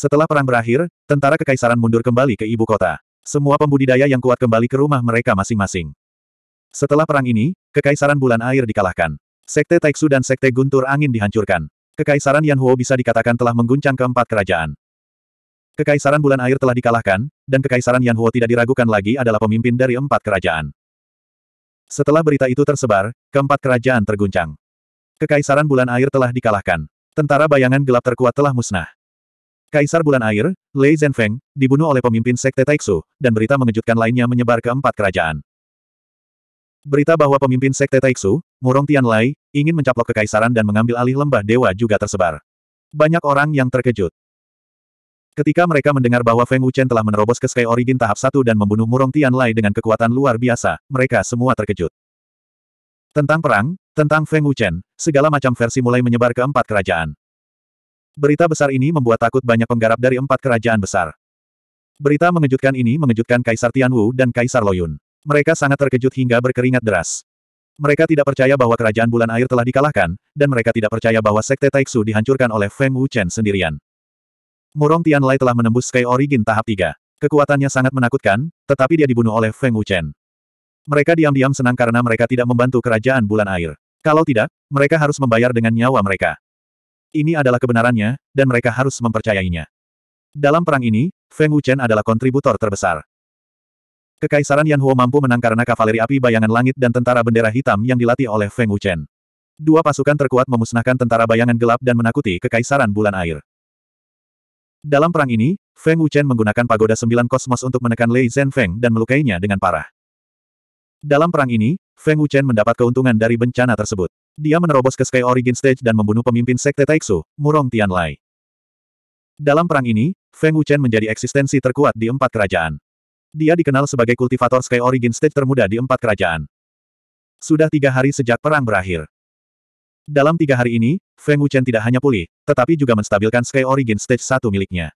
Setelah perang berakhir, tentara kekaisaran mundur kembali ke ibu kota. Semua pembudidaya yang kuat kembali ke rumah mereka masing-masing. Setelah perang ini, kekaisaran bulan air dikalahkan. Sekte Taiksu dan Sekte Guntur Angin dihancurkan. Kekaisaran Yanhuo bisa dikatakan telah mengguncang keempat kerajaan. Kekaisaran bulan air telah dikalahkan, dan kekaisaran Yanhuo tidak diragukan lagi adalah pemimpin dari empat kerajaan. Setelah berita itu tersebar, keempat kerajaan terguncang. Kekaisaran bulan air telah dikalahkan. Tentara bayangan gelap terkuat telah musnah. Kaisar Bulan Air, Lei Zhenfeng, dibunuh oleh pemimpin Sekte Taixu dan berita mengejutkan lainnya menyebar ke empat kerajaan. Berita bahwa pemimpin Sekte Taixu Murong Tianlai, ingin mencaplok kekaisaran dan mengambil alih lembah dewa juga tersebar. Banyak orang yang terkejut. Ketika mereka mendengar bahwa Feng Wuchen telah menerobos ke Sky Origin tahap 1 dan membunuh Murong Tianlai dengan kekuatan luar biasa, mereka semua terkejut. Tentang perang, tentang Feng Wuchen, segala macam versi mulai menyebar ke empat kerajaan. Berita besar ini membuat takut banyak penggarap dari empat kerajaan besar. Berita mengejutkan ini mengejutkan Kaisar Tianwu dan Kaisar Loyun. Mereka sangat terkejut hingga berkeringat deras. Mereka tidak percaya bahwa kerajaan bulan air telah dikalahkan, dan mereka tidak percaya bahwa sekte Taiksu dihancurkan oleh Feng Wuchen sendirian. Murong Tianlai telah menembus Sky Origin tahap 3. Kekuatannya sangat menakutkan, tetapi dia dibunuh oleh Feng Wuchen. Mereka diam-diam senang karena mereka tidak membantu kerajaan bulan air. Kalau tidak, mereka harus membayar dengan nyawa mereka. Ini adalah kebenarannya, dan mereka harus mempercayainya. Dalam perang ini, Feng Wuchen adalah kontributor terbesar. Kekaisaran Yan Huo mampu menang karena kavaleri api bayangan langit dan tentara bendera hitam yang dilatih oleh Feng Wuchen. Dua pasukan terkuat memusnahkan tentara bayangan gelap dan menakuti kekaisaran bulan air. Dalam perang ini, Feng Wuchen menggunakan pagoda sembilan kosmos untuk menekan Lei Zhen Feng dan melukainya dengan parah. Dalam perang ini, Feng Wuchen mendapat keuntungan dari bencana tersebut. Dia menerobos ke Sky Origin Stage dan membunuh pemimpin Sekte Taiksu, Murong Tianlai. Dalam perang ini, Feng Wuchen menjadi eksistensi terkuat di empat kerajaan. Dia dikenal sebagai kultivator Sky Origin Stage termuda di empat kerajaan. Sudah tiga hari sejak perang berakhir. Dalam tiga hari ini, Feng Wuchen tidak hanya pulih, tetapi juga menstabilkan Sky Origin Stage 1 miliknya.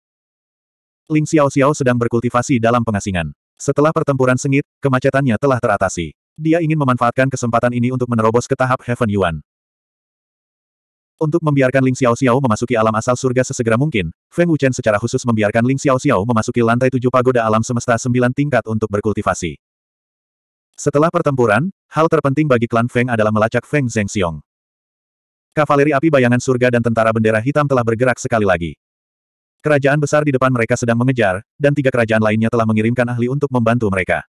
Ling Xiao Xiao sedang berkultivasi dalam pengasingan. Setelah pertempuran sengit, kemacetannya telah teratasi. Dia ingin memanfaatkan kesempatan ini untuk menerobos ke tahap Heaven Yuan. Untuk membiarkan Ling Xiao Xiao memasuki alam asal surga sesegera mungkin, Feng Wuchen secara khusus membiarkan Ling Xiao Xiao memasuki lantai tujuh pagoda alam semesta sembilan tingkat untuk berkultivasi. Setelah pertempuran, hal terpenting bagi klan Feng adalah melacak Feng Xiong. Kavaleri api bayangan surga dan tentara bendera hitam telah bergerak sekali lagi. Kerajaan besar di depan mereka sedang mengejar, dan tiga kerajaan lainnya telah mengirimkan ahli untuk membantu mereka.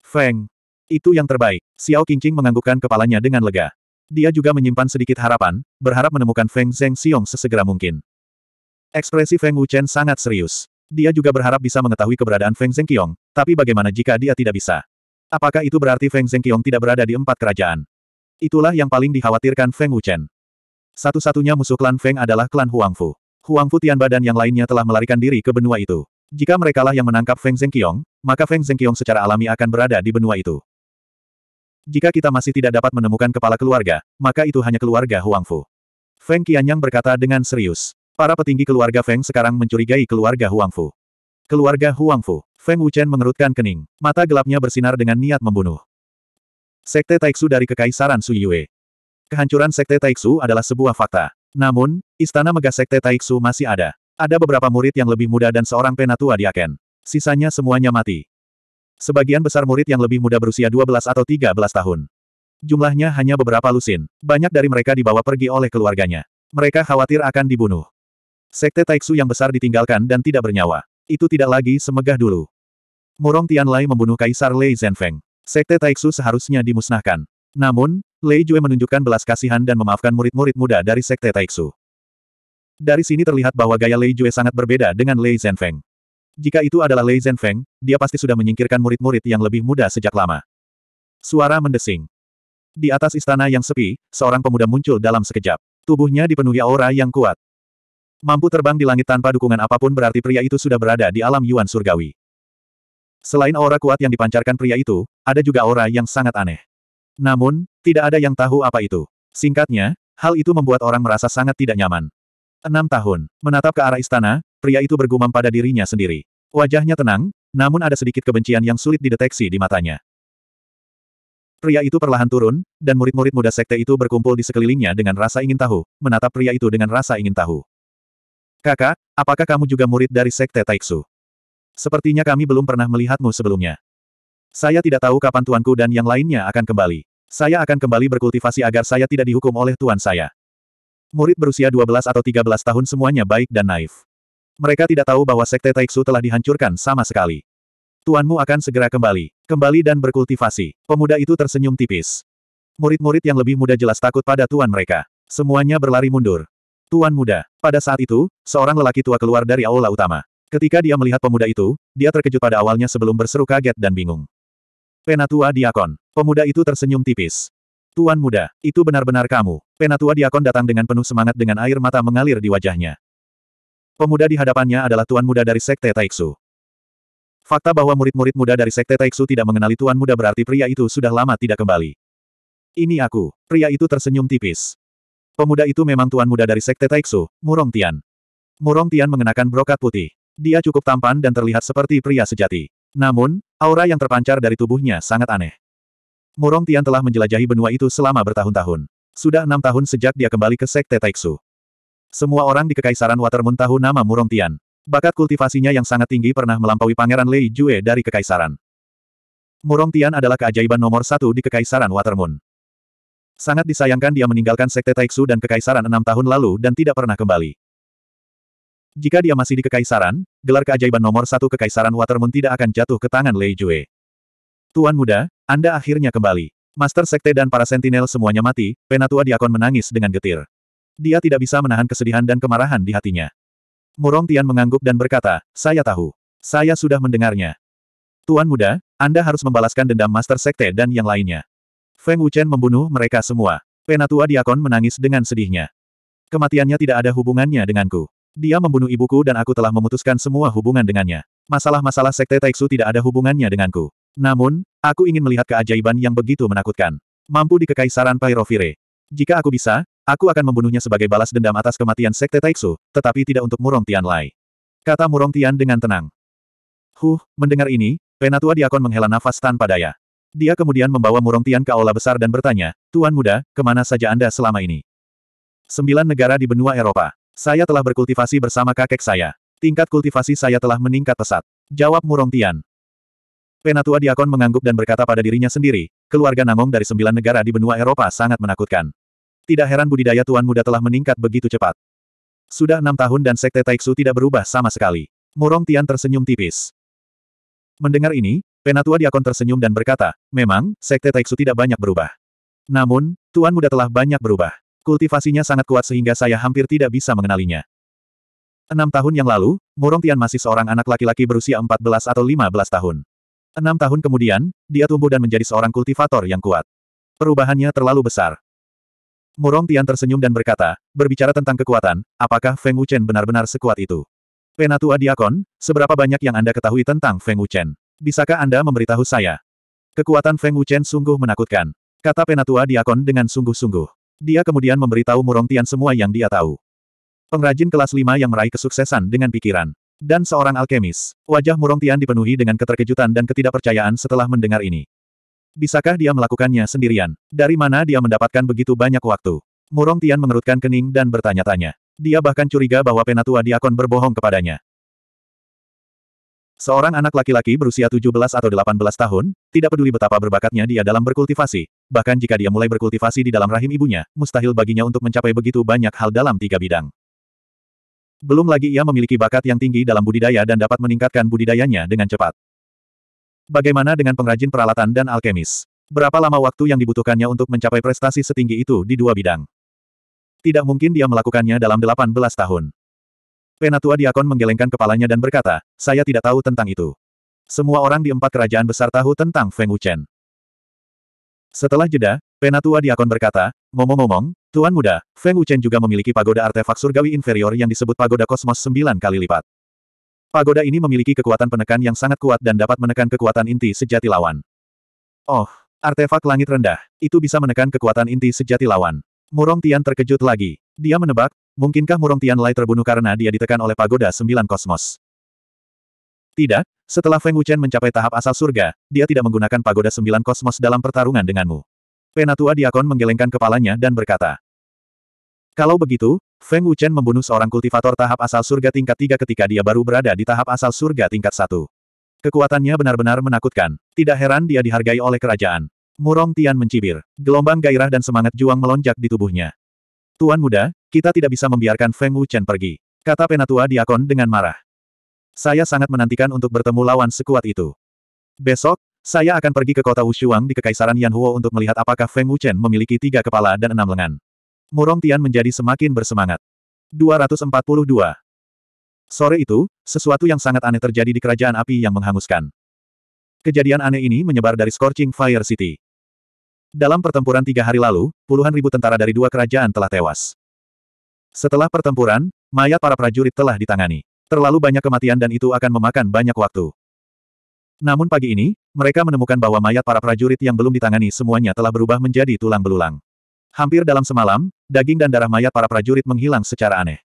Feng, itu yang terbaik. Xiao Qingqing menganggukkan kepalanya dengan lega. Dia juga menyimpan sedikit harapan, berharap menemukan Feng Zheng Xiong sesegera mungkin. Ekspresi Feng Wuchen sangat serius. Dia juga berharap bisa mengetahui keberadaan Feng Zheng Qiong, tapi bagaimana jika dia tidak bisa? Apakah itu berarti Feng Zheng Qiong tidak berada di empat kerajaan? Itulah yang paling dikhawatirkan Feng Wuchen. Satu-satunya musuh klan Feng adalah klan huang Huangfu. Huangfu Tianba dan yang lainnya telah melarikan diri ke benua itu. Jika merekalah yang menangkap Feng Zheng xiong, maka Feng Zheng xiong secara alami akan berada di benua itu. Jika kita masih tidak dapat menemukan kepala keluarga, maka itu hanya keluarga Huang Fu. Feng Qianyang berkata dengan serius. Para petinggi keluarga Feng sekarang mencurigai keluarga Huang Fu. Keluarga Huang Fu. Feng Wuchen mengerutkan kening. Mata gelapnya bersinar dengan niat membunuh. Sekte Taixu dari Kekaisaran Su Yue. Kehancuran Sekte Taixu adalah sebuah fakta. Namun, istana megah Sekte Taixu masih ada. Ada beberapa murid yang lebih muda dan seorang penatua di Aken. Sisanya semuanya mati. Sebagian besar murid yang lebih muda berusia 12 atau 13 tahun. Jumlahnya hanya beberapa lusin. Banyak dari mereka dibawa pergi oleh keluarganya. Mereka khawatir akan dibunuh. Sekte Taiksu yang besar ditinggalkan dan tidak bernyawa. Itu tidak lagi semegah dulu. Murong Tianlai membunuh Kaisar Lei Zhenfeng. Sekte Taiksu seharusnya dimusnahkan. Namun, Lei Jue menunjukkan belas kasihan dan memaafkan murid-murid muda dari Sekte Taiksu. Dari sini terlihat bahwa gaya Lei Jue sangat berbeda dengan Lei Zhenfeng. Jika itu adalah Lei Zhenfeng, dia pasti sudah menyingkirkan murid-murid yang lebih muda sejak lama. Suara mendesing. Di atas istana yang sepi, seorang pemuda muncul dalam sekejap. Tubuhnya dipenuhi aura yang kuat. Mampu terbang di langit tanpa dukungan apapun berarti pria itu sudah berada di alam Yuan Surgawi. Selain aura kuat yang dipancarkan pria itu, ada juga aura yang sangat aneh. Namun, tidak ada yang tahu apa itu. Singkatnya, hal itu membuat orang merasa sangat tidak nyaman. Enam tahun. Menatap ke arah istana, pria itu bergumam pada dirinya sendiri. Wajahnya tenang, namun ada sedikit kebencian yang sulit dideteksi di matanya. Pria itu perlahan turun, dan murid-murid muda sekte itu berkumpul di sekelilingnya dengan rasa ingin tahu, menatap pria itu dengan rasa ingin tahu. Kakak, apakah kamu juga murid dari sekte Taiksu? Sepertinya kami belum pernah melihatmu sebelumnya. Saya tidak tahu kapan tuanku dan yang lainnya akan kembali. Saya akan kembali berkultivasi agar saya tidak dihukum oleh tuan saya. Murid berusia 12 atau 13 tahun semuanya baik dan naif. Mereka tidak tahu bahwa Sekte Taiksu telah dihancurkan sama sekali. Tuanmu akan segera kembali. Kembali dan berkultivasi. Pemuda itu tersenyum tipis. Murid-murid yang lebih muda jelas takut pada tuan mereka. Semuanya berlari mundur. Tuan muda. Pada saat itu, seorang lelaki tua keluar dari aula utama. Ketika dia melihat pemuda itu, dia terkejut pada awalnya sebelum berseru kaget dan bingung. Penatua Diakon. Pemuda itu tersenyum tipis. Tuan muda, itu benar-benar kamu. Penatua Diakon datang dengan penuh semangat dengan air mata mengalir di wajahnya. Pemuda di hadapannya adalah tuan muda dari Sekte Taiksu. Fakta bahwa murid-murid muda dari Sekte Taiksu tidak mengenali tuan muda berarti pria itu sudah lama tidak kembali. Ini aku. Pria itu tersenyum tipis. Pemuda itu memang tuan muda dari Sekte Taiksu, Murong Tian. Murong Tian mengenakan brokat putih. Dia cukup tampan dan terlihat seperti pria sejati. Namun, aura yang terpancar dari tubuhnya sangat aneh. Murong Tian telah menjelajahi benua itu selama bertahun-tahun. Sudah enam tahun sejak dia kembali ke Sekte Taiksu. Semua orang di Kekaisaran Watermoon tahu nama Murong Tian. Bakat kultivasinya yang sangat tinggi pernah melampaui Pangeran Lei Jue dari Kekaisaran. Murong Tian adalah keajaiban nomor satu di Kekaisaran Watermoon. Sangat disayangkan dia meninggalkan Sekte Taiksu dan Kekaisaran enam tahun lalu dan tidak pernah kembali. Jika dia masih di Kekaisaran, gelar keajaiban nomor satu Kekaisaran Watermoon tidak akan jatuh ke tangan Lei Jue. Tuan muda, anda akhirnya kembali. Master Sekte dan para sentinel semuanya mati, Penatua Diakon menangis dengan getir. Dia tidak bisa menahan kesedihan dan kemarahan di hatinya. Murong Tian mengangguk dan berkata, saya tahu. Saya sudah mendengarnya. Tuan muda, Anda harus membalaskan dendam Master Sekte dan yang lainnya. Feng Wuchen membunuh mereka semua. Penatua Diakon menangis dengan sedihnya. Kematiannya tidak ada hubungannya denganku. Dia membunuh ibuku dan aku telah memutuskan semua hubungan dengannya. Masalah-masalah sekte Taiksu tidak ada hubungannya denganku. Namun, Aku ingin melihat keajaiban yang begitu menakutkan. Mampu di kekaisaran Pyrovire. Jika aku bisa, aku akan membunuhnya sebagai balas dendam atas kematian Sekte Taiksu, tetapi tidak untuk Murong Tian Lai. Kata Murong Tian dengan tenang. Huh, mendengar ini, Penatua Diakon menghela nafas tanpa daya. Dia kemudian membawa Murong Tian ke aula besar dan bertanya, Tuan Muda, kemana saja Anda selama ini? Sembilan negara di benua Eropa. Saya telah berkultivasi bersama kakek saya. Tingkat kultivasi saya telah meningkat pesat. Jawab Murong Tian. Penatua Diakon mengangguk dan berkata pada dirinya sendiri, keluarga Nangong dari sembilan negara di benua Eropa sangat menakutkan. Tidak heran budidaya Tuan Muda telah meningkat begitu cepat. Sudah enam tahun dan Sekte Taiksu tidak berubah sama sekali. Murong Tian tersenyum tipis. Mendengar ini, Penatua Diakon tersenyum dan berkata, memang, Sekte Taiksu tidak banyak berubah. Namun, Tuan Muda telah banyak berubah. Kultivasinya sangat kuat sehingga saya hampir tidak bisa mengenalinya. Enam tahun yang lalu, Murong Tian masih seorang anak laki-laki berusia 14 atau 15 tahun. Enam tahun kemudian, dia tumbuh dan menjadi seorang kultivator yang kuat. Perubahannya terlalu besar. Murong Tian tersenyum dan berkata, berbicara tentang kekuatan, apakah Feng Wuchen benar-benar sekuat itu? Penatua Diakon, seberapa banyak yang Anda ketahui tentang Feng Wuchen? Bisakah Anda memberitahu saya? Kekuatan Feng Wuchen sungguh menakutkan. Kata Penatua Diakon dengan sungguh-sungguh. Dia kemudian memberitahu Murong Tian semua yang dia tahu. Pengrajin kelas lima yang meraih kesuksesan dengan pikiran. Dan seorang alkemis. Wajah Murong Tian dipenuhi dengan keterkejutan dan ketidakpercayaan setelah mendengar ini. Bisakah dia melakukannya sendirian? Dari mana dia mendapatkan begitu banyak waktu? Murong Tian mengerutkan kening dan bertanya-tanya. Dia bahkan curiga bahwa penatua diakon berbohong kepadanya. Seorang anak laki-laki berusia 17 atau 18 tahun, tidak peduli betapa berbakatnya dia dalam berkultivasi, bahkan jika dia mulai berkultivasi di dalam rahim ibunya, mustahil baginya untuk mencapai begitu banyak hal dalam tiga bidang. Belum lagi ia memiliki bakat yang tinggi dalam budidaya dan dapat meningkatkan budidayanya dengan cepat. Bagaimana dengan pengrajin peralatan dan alkemis? Berapa lama waktu yang dibutuhkannya untuk mencapai prestasi setinggi itu di dua bidang? Tidak mungkin dia melakukannya dalam 18 tahun. Penatua Diakon menggelengkan kepalanya dan berkata, saya tidak tahu tentang itu. Semua orang di empat kerajaan besar tahu tentang Feng Wuchen. Setelah jeda, Penatua Diakon berkata, ngomong-ngomong, Tuan Muda, Feng Wuchen juga memiliki pagoda artefak surgawi inferior yang disebut pagoda kosmos sembilan kali lipat. Pagoda ini memiliki kekuatan penekan yang sangat kuat dan dapat menekan kekuatan inti sejati lawan. Oh, artefak langit rendah, itu bisa menekan kekuatan inti sejati lawan. Murong Tian terkejut lagi. Dia menebak, mungkinkah Murong Tian Lai terbunuh karena dia ditekan oleh pagoda sembilan kosmos. Tidak, setelah Feng Wuchen mencapai tahap asal surga, dia tidak menggunakan pagoda sembilan kosmos dalam pertarungan denganmu. Penatua Diakon menggelengkan kepalanya dan berkata. Kalau begitu, Feng Wuchen membunuh seorang kultivator tahap asal surga tingkat 3 ketika dia baru berada di tahap asal surga tingkat 1. Kekuatannya benar-benar menakutkan. Tidak heran dia dihargai oleh kerajaan. Murong Tian mencibir. Gelombang gairah dan semangat juang melonjak di tubuhnya. Tuan muda, kita tidak bisa membiarkan Feng Wuchen pergi. Kata Penatua Diakon dengan marah. Saya sangat menantikan untuk bertemu lawan sekuat itu. Besok, saya akan pergi ke kota Wushuang di Kekaisaran Yanhuo untuk melihat apakah Feng Wuchen memiliki tiga kepala dan enam lengan. Murong Tian menjadi semakin bersemangat. 242. Sore itu, sesuatu yang sangat aneh terjadi di kerajaan api yang menghanguskan. Kejadian aneh ini menyebar dari Scorching Fire City. Dalam pertempuran tiga hari lalu, puluhan ribu tentara dari dua kerajaan telah tewas. Setelah pertempuran, mayat para prajurit telah ditangani. Terlalu banyak kematian dan itu akan memakan banyak waktu. Namun pagi ini, mereka menemukan bahwa mayat para prajurit yang belum ditangani semuanya telah berubah menjadi tulang belulang. Hampir dalam semalam, daging dan darah mayat para prajurit menghilang secara aneh.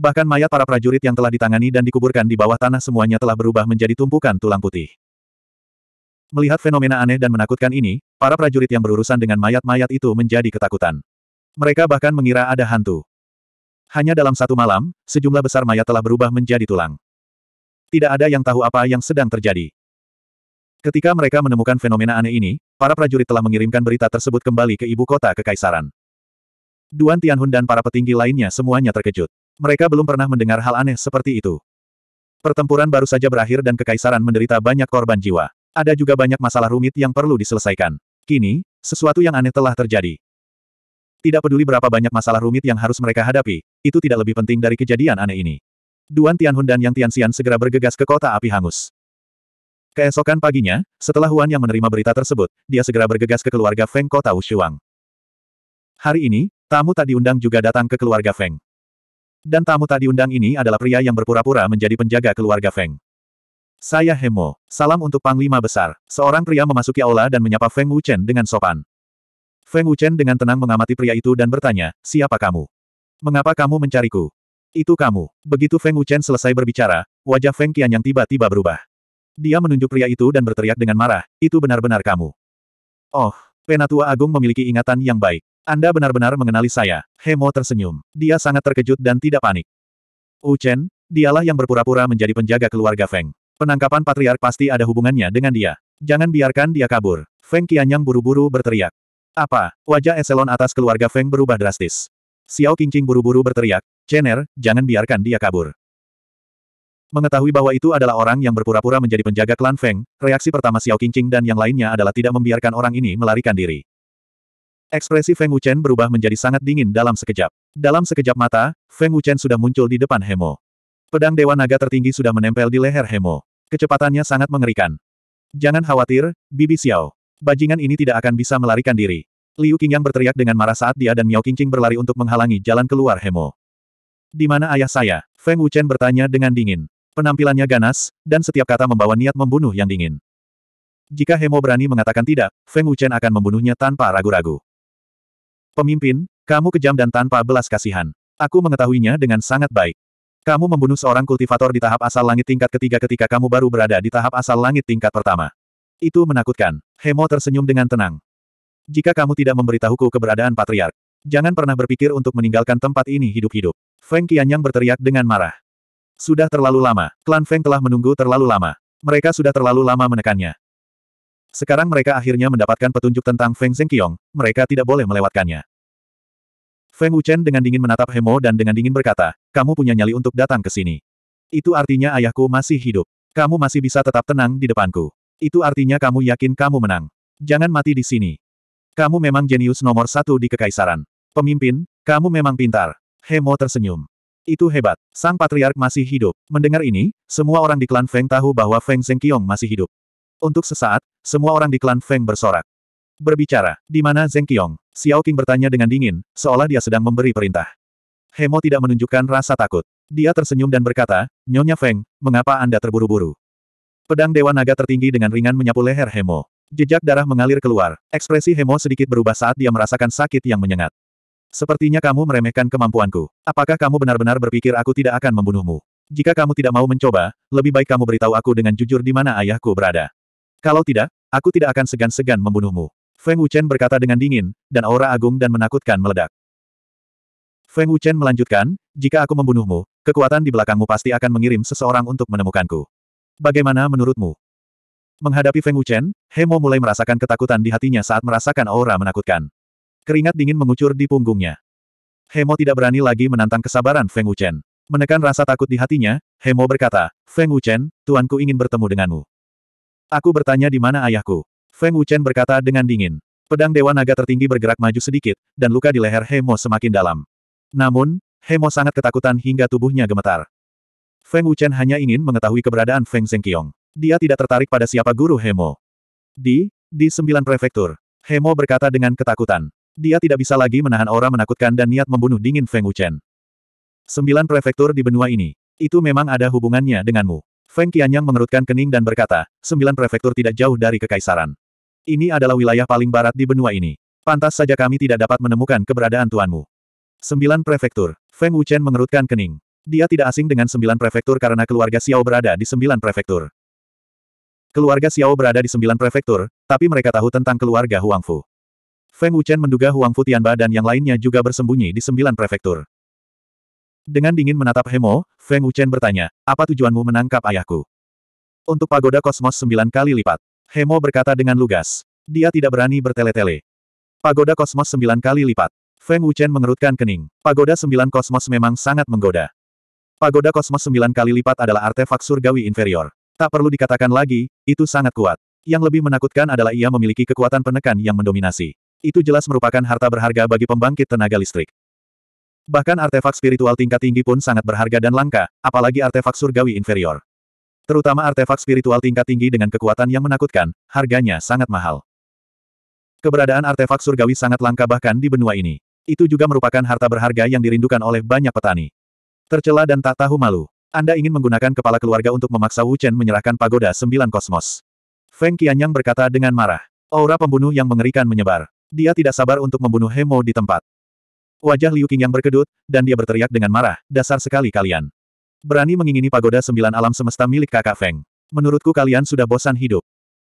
Bahkan mayat para prajurit yang telah ditangani dan dikuburkan di bawah tanah semuanya telah berubah menjadi tumpukan tulang putih. Melihat fenomena aneh dan menakutkan ini, para prajurit yang berurusan dengan mayat-mayat itu menjadi ketakutan. Mereka bahkan mengira ada hantu. Hanya dalam satu malam, sejumlah besar mayat telah berubah menjadi tulang. Tidak ada yang tahu apa yang sedang terjadi. Ketika mereka menemukan fenomena aneh ini, para prajurit telah mengirimkan berita tersebut kembali ke ibu kota Kekaisaran. Duan Tianhun dan para petinggi lainnya semuanya terkejut. Mereka belum pernah mendengar hal aneh seperti itu. Pertempuran baru saja berakhir dan Kekaisaran menderita banyak korban jiwa. Ada juga banyak masalah rumit yang perlu diselesaikan. Kini, sesuatu yang aneh telah terjadi. Tidak peduli berapa banyak masalah rumit yang harus mereka hadapi, itu tidak lebih penting dari kejadian aneh ini. Duan Tianhun dan Yang Tianxian segera bergegas ke kota api hangus. Keesokan paginya, setelah Huan yang menerima berita tersebut, dia segera bergegas ke keluarga Feng kota Wushuang. Hari ini, tamu tak diundang juga datang ke keluarga Feng. Dan tamu tak diundang ini adalah pria yang berpura-pura menjadi penjaga keluarga Feng. Saya Hemo. Salam untuk Panglima Besar. Seorang pria memasuki aula dan menyapa Feng Wuchen dengan sopan. Feng Wuchen dengan tenang mengamati pria itu dan bertanya, siapa kamu? Mengapa kamu mencariku? Itu kamu. Begitu Feng Wuchen selesai berbicara, wajah Feng yang tiba-tiba berubah. Dia menunjuk pria itu dan berteriak dengan marah, itu benar-benar kamu. Oh, Penatua Agung memiliki ingatan yang baik. Anda benar-benar mengenali saya. Hemo tersenyum. Dia sangat terkejut dan tidak panik. Wuchen, dialah yang berpura-pura menjadi penjaga keluarga Feng. Penangkapan patriark pasti ada hubungannya dengan dia. Jangan biarkan dia kabur. Feng Qianyang buru-buru berteriak. Apa? Wajah eselon atas keluarga Feng berubah drastis. Xiao Qingqing buru-buru berteriak, Jenner, jangan biarkan dia kabur. Mengetahui bahwa itu adalah orang yang berpura-pura menjadi penjaga klan Feng, reaksi pertama Xiao Qingqing dan yang lainnya adalah tidak membiarkan orang ini melarikan diri. Ekspresi Feng Wuchen berubah menjadi sangat dingin dalam sekejap. Dalam sekejap mata, Feng Wuchen sudah muncul di depan Hemo. Pedang Dewa Naga tertinggi sudah menempel di leher Hemo. Kecepatannya sangat mengerikan. Jangan khawatir, Bibi Xiao. Bajingan ini tidak akan bisa melarikan diri. Liu Qingyang berteriak dengan marah saat dia dan Miao Qingqing berlari untuk menghalangi jalan keluar Hemo. Di mana ayah saya? Feng Wuchen bertanya dengan dingin. Penampilannya ganas, dan setiap kata membawa niat membunuh yang dingin. Jika Hemo berani mengatakan tidak, Feng Wuchen akan membunuhnya tanpa ragu-ragu. Pemimpin, kamu kejam dan tanpa belas kasihan. Aku mengetahuinya dengan sangat baik. Kamu membunuh seorang kultivator di tahap asal langit tingkat ketiga ketika kamu baru berada di tahap asal langit tingkat pertama. Itu menakutkan. Hemo tersenyum dengan tenang. Jika kamu tidak memberitahuku keberadaan patriark, jangan pernah berpikir untuk meninggalkan tempat ini hidup-hidup. Feng Qianyang berteriak dengan marah. Sudah terlalu lama, klan Feng telah menunggu terlalu lama. Mereka sudah terlalu lama menekannya. Sekarang mereka akhirnya mendapatkan petunjuk tentang Feng Zhengqiong, mereka tidak boleh melewatkannya. Feng Wuchen dengan dingin menatap Hemo dan dengan dingin berkata, kamu punya nyali untuk datang ke sini. Itu artinya ayahku masih hidup. Kamu masih bisa tetap tenang di depanku. Itu artinya kamu yakin kamu menang. Jangan mati di sini. Kamu memang jenius nomor satu di kekaisaran. Pemimpin, kamu memang pintar. Hemo tersenyum. Itu hebat. Sang patriark masih hidup. Mendengar ini, semua orang di klan Feng tahu bahwa Feng Zhengqiong masih hidup. Untuk sesaat, semua orang di klan Feng bersorak. Berbicara, di mana Zengqiong? Xiao Qing bertanya dengan dingin, seolah dia sedang memberi perintah. Hemo tidak menunjukkan rasa takut. Dia tersenyum dan berkata, Nyonya Feng, mengapa Anda terburu-buru? Pedang Dewa Naga tertinggi dengan ringan menyapu leher Hemo. Jejak darah mengalir keluar. Ekspresi Hemo sedikit berubah saat dia merasakan sakit yang menyengat. Sepertinya kamu meremehkan kemampuanku. Apakah kamu benar-benar berpikir aku tidak akan membunuhmu? Jika kamu tidak mau mencoba, lebih baik kamu beritahu aku dengan jujur di mana ayahku berada. Kalau tidak, aku tidak akan segan-segan membunuhmu. Feng Wuchen berkata dengan dingin, dan aura agung dan menakutkan meledak. Feng Wuchen melanjutkan, jika aku membunuhmu, kekuatan di belakangmu pasti akan mengirim seseorang untuk menemukanku. Bagaimana menurutmu? Menghadapi Feng Wuchen, Hemo mulai merasakan ketakutan di hatinya saat merasakan aura menakutkan. Keringat dingin mengucur di punggungnya. Hemo tidak berani lagi menantang kesabaran Feng Wuchen. Menekan rasa takut di hatinya, Hemo berkata, Feng Wuchen, tuanku ingin bertemu denganmu. Aku bertanya di mana ayahku. Feng Wuchen berkata dengan dingin. Pedang Dewa Naga tertinggi bergerak maju sedikit, dan luka di leher Hemo semakin dalam. Namun, Hemo sangat ketakutan hingga tubuhnya gemetar. Feng Wuchen hanya ingin mengetahui keberadaan Feng Zhengqiong. Dia tidak tertarik pada siapa guru Hemo. Di, di sembilan prefektur, Hemo berkata dengan ketakutan. Dia tidak bisa lagi menahan aura menakutkan dan niat membunuh dingin Feng Wuchen. Sembilan prefektur di benua ini. Itu memang ada hubungannya denganmu. Feng Qianyang mengerutkan kening dan berkata, sembilan prefektur tidak jauh dari kekaisaran. Ini adalah wilayah paling barat di benua ini. Pantas saja kami tidak dapat menemukan keberadaan tuanmu. Sembilan prefektur. Feng Wuchen mengerutkan kening. Dia tidak asing dengan sembilan prefektur karena keluarga Xiao berada di sembilan prefektur. Keluarga Xiao berada di sembilan prefektur, tapi mereka tahu tentang keluarga Huangfu. Feng Wuchen menduga Huang Fu Tianba dan yang lainnya juga bersembunyi di sembilan prefektur. Dengan dingin menatap Hemo, Feng Wuchen bertanya, apa tujuanmu menangkap ayahku? Untuk pagoda kosmos sembilan kali lipat. Hemo berkata dengan lugas. Dia tidak berani bertele-tele. Pagoda kosmos sembilan kali lipat. Feng Wuchen mengerutkan kening. Pagoda sembilan kosmos memang sangat menggoda. Pagoda kosmos sembilan kali lipat adalah artefak surgawi inferior. Tak perlu dikatakan lagi, itu sangat kuat. Yang lebih menakutkan adalah ia memiliki kekuatan penekan yang mendominasi. Itu jelas merupakan harta berharga bagi pembangkit tenaga listrik. Bahkan artefak spiritual tingkat tinggi pun sangat berharga dan langka, apalagi artefak surgawi inferior. Terutama artefak spiritual tingkat tinggi dengan kekuatan yang menakutkan, harganya sangat mahal. Keberadaan artefak surgawi sangat langka bahkan di benua ini. Itu juga merupakan harta berharga yang dirindukan oleh banyak petani. Tercela dan tak tahu malu. Anda ingin menggunakan kepala keluarga untuk memaksa Wu Chen menyerahkan pagoda sembilan kosmos. Feng Qianyang berkata dengan marah. Aura pembunuh yang mengerikan menyebar. Dia tidak sabar untuk membunuh Hemo di tempat. Wajah Liu Qing yang berkedut, dan dia berteriak dengan marah, dasar sekali kalian. Berani mengingini pagoda sembilan alam semesta milik kakak Feng. Menurutku kalian sudah bosan hidup.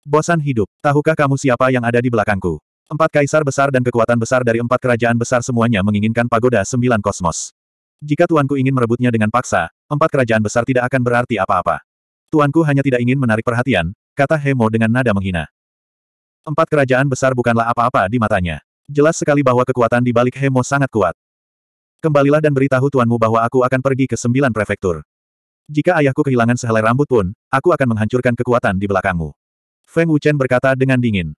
Bosan hidup, tahukah kamu siapa yang ada di belakangku? Empat kaisar besar dan kekuatan besar dari empat kerajaan besar semuanya menginginkan pagoda sembilan kosmos. Jika tuanku ingin merebutnya dengan paksa, empat kerajaan besar tidak akan berarti apa-apa. Tuanku hanya tidak ingin menarik perhatian, kata Hemo dengan nada menghina. Empat kerajaan besar bukanlah apa-apa di matanya. Jelas sekali bahwa kekuatan di balik Hemo sangat kuat. Kembalilah dan beritahu tuanmu bahwa aku akan pergi ke sembilan prefektur. Jika ayahku kehilangan sehelai rambut pun, aku akan menghancurkan kekuatan di belakangmu. Feng Wuchen berkata dengan dingin.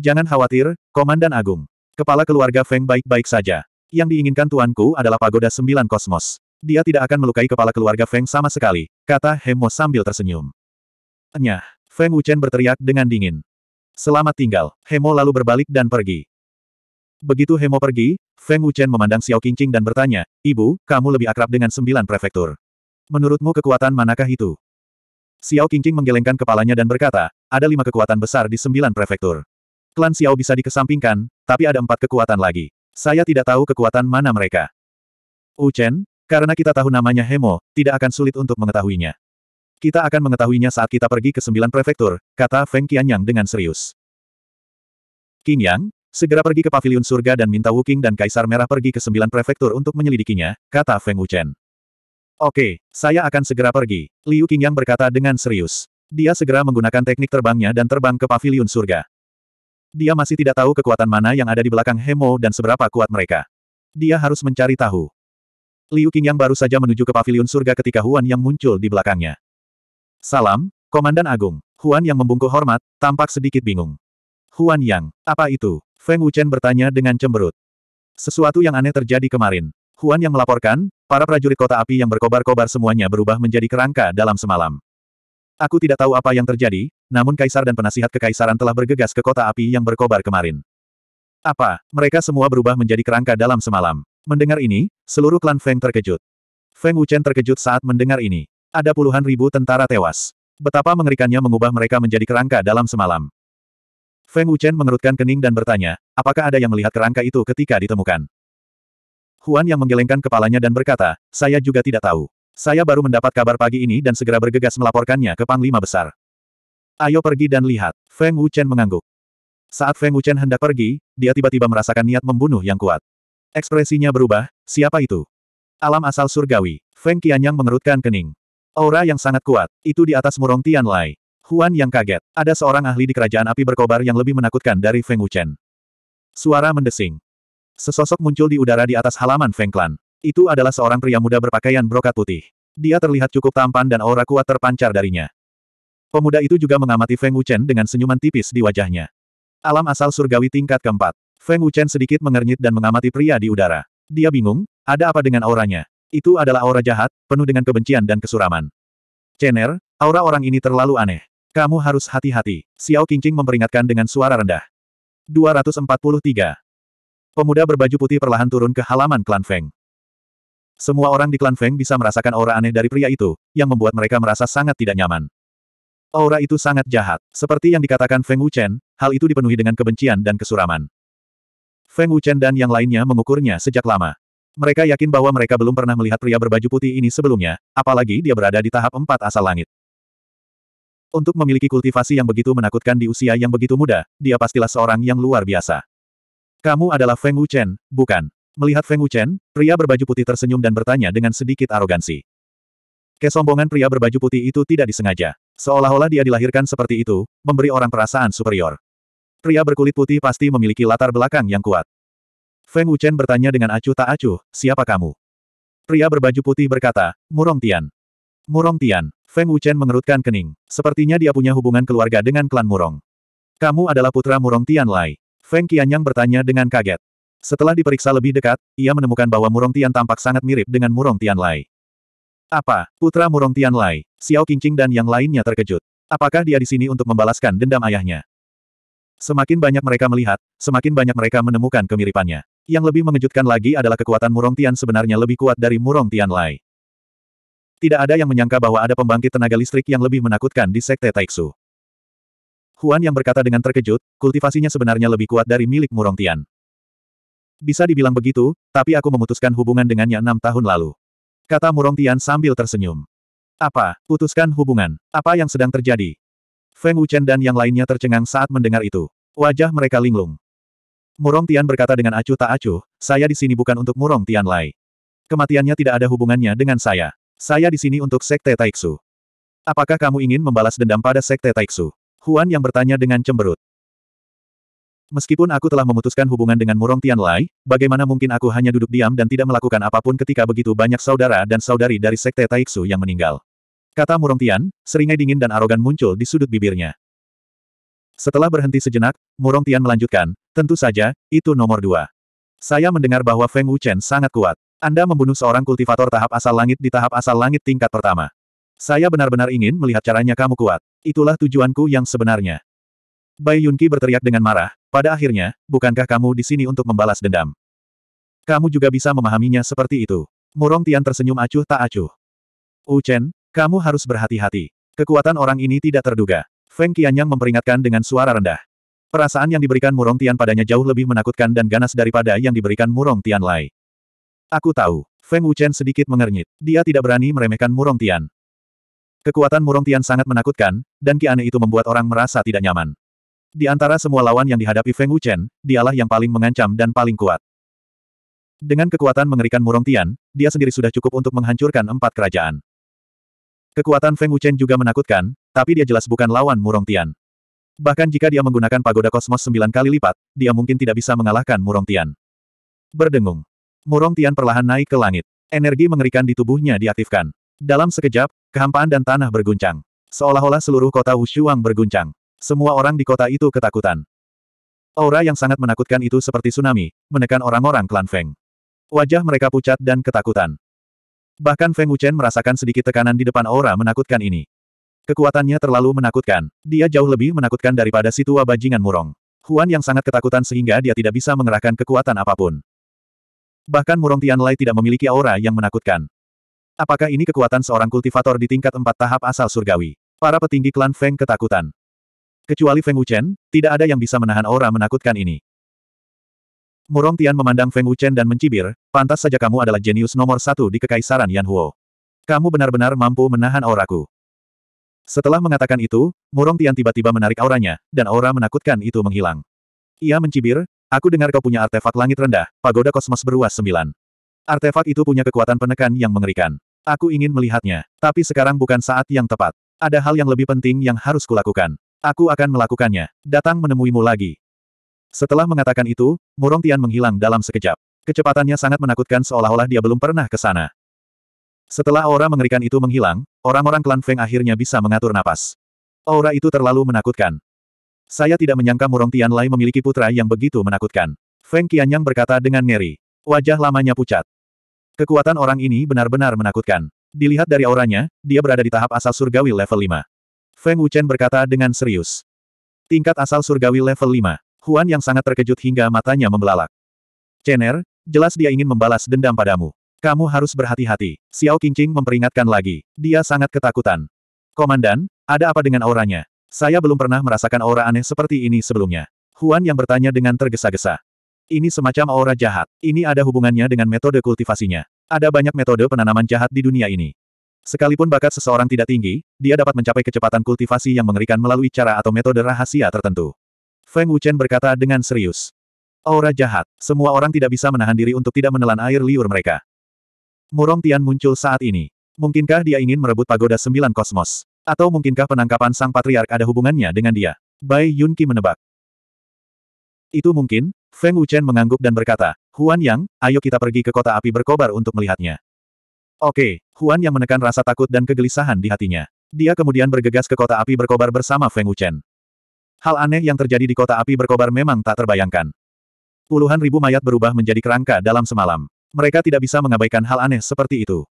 Jangan khawatir, Komandan Agung. Kepala keluarga Feng baik-baik saja. Yang diinginkan tuanku adalah pagoda sembilan kosmos. Dia tidak akan melukai kepala keluarga Feng sama sekali, kata Hemo sambil tersenyum. Enyah, Feng Wuchen berteriak dengan dingin. Selamat tinggal. Hemo lalu berbalik dan pergi. Begitu Hemo pergi, Feng Wuchen memandang Xiao Qingqing dan bertanya, Ibu, kamu lebih akrab dengan sembilan prefektur. Menurutmu kekuatan manakah itu? Xiao Qingqing menggelengkan kepalanya dan berkata, ada lima kekuatan besar di sembilan prefektur. Klan Xiao bisa dikesampingkan, tapi ada empat kekuatan lagi. Saya tidak tahu kekuatan mana mereka. Wuchen, karena kita tahu namanya Hemo, tidak akan sulit untuk mengetahuinya. Kita akan mengetahuinya saat kita pergi ke sembilan prefektur, kata Feng Qianyang dengan serius. King Yang, segera pergi ke paviliun surga dan minta Wuking dan Kaisar Merah pergi ke sembilan prefektur untuk menyelidikinya, kata Feng Wuchen. Oke, saya akan segera pergi, Liu Yang berkata dengan serius. Dia segera menggunakan teknik terbangnya dan terbang ke paviliun surga. Dia masih tidak tahu kekuatan mana yang ada di belakang Hemo dan seberapa kuat mereka. Dia harus mencari tahu. Liu Qingyang baru saja menuju ke paviliun surga ketika Huan Yang muncul di belakangnya. Salam, Komandan Agung. Huan yang membungkuk hormat, tampak sedikit bingung. Huan Yang, apa itu? Feng Wuchen bertanya dengan cemberut. Sesuatu yang aneh terjadi kemarin. Huan Yang melaporkan, para prajurit kota api yang berkobar-kobar semuanya berubah menjadi kerangka dalam semalam. Aku tidak tahu apa yang terjadi, namun kaisar dan penasihat kekaisaran telah bergegas ke kota api yang berkobar kemarin. Apa, mereka semua berubah menjadi kerangka dalam semalam. Mendengar ini, seluruh klan Feng terkejut. Feng Wuchen terkejut saat mendengar ini. Ada puluhan ribu tentara tewas. Betapa mengerikannya mengubah mereka menjadi kerangka dalam semalam. Feng Wuchen mengerutkan kening dan bertanya, apakah ada yang melihat kerangka itu ketika ditemukan? Huan yang menggelengkan kepalanya dan berkata, saya juga tidak tahu. Saya baru mendapat kabar pagi ini dan segera bergegas melaporkannya ke Panglima Besar. Ayo pergi dan lihat. Feng Wuchen mengangguk. Saat Feng Wuchen hendak pergi, dia tiba-tiba merasakan niat membunuh yang kuat. Ekspresinya berubah, siapa itu? Alam asal surgawi. Feng Qianyang mengerutkan kening. Aura yang sangat kuat. Itu di atas Murong Tian Lai. Huan yang kaget. Ada seorang ahli di kerajaan api berkobar yang lebih menakutkan dari Feng Wuchen. Suara mendesing. Sesosok muncul di udara di atas halaman Feng Clan. Itu adalah seorang pria muda berpakaian brokat putih. Dia terlihat cukup tampan dan aura kuat terpancar darinya. Pemuda itu juga mengamati Feng Wuchen dengan senyuman tipis di wajahnya. Alam asal surgawi tingkat keempat. Feng Wuchen sedikit mengernyit dan mengamati pria di udara. Dia bingung, ada apa dengan auranya? Itu adalah aura jahat, penuh dengan kebencian dan kesuraman. Cener, aura orang ini terlalu aneh. Kamu harus hati-hati. Xiao Qingqing memperingatkan dengan suara rendah. 243. Pemuda berbaju putih perlahan turun ke halaman klan Feng. Semua orang di klan Feng bisa merasakan aura aneh dari pria itu, yang membuat mereka merasa sangat tidak nyaman. Aura itu sangat jahat. Seperti yang dikatakan Feng Wuchen, hal itu dipenuhi dengan kebencian dan kesuraman. Feng Wuchen dan yang lainnya mengukurnya sejak lama. Mereka yakin bahwa mereka belum pernah melihat pria berbaju putih ini sebelumnya, apalagi dia berada di tahap empat asal langit. Untuk memiliki kultivasi yang begitu menakutkan di usia yang begitu muda, dia pastilah seorang yang luar biasa. Kamu adalah Feng Wuchen, bukan? Melihat Feng Wuchen, pria berbaju putih tersenyum dan bertanya dengan sedikit arogansi. Kesombongan pria berbaju putih itu tidak disengaja. Seolah-olah dia dilahirkan seperti itu, memberi orang perasaan superior. Pria berkulit putih pasti memiliki latar belakang yang kuat. Feng Wuchen bertanya dengan acuh tak acuh, siapa kamu? Pria berbaju putih berkata, Murong Tian. Murong Tian. Feng Wuchen mengerutkan kening. Sepertinya dia punya hubungan keluarga dengan klan Murong. Kamu adalah putra Murong Tian Lai. Feng Qianyang bertanya dengan kaget. Setelah diperiksa lebih dekat, ia menemukan bahwa Murong Tian tampak sangat mirip dengan Murong Tian Lai. Apa, putra Murong Tian Lai, Xiao Qingqing dan yang lainnya terkejut. Apakah dia di sini untuk membalaskan dendam ayahnya? Semakin banyak mereka melihat, semakin banyak mereka menemukan kemiripannya. Yang lebih mengejutkan lagi adalah kekuatan Murong Tian sebenarnya lebih kuat dari Murong Tian Lai. Tidak ada yang menyangka bahwa ada pembangkit tenaga listrik yang lebih menakutkan di Sekte Taiksu. Huan yang berkata dengan terkejut, kultivasinya sebenarnya lebih kuat dari milik Murong Tian. Bisa dibilang begitu, tapi aku memutuskan hubungan dengannya enam tahun lalu. Kata Murong Tian sambil tersenyum. Apa? Putuskan hubungan. Apa yang sedang terjadi? Feng Wuchen dan yang lainnya tercengang saat mendengar itu. Wajah mereka linglung. Murong Tian berkata dengan acuh tak acuh, saya di sini bukan untuk Murong Tian Lai. Kematiannya tidak ada hubungannya dengan saya. Saya di sini untuk Sekte Taiksu. Apakah kamu ingin membalas dendam pada Sekte Taiksu? Huan yang bertanya dengan cemberut. Meskipun aku telah memutuskan hubungan dengan Murong Tian Lai, bagaimana mungkin aku hanya duduk diam dan tidak melakukan apapun ketika begitu banyak saudara dan saudari dari Sekte Taiksu yang meninggal. Kata Murong Tian, seringai dingin dan arogan muncul di sudut bibirnya. Setelah berhenti sejenak, Murong Tian melanjutkan, tentu saja, itu nomor dua. Saya mendengar bahwa Feng Wuchen sangat kuat. Anda membunuh seorang kultivator tahap asal langit di tahap asal langit tingkat pertama. Saya benar-benar ingin melihat caranya kamu kuat. Itulah tujuanku yang sebenarnya. Bai Yunqi berteriak dengan marah, pada akhirnya, bukankah kamu di sini untuk membalas dendam? Kamu juga bisa memahaminya seperti itu. Murong Tian tersenyum acuh tak acuh. Wu Chen, kamu harus berhati-hati. Kekuatan orang ini tidak terduga. Feng Qianyang memperingatkan dengan suara rendah. Perasaan yang diberikan Murong Tian padanya jauh lebih menakutkan dan ganas daripada yang diberikan Murong Tian Lai. Aku tahu. Feng Wuchen sedikit mengernyit. Dia tidak berani meremehkan Murong Tian. Kekuatan Murong Tian sangat menakutkan, dan Qianne itu membuat orang merasa tidak nyaman. Di antara semua lawan yang dihadapi Feng Wuchen, dialah yang paling mengancam dan paling kuat. Dengan kekuatan mengerikan Murong Tian, dia sendiri sudah cukup untuk menghancurkan empat kerajaan. Kekuatan Feng Wuchen juga menakutkan, tapi dia jelas bukan lawan Murong Tian. Bahkan jika dia menggunakan pagoda kosmos sembilan kali lipat, dia mungkin tidak bisa mengalahkan Murong Tian. Berdengung. Murong Tian perlahan naik ke langit. Energi mengerikan di tubuhnya diaktifkan. Dalam sekejap, kehampaan dan tanah berguncang. Seolah-olah seluruh kota Wushuang berguncang. Semua orang di kota itu ketakutan. Aura yang sangat menakutkan itu seperti tsunami, menekan orang-orang klan Feng. Wajah mereka pucat dan ketakutan. Bahkan Feng Wuchen merasakan sedikit tekanan di depan aura menakutkan ini. Kekuatannya terlalu menakutkan. Dia jauh lebih menakutkan daripada si tua bajingan murong. Huan yang sangat ketakutan sehingga dia tidak bisa mengerahkan kekuatan apapun. Bahkan murong Tianlai tidak memiliki aura yang menakutkan. Apakah ini kekuatan seorang kultivator di tingkat empat tahap asal surgawi? Para petinggi klan Feng ketakutan. Kecuali Feng Wuchen, tidak ada yang bisa menahan aura menakutkan ini. Murong Tian memandang Feng Wuchen dan mencibir, pantas saja kamu adalah jenius nomor satu di Kekaisaran Yan Huo. Kamu benar-benar mampu menahan auraku. Setelah mengatakan itu, Murong Tian tiba-tiba menarik auranya, dan aura menakutkan itu menghilang. Ia mencibir, aku dengar kau punya artefak langit rendah, pagoda kosmos Beruas sembilan. Artefak itu punya kekuatan penekan yang mengerikan. Aku ingin melihatnya, tapi sekarang bukan saat yang tepat. Ada hal yang lebih penting yang harus kulakukan. Aku akan melakukannya. Datang menemuimu lagi. Setelah mengatakan itu, Murong Tian menghilang dalam sekejap. Kecepatannya sangat menakutkan seolah-olah dia belum pernah ke sana. Setelah aura mengerikan itu menghilang, orang-orang klan Feng akhirnya bisa mengatur napas. Aura itu terlalu menakutkan. Saya tidak menyangka Murong Tian Lai memiliki putra yang begitu menakutkan. Feng Qianyang berkata dengan ngeri. Wajah lamanya pucat. Kekuatan orang ini benar-benar menakutkan. Dilihat dari auranya, dia berada di tahap asal surgawi level 5. Feng Wuchen berkata dengan serius. Tingkat asal surgawi level 5. Huan yang sangat terkejut hingga matanya membelalak. Chen'er, jelas dia ingin membalas dendam padamu. Kamu harus berhati-hati. Xiao Qingqing memperingatkan lagi. Dia sangat ketakutan. Komandan, ada apa dengan auranya? Saya belum pernah merasakan aura aneh seperti ini sebelumnya. Huan yang bertanya dengan tergesa-gesa. Ini semacam aura jahat. Ini ada hubungannya dengan metode kultivasinya. Ada banyak metode penanaman jahat di dunia ini. Sekalipun bakat seseorang tidak tinggi, dia dapat mencapai kecepatan kultivasi yang mengerikan melalui cara atau metode rahasia tertentu. Feng Wuchen berkata dengan serius. Aura jahat, semua orang tidak bisa menahan diri untuk tidak menelan air liur mereka. Murong Tian muncul saat ini. Mungkinkah dia ingin merebut pagoda sembilan kosmos? Atau mungkinkah penangkapan sang patriark ada hubungannya dengan dia? Bai Yunqi menebak. Itu mungkin, Feng Wuchen mengangguk dan berkata, Huan Yang, ayo kita pergi ke kota api berkobar untuk melihatnya. Oke, Huan yang menekan rasa takut dan kegelisahan di hatinya. Dia kemudian bergegas ke kota api berkobar bersama Feng Wuchen. Hal aneh yang terjadi di kota api berkobar memang tak terbayangkan. Puluhan ribu mayat berubah menjadi kerangka dalam semalam. Mereka tidak bisa mengabaikan hal aneh seperti itu.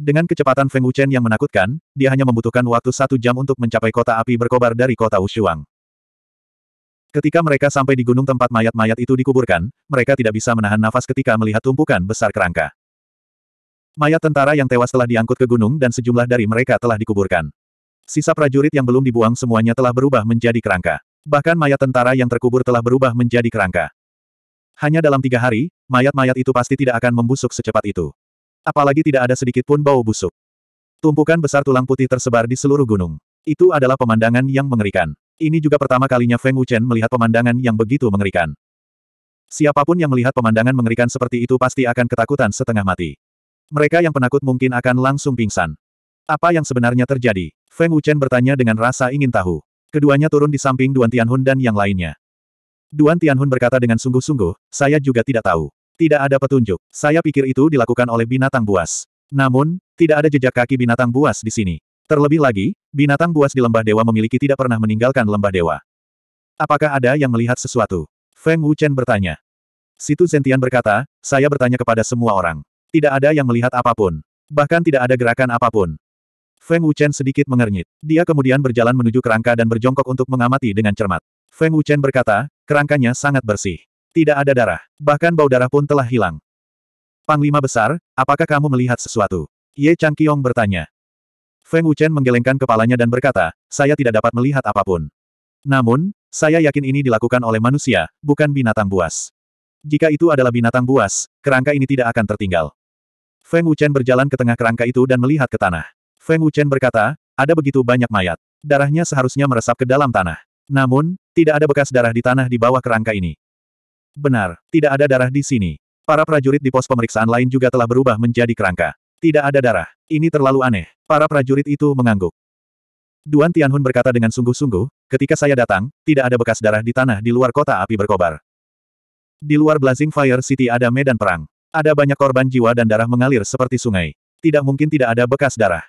Dengan kecepatan Feng Wuchen yang menakutkan, dia hanya membutuhkan waktu satu jam untuk mencapai kota api berkobar dari kota Wushuang. Ketika mereka sampai di gunung tempat mayat-mayat itu dikuburkan, mereka tidak bisa menahan nafas ketika melihat tumpukan besar kerangka. Mayat tentara yang tewas telah diangkut ke gunung dan sejumlah dari mereka telah dikuburkan. Sisa prajurit yang belum dibuang semuanya telah berubah menjadi kerangka. Bahkan mayat tentara yang terkubur telah berubah menjadi kerangka. Hanya dalam tiga hari, mayat-mayat itu pasti tidak akan membusuk secepat itu. Apalagi tidak ada sedikit pun bau busuk. Tumpukan besar tulang putih tersebar di seluruh gunung. Itu adalah pemandangan yang mengerikan. Ini juga pertama kalinya Feng Wuchen melihat pemandangan yang begitu mengerikan. Siapapun yang melihat pemandangan mengerikan seperti itu pasti akan ketakutan setengah mati. Mereka yang penakut mungkin akan langsung pingsan. Apa yang sebenarnya terjadi? Feng Wuchen bertanya dengan rasa ingin tahu. Keduanya turun di samping Duan Tianhun dan yang lainnya. Duan Tianhun berkata dengan sungguh-sungguh, saya juga tidak tahu. Tidak ada petunjuk. Saya pikir itu dilakukan oleh binatang buas. Namun, tidak ada jejak kaki binatang buas di sini. Terlebih lagi, binatang buas di lembah dewa memiliki tidak pernah meninggalkan lembah dewa. Apakah ada yang melihat sesuatu? Feng Wuchen bertanya. Situ Zentian berkata, saya bertanya kepada semua orang. Tidak ada yang melihat apapun. Bahkan tidak ada gerakan apapun. Feng Wuchen sedikit mengernyit. Dia kemudian berjalan menuju kerangka dan berjongkok untuk mengamati dengan cermat. Feng Wuchen berkata, kerangkanya sangat bersih. Tidak ada darah. Bahkan bau darah pun telah hilang. Panglima besar, apakah kamu melihat sesuatu? Ye Changqiong bertanya. Feng Wuchen menggelengkan kepalanya dan berkata, saya tidak dapat melihat apapun. Namun, saya yakin ini dilakukan oleh manusia, bukan binatang buas. Jika itu adalah binatang buas, kerangka ini tidak akan tertinggal. Feng Wuchen berjalan ke tengah kerangka itu dan melihat ke tanah. Feng Wuchen berkata, ada begitu banyak mayat. Darahnya seharusnya meresap ke dalam tanah. Namun, tidak ada bekas darah di tanah di bawah kerangka ini. Benar, tidak ada darah di sini. Para prajurit di pos pemeriksaan lain juga telah berubah menjadi kerangka. Tidak ada darah. Ini terlalu aneh. Para prajurit itu mengangguk. Duan Tianhun berkata dengan sungguh-sungguh, ketika saya datang, tidak ada bekas darah di tanah di luar kota api berkobar. Di luar Blazing Fire City ada medan perang. Ada banyak korban jiwa dan darah mengalir seperti sungai. Tidak mungkin tidak ada bekas darah.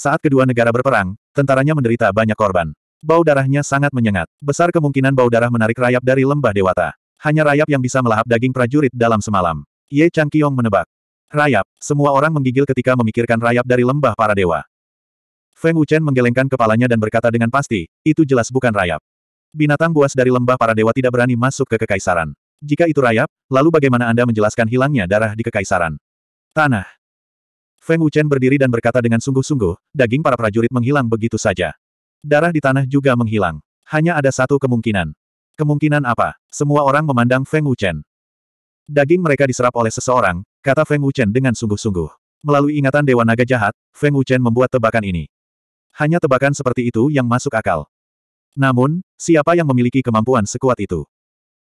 Saat kedua negara berperang, tentaranya menderita banyak korban. Bau darahnya sangat menyengat. Besar kemungkinan bau darah menarik rayap dari lembah dewata. Hanya rayap yang bisa melahap daging prajurit dalam semalam. Ye Chang Kiong menebak. Rayap, semua orang menggigil ketika memikirkan rayap dari lembah para dewa. Feng Wuchen menggelengkan kepalanya dan berkata dengan pasti, itu jelas bukan rayap. Binatang buas dari lembah para dewa tidak berani masuk ke kekaisaran. Jika itu rayap, lalu bagaimana Anda menjelaskan hilangnya darah di kekaisaran? Tanah. Feng Wuchen berdiri dan berkata dengan sungguh-sungguh, daging para prajurit menghilang begitu saja. Darah di tanah juga menghilang. Hanya ada satu kemungkinan. Kemungkinan apa? Semua orang memandang Feng Wuchen. Daging mereka diserap oleh seseorang, kata Feng Wuchen dengan sungguh-sungguh. Melalui ingatan Dewa Naga Jahat, Feng Wuchen membuat tebakan ini. Hanya tebakan seperti itu yang masuk akal. Namun, siapa yang memiliki kemampuan sekuat itu?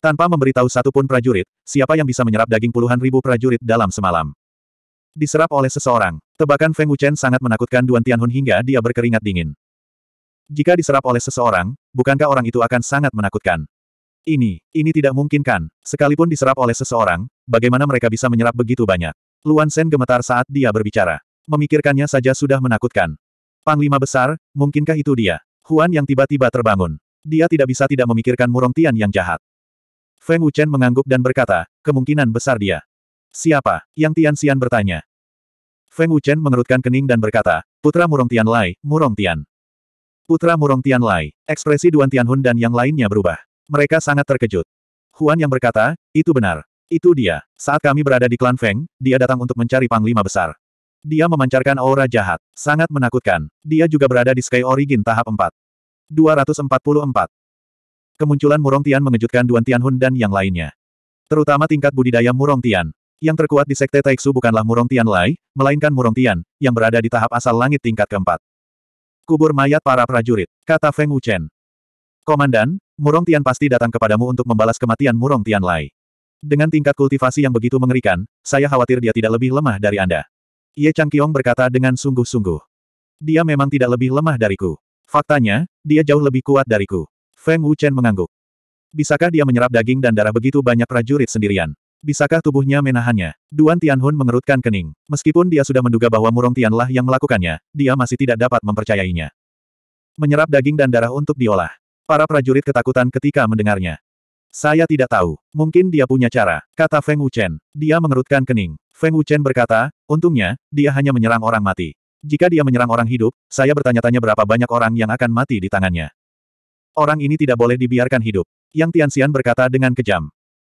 Tanpa memberitahu satupun prajurit, siapa yang bisa menyerap daging puluhan ribu prajurit dalam semalam? Diserap oleh seseorang. Tebakan Feng Wuchen sangat menakutkan Duan Tianhun hingga dia berkeringat dingin. Jika diserap oleh seseorang, bukankah orang itu akan sangat menakutkan? Ini, ini tidak mungkin kan? Sekalipun diserap oleh seseorang, bagaimana mereka bisa menyerap begitu banyak? Luan Sen gemetar saat dia berbicara. Memikirkannya saja sudah menakutkan. Panglima besar, mungkinkah itu dia? Huan yang tiba-tiba terbangun. Dia tidak bisa tidak memikirkan Murong Tian yang jahat. Feng Wuchen mengangguk dan berkata, kemungkinan besar dia. Siapa? Yang Tian Xian bertanya. Feng Wuchen mengerutkan kening dan berkata, Putra Murong Tian Lai, Murong Tian. Putra Murong Tian Lai. ekspresi Duan Tianhun dan yang lainnya berubah. Mereka sangat terkejut. Huan yang berkata, itu benar. Itu dia. Saat kami berada di klan Feng, dia datang untuk mencari Panglima Besar. Dia memancarkan aura jahat. Sangat menakutkan. Dia juga berada di Sky Origin tahap 4. 244. Kemunculan Murong Tian mengejutkan Duan Tianhun dan yang lainnya. Terutama tingkat budidaya Murong Tian. Yang terkuat di Sekte Taiksu bukanlah Murong Tian Lai, melainkan Murong Tian, yang berada di tahap asal langit tingkat keempat. Kubur mayat para prajurit, kata Feng Wuchen. Komandan, Murong Tian pasti datang kepadamu untuk membalas kematian Murong Tian Lai. Dengan tingkat kultivasi yang begitu mengerikan, saya khawatir dia tidak lebih lemah dari Anda. Ye Changqiong berkata dengan sungguh-sungguh. Dia memang tidak lebih lemah dariku. Faktanya, dia jauh lebih kuat dariku. Feng Wuchen mengangguk. Bisakah dia menyerap daging dan darah begitu banyak prajurit sendirian? Bisakah tubuhnya menahannya? Duan Tianhun mengerutkan kening. Meskipun dia sudah menduga bahwa Murong Tianlah yang melakukannya, dia masih tidak dapat mempercayainya. Menyerap daging dan darah untuk diolah. Para prajurit ketakutan ketika mendengarnya. Saya tidak tahu. Mungkin dia punya cara, kata Feng Wuchen. Dia mengerutkan kening. Feng Wuchen berkata, untungnya, dia hanya menyerang orang mati. Jika dia menyerang orang hidup, saya bertanya-tanya berapa banyak orang yang akan mati di tangannya. Orang ini tidak boleh dibiarkan hidup. Yang Tianxian berkata dengan kejam.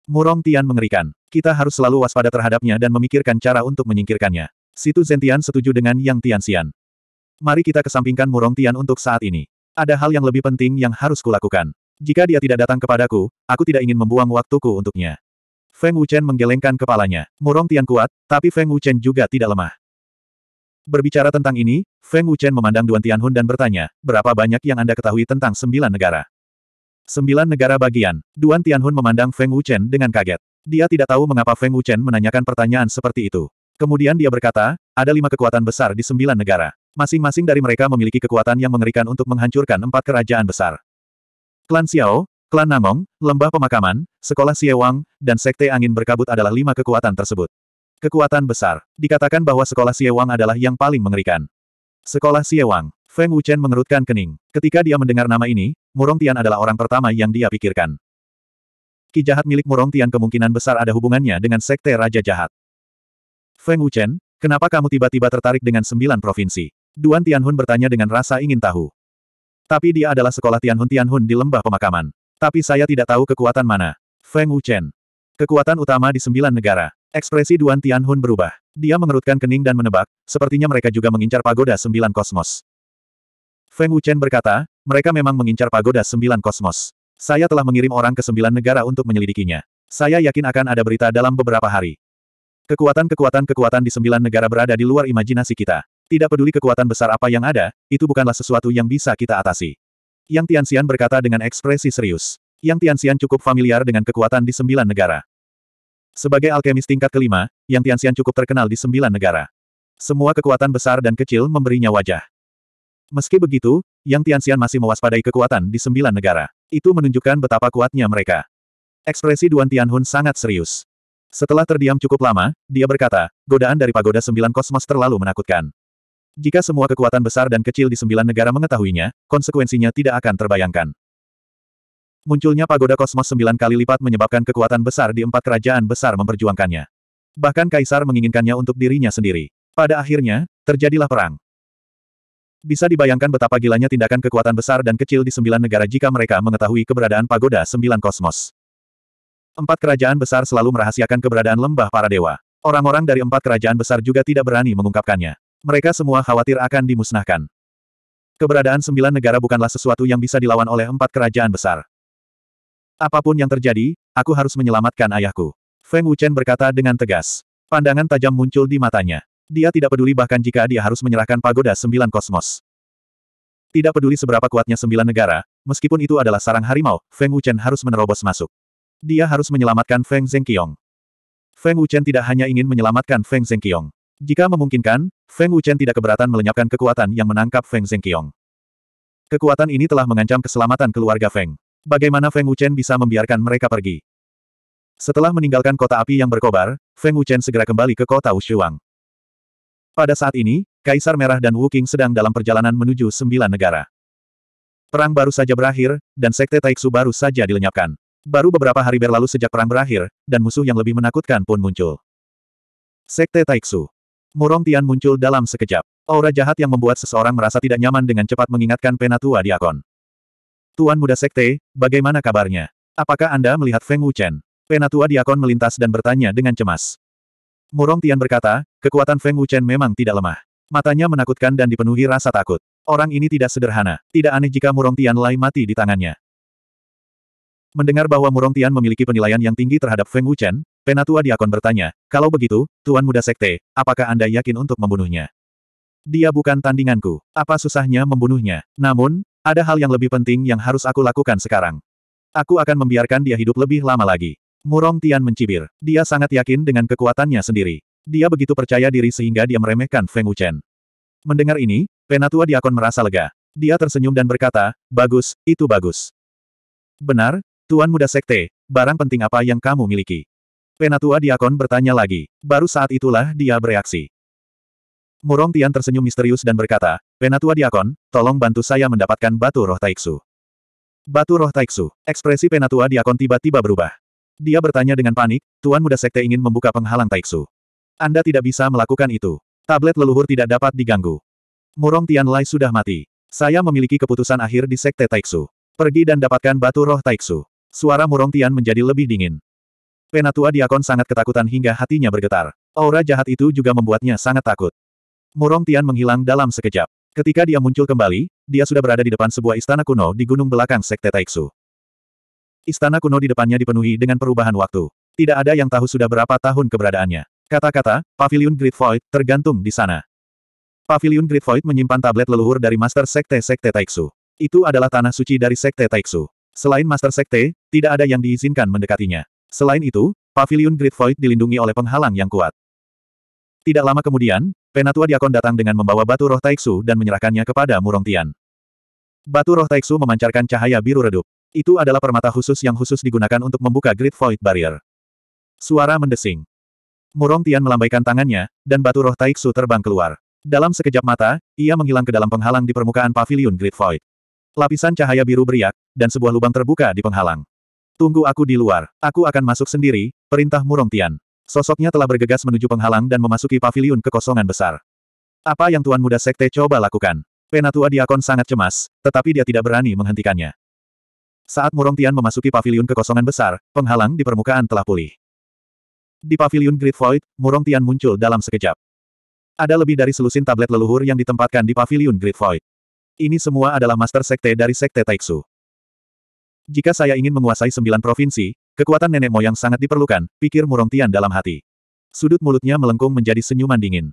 Murong Tian mengerikan. Kita harus selalu waspada terhadapnya dan memikirkan cara untuk menyingkirkannya. Situ Zentian setuju dengan Yang Tianxian. Mari kita kesampingkan Murong Tian untuk saat ini. Ada hal yang lebih penting yang harus kulakukan. Jika dia tidak datang kepadaku, aku tidak ingin membuang waktuku untuknya. Feng Wuchen menggelengkan kepalanya. Murong Tian kuat, tapi Feng Wuchen juga tidak lemah. Berbicara tentang ini, Feng Wuchen memandang Duan Tianhun dan bertanya, berapa banyak yang Anda ketahui tentang sembilan negara? Sembilan negara bagian, Duan Tianhun memandang Feng Wuchen dengan kaget. Dia tidak tahu mengapa Feng Wuchen menanyakan pertanyaan seperti itu. Kemudian dia berkata, ada lima kekuatan besar di sembilan negara. Masing-masing dari mereka memiliki kekuatan yang mengerikan untuk menghancurkan empat kerajaan besar. Klan Xiao, Klan Namong, Lembah Pemakaman, Sekolah Siewang, dan Sekte Angin Berkabut adalah lima kekuatan tersebut. Kekuatan besar. Dikatakan bahwa Sekolah Siewang adalah yang paling mengerikan. Sekolah Siewang. Feng Wuchen mengerutkan kening. Ketika dia mendengar nama ini, Murong Tian adalah orang pertama yang dia pikirkan. Ki jahat milik Murong Tian kemungkinan besar ada hubungannya dengan Sekte Raja Jahat. Feng Wuchen, kenapa kamu tiba-tiba tertarik dengan sembilan provinsi? Duan Tianhun bertanya dengan rasa ingin tahu. Tapi dia adalah sekolah Tianhun Tianhun di lembah pemakaman. Tapi saya tidak tahu kekuatan mana. Feng Wuchen. Kekuatan utama di sembilan negara. Ekspresi Duan Tianhun berubah. Dia mengerutkan kening dan menebak, sepertinya mereka juga mengincar pagoda sembilan kosmos. Feng Wuchen berkata, mereka memang mengincar pagoda sembilan kosmos. Saya telah mengirim orang ke sembilan negara untuk menyelidikinya. Saya yakin akan ada berita dalam beberapa hari. Kekuatan-kekuatan-kekuatan di sembilan negara berada di luar imajinasi kita. Tidak peduli kekuatan besar apa yang ada, itu bukanlah sesuatu yang bisa kita atasi. Yang Tianxian berkata dengan ekspresi serius. Yang Tianxian cukup familiar dengan kekuatan di sembilan negara. Sebagai alkemis tingkat kelima, Yang Tianxian cukup terkenal di sembilan negara. Semua kekuatan besar dan kecil memberinya wajah. Meski begitu, Yang Tianxian masih mewaspadai kekuatan di sembilan negara. Itu menunjukkan betapa kuatnya mereka. Ekspresi Duan Tianhun sangat serius. Setelah terdiam cukup lama, dia berkata, godaan dari pagoda sembilan kosmos terlalu menakutkan. Jika semua kekuatan besar dan kecil di sembilan negara mengetahuinya, konsekuensinya tidak akan terbayangkan. Munculnya pagoda kosmos sembilan kali lipat menyebabkan kekuatan besar di empat kerajaan besar memperjuangkannya. Bahkan kaisar menginginkannya untuk dirinya sendiri. Pada akhirnya, terjadilah perang. Bisa dibayangkan betapa gilanya tindakan kekuatan besar dan kecil di sembilan negara jika mereka mengetahui keberadaan pagoda sembilan kosmos. Empat kerajaan besar selalu merahasiakan keberadaan lembah para dewa. Orang-orang dari empat kerajaan besar juga tidak berani mengungkapkannya. Mereka semua khawatir akan dimusnahkan. Keberadaan sembilan negara bukanlah sesuatu yang bisa dilawan oleh empat kerajaan besar. Apapun yang terjadi, aku harus menyelamatkan ayahku. Feng Wuchen berkata dengan tegas. Pandangan tajam muncul di matanya. Dia tidak peduli bahkan jika dia harus menyerahkan pagoda sembilan kosmos. Tidak peduli seberapa kuatnya sembilan negara, meskipun itu adalah sarang harimau, Feng Wuchen harus menerobos masuk. Dia harus menyelamatkan Feng Zhengqiong. Feng Wuchen tidak hanya ingin menyelamatkan Feng Zhengqiong. Jika memungkinkan, Feng Wuchen tidak keberatan melenyapkan kekuatan yang menangkap Feng Zhengqiong. Kekuatan ini telah mengancam keselamatan keluarga Feng. Bagaimana Feng Wuchen bisa membiarkan mereka pergi? Setelah meninggalkan kota api yang berkobar, Feng Wuchen segera kembali ke kota Ushuang. Pada saat ini, Kaisar Merah dan Wu Qing sedang dalam perjalanan menuju sembilan negara. Perang baru saja berakhir, dan Sekte Taiksu baru saja dilenyapkan. Baru beberapa hari berlalu sejak perang berakhir, dan musuh yang lebih menakutkan pun muncul. Sekte Taiksu. Murong Tian muncul dalam sekejap. Aura jahat yang membuat seseorang merasa tidak nyaman dengan cepat mengingatkan penatua diakon. Tuan muda Sekte, bagaimana kabarnya? Apakah Anda melihat Feng Wuchen? Penatua diakon melintas dan bertanya dengan cemas. Murong Tian berkata, kekuatan Feng Wuchen memang tidak lemah. Matanya menakutkan dan dipenuhi rasa takut. Orang ini tidak sederhana. Tidak aneh jika Murong Tian Lai mati di tangannya. Mendengar bahwa Murong Tian memiliki penilaian yang tinggi terhadap Feng Wuchen, Penatua Diakon bertanya, kalau begitu, Tuan Muda Sekte, apakah Anda yakin untuk membunuhnya? Dia bukan tandinganku. Apa susahnya membunuhnya? Namun, ada hal yang lebih penting yang harus aku lakukan sekarang. Aku akan membiarkan dia hidup lebih lama lagi. Murong Tian mencibir. Dia sangat yakin dengan kekuatannya sendiri. Dia begitu percaya diri sehingga dia meremehkan Feng Wuchen. Mendengar ini, penatua diakon merasa lega. Dia tersenyum dan berkata, bagus, itu bagus. Benar, Tuan Muda Sekte, barang penting apa yang kamu miliki? Penatua diakon bertanya lagi. Baru saat itulah dia bereaksi. Murong Tian tersenyum misterius dan berkata, Penatua diakon, tolong bantu saya mendapatkan batu roh Taiksu. Batu roh Taiksu. Ekspresi Penatua diakon tiba-tiba berubah. Dia bertanya dengan panik, Tuan Muda Sekte ingin membuka penghalang Taiksu. Anda tidak bisa melakukan itu. Tablet leluhur tidak dapat diganggu. Murong Tian Lai sudah mati. Saya memiliki keputusan akhir di Sekte Taiksu. Pergi dan dapatkan batu roh Taiksu. Suara Murong Tian menjadi lebih dingin. Penatua Diakon sangat ketakutan hingga hatinya bergetar. Aura jahat itu juga membuatnya sangat takut. Murong Tian menghilang dalam sekejap. Ketika dia muncul kembali, dia sudah berada di depan sebuah istana kuno di gunung belakang Sekte Taiksu. Istana kuno di depannya dipenuhi dengan perubahan waktu. Tidak ada yang tahu sudah berapa tahun keberadaannya. Kata-kata, Pavilion Great Void, tergantung di sana. Pavilion Great Void menyimpan tablet leluhur dari Master Sekte Sekte Taiksu. Itu adalah tanah suci dari Sekte Taiksu. Selain Master Sekte, tidak ada yang diizinkan mendekatinya. Selain itu, Pavilion Great Void dilindungi oleh penghalang yang kuat. Tidak lama kemudian, Penatua Diakon datang dengan membawa batu roh Taiksu dan menyerahkannya kepada Murong Tian. Batu roh Taiksu memancarkan cahaya biru redup. Itu adalah permata khusus yang khusus digunakan untuk membuka Great Void Barrier. Suara mendesing. Murong Tian melambaikan tangannya, dan batu roh Taiksu terbang keluar. Dalam sekejap mata, ia menghilang ke dalam penghalang di permukaan pavilion Great Void. Lapisan cahaya biru beriak, dan sebuah lubang terbuka di penghalang. Tunggu aku di luar, aku akan masuk sendiri, perintah Murong Tian. Sosoknya telah bergegas menuju penghalang dan memasuki pavilion kekosongan besar. Apa yang Tuan Muda Sekte coba lakukan? Penatua Diakon sangat cemas, tetapi dia tidak berani menghentikannya. Saat Murong Tian memasuki pavilion kekosongan besar, penghalang di permukaan telah pulih. Di pavilion Great Void, Murong Tian muncul dalam sekejap. Ada lebih dari selusin tablet leluhur yang ditempatkan di pavilion Great Void. Ini semua adalah master sekte dari sekte Taiksu. Jika saya ingin menguasai sembilan provinsi, kekuatan nenek moyang sangat diperlukan, pikir Murong Tian dalam hati. Sudut mulutnya melengkung menjadi senyuman dingin.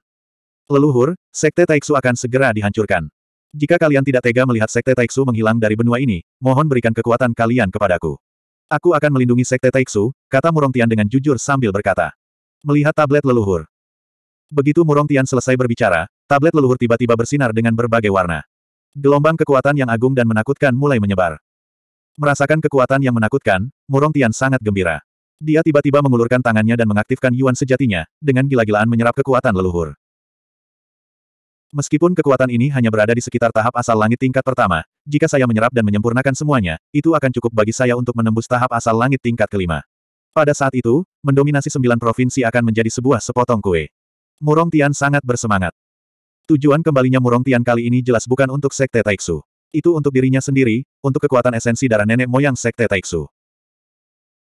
Leluhur, sekte Taiksu akan segera dihancurkan. Jika kalian tidak tega melihat Sekte Taiksu menghilang dari benua ini, mohon berikan kekuatan kalian kepadaku. Aku akan melindungi Sekte Taiksu, kata Murong Tian dengan jujur sambil berkata. Melihat tablet leluhur. Begitu Murong Tian selesai berbicara, tablet leluhur tiba-tiba bersinar dengan berbagai warna. Gelombang kekuatan yang agung dan menakutkan mulai menyebar. Merasakan kekuatan yang menakutkan, Murong Tian sangat gembira. Dia tiba-tiba mengulurkan tangannya dan mengaktifkan Yuan sejatinya, dengan gila-gilaan menyerap kekuatan leluhur. Meskipun kekuatan ini hanya berada di sekitar tahap asal langit tingkat pertama, jika saya menyerap dan menyempurnakan semuanya, itu akan cukup bagi saya untuk menembus tahap asal langit tingkat kelima. Pada saat itu, mendominasi sembilan provinsi akan menjadi sebuah sepotong kue. Murong Tian sangat bersemangat. Tujuan kembalinya Murong Tian kali ini jelas bukan untuk Sekte Taiksu. Itu untuk dirinya sendiri, untuk kekuatan esensi darah nenek moyang Sekte Taiksu.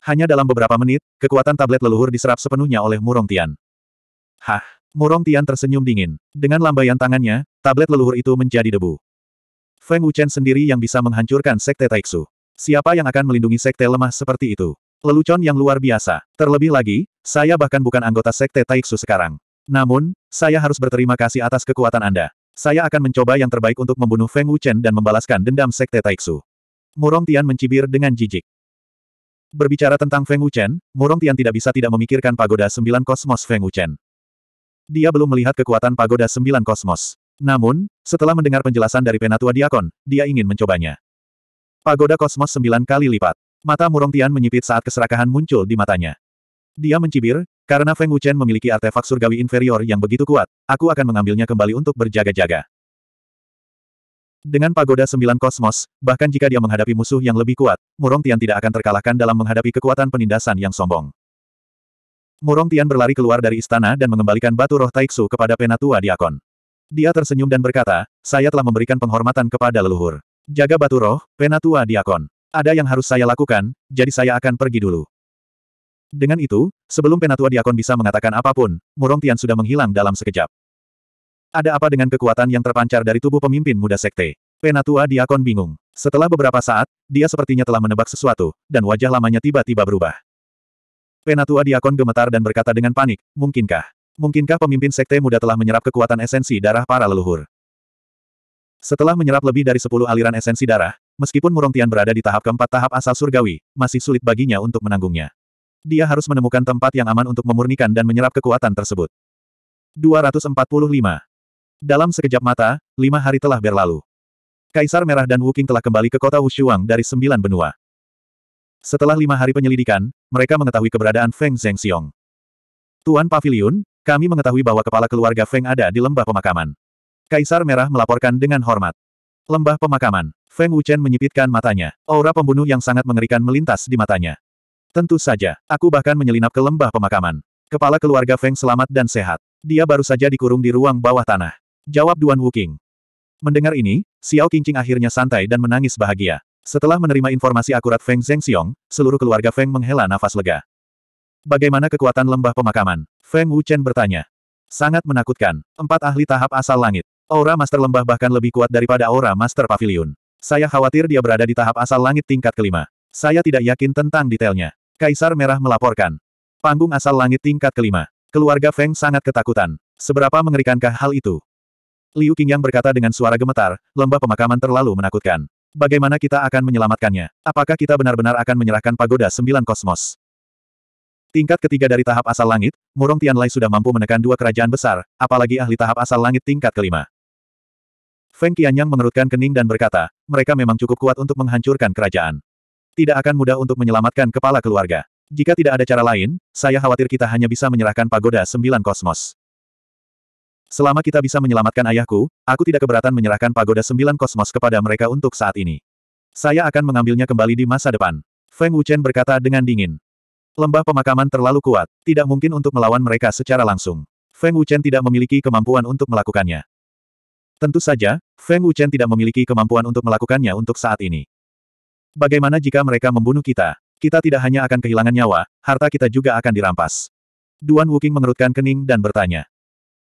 Hanya dalam beberapa menit, kekuatan tablet leluhur diserap sepenuhnya oleh Murong Tian. Hah! Murong Tian tersenyum dingin. Dengan lambaian tangannya, tablet leluhur itu menjadi debu. Feng Wuchen sendiri yang bisa menghancurkan Sekte Taiksu. Siapa yang akan melindungi Sekte lemah seperti itu? Lelucon yang luar biasa. Terlebih lagi, saya bahkan bukan anggota Sekte Taiksu sekarang. Namun, saya harus berterima kasih atas kekuatan Anda. Saya akan mencoba yang terbaik untuk membunuh Feng Wuchen dan membalaskan dendam Sekte Taiksu. Murong Tian mencibir dengan jijik. Berbicara tentang Feng Wuchen, Murong Tian tidak bisa tidak memikirkan pagoda sembilan kosmos Feng Wuchen. Dia belum melihat kekuatan pagoda sembilan kosmos. Namun, setelah mendengar penjelasan dari Penatua Diakon, dia ingin mencobanya. Pagoda kosmos sembilan kali lipat. Mata Murong Tian menyipit saat keserakahan muncul di matanya. Dia mencibir, karena Feng Wuchen memiliki artefak surgawi inferior yang begitu kuat, aku akan mengambilnya kembali untuk berjaga-jaga. Dengan pagoda sembilan kosmos, bahkan jika dia menghadapi musuh yang lebih kuat, Murong Tian tidak akan terkalahkan dalam menghadapi kekuatan penindasan yang sombong. Murong Tian berlari keluar dari istana dan mengembalikan batu roh Taiksu kepada penatua diakon. Dia tersenyum dan berkata, saya telah memberikan penghormatan kepada leluhur. Jaga batu roh, penatua diakon. Ada yang harus saya lakukan, jadi saya akan pergi dulu. Dengan itu, sebelum penatua diakon bisa mengatakan apapun, Murong Tian sudah menghilang dalam sekejap. Ada apa dengan kekuatan yang terpancar dari tubuh pemimpin muda sekte? Penatua diakon bingung. Setelah beberapa saat, dia sepertinya telah menebak sesuatu, dan wajah lamanya tiba-tiba berubah. Penatua Diakon gemetar dan berkata dengan panik, mungkinkah? Mungkinkah pemimpin sekte muda telah menyerap kekuatan esensi darah para leluhur? Setelah menyerap lebih dari sepuluh aliran esensi darah, meskipun Tian berada di tahap keempat tahap asal surgawi, masih sulit baginya untuk menanggungnya. Dia harus menemukan tempat yang aman untuk memurnikan dan menyerap kekuatan tersebut. 245. Dalam sekejap mata, lima hari telah berlalu. Kaisar Merah dan Wuking telah kembali ke kota Wushuang dari sembilan benua. Setelah lima hari penyelidikan, mereka mengetahui keberadaan Feng Zhengxiong. Tuan Pavilion, kami mengetahui bahwa kepala keluarga Feng ada di lembah pemakaman. Kaisar Merah melaporkan dengan hormat. Lembah pemakaman, Feng Wuchen menyipitkan matanya. Aura pembunuh yang sangat mengerikan melintas di matanya. Tentu saja, aku bahkan menyelinap ke lembah pemakaman. Kepala keluarga Feng selamat dan sehat. Dia baru saja dikurung di ruang bawah tanah. Jawab Duan Wuking. Mendengar ini, Xiao Qingqing akhirnya santai dan menangis bahagia. Setelah menerima informasi akurat Feng Zhengxiong, seluruh keluarga Feng menghela nafas lega. Bagaimana kekuatan lembah pemakaman? Feng Wuchen bertanya. Sangat menakutkan. Empat ahli tahap asal langit. Aura Master Lembah bahkan lebih kuat daripada aura Master Pavilion. Saya khawatir dia berada di tahap asal langit tingkat kelima. Saya tidak yakin tentang detailnya. Kaisar Merah melaporkan. Panggung asal langit tingkat kelima. Keluarga Feng sangat ketakutan. Seberapa mengerikankah hal itu? Liu Qingyang berkata dengan suara gemetar, lembah pemakaman terlalu menakutkan. Bagaimana kita akan menyelamatkannya? Apakah kita benar-benar akan menyerahkan pagoda sembilan kosmos? Tingkat ketiga dari tahap asal langit, Murong Tianlai sudah mampu menekan dua kerajaan besar, apalagi ahli tahap asal langit tingkat kelima. Feng Qianyang mengerutkan kening dan berkata, mereka memang cukup kuat untuk menghancurkan kerajaan. Tidak akan mudah untuk menyelamatkan kepala keluarga. Jika tidak ada cara lain, saya khawatir kita hanya bisa menyerahkan pagoda sembilan kosmos. Selama kita bisa menyelamatkan ayahku, aku tidak keberatan menyerahkan pagoda sembilan kosmos kepada mereka untuk saat ini. Saya akan mengambilnya kembali di masa depan. Feng Wuchen berkata dengan dingin. Lembah pemakaman terlalu kuat, tidak mungkin untuk melawan mereka secara langsung. Feng Wuchen tidak memiliki kemampuan untuk melakukannya. Tentu saja, Feng Wuchen tidak memiliki kemampuan untuk melakukannya untuk saat ini. Bagaimana jika mereka membunuh kita? Kita tidak hanya akan kehilangan nyawa, harta kita juga akan dirampas. Duan Wuking mengerutkan kening dan bertanya.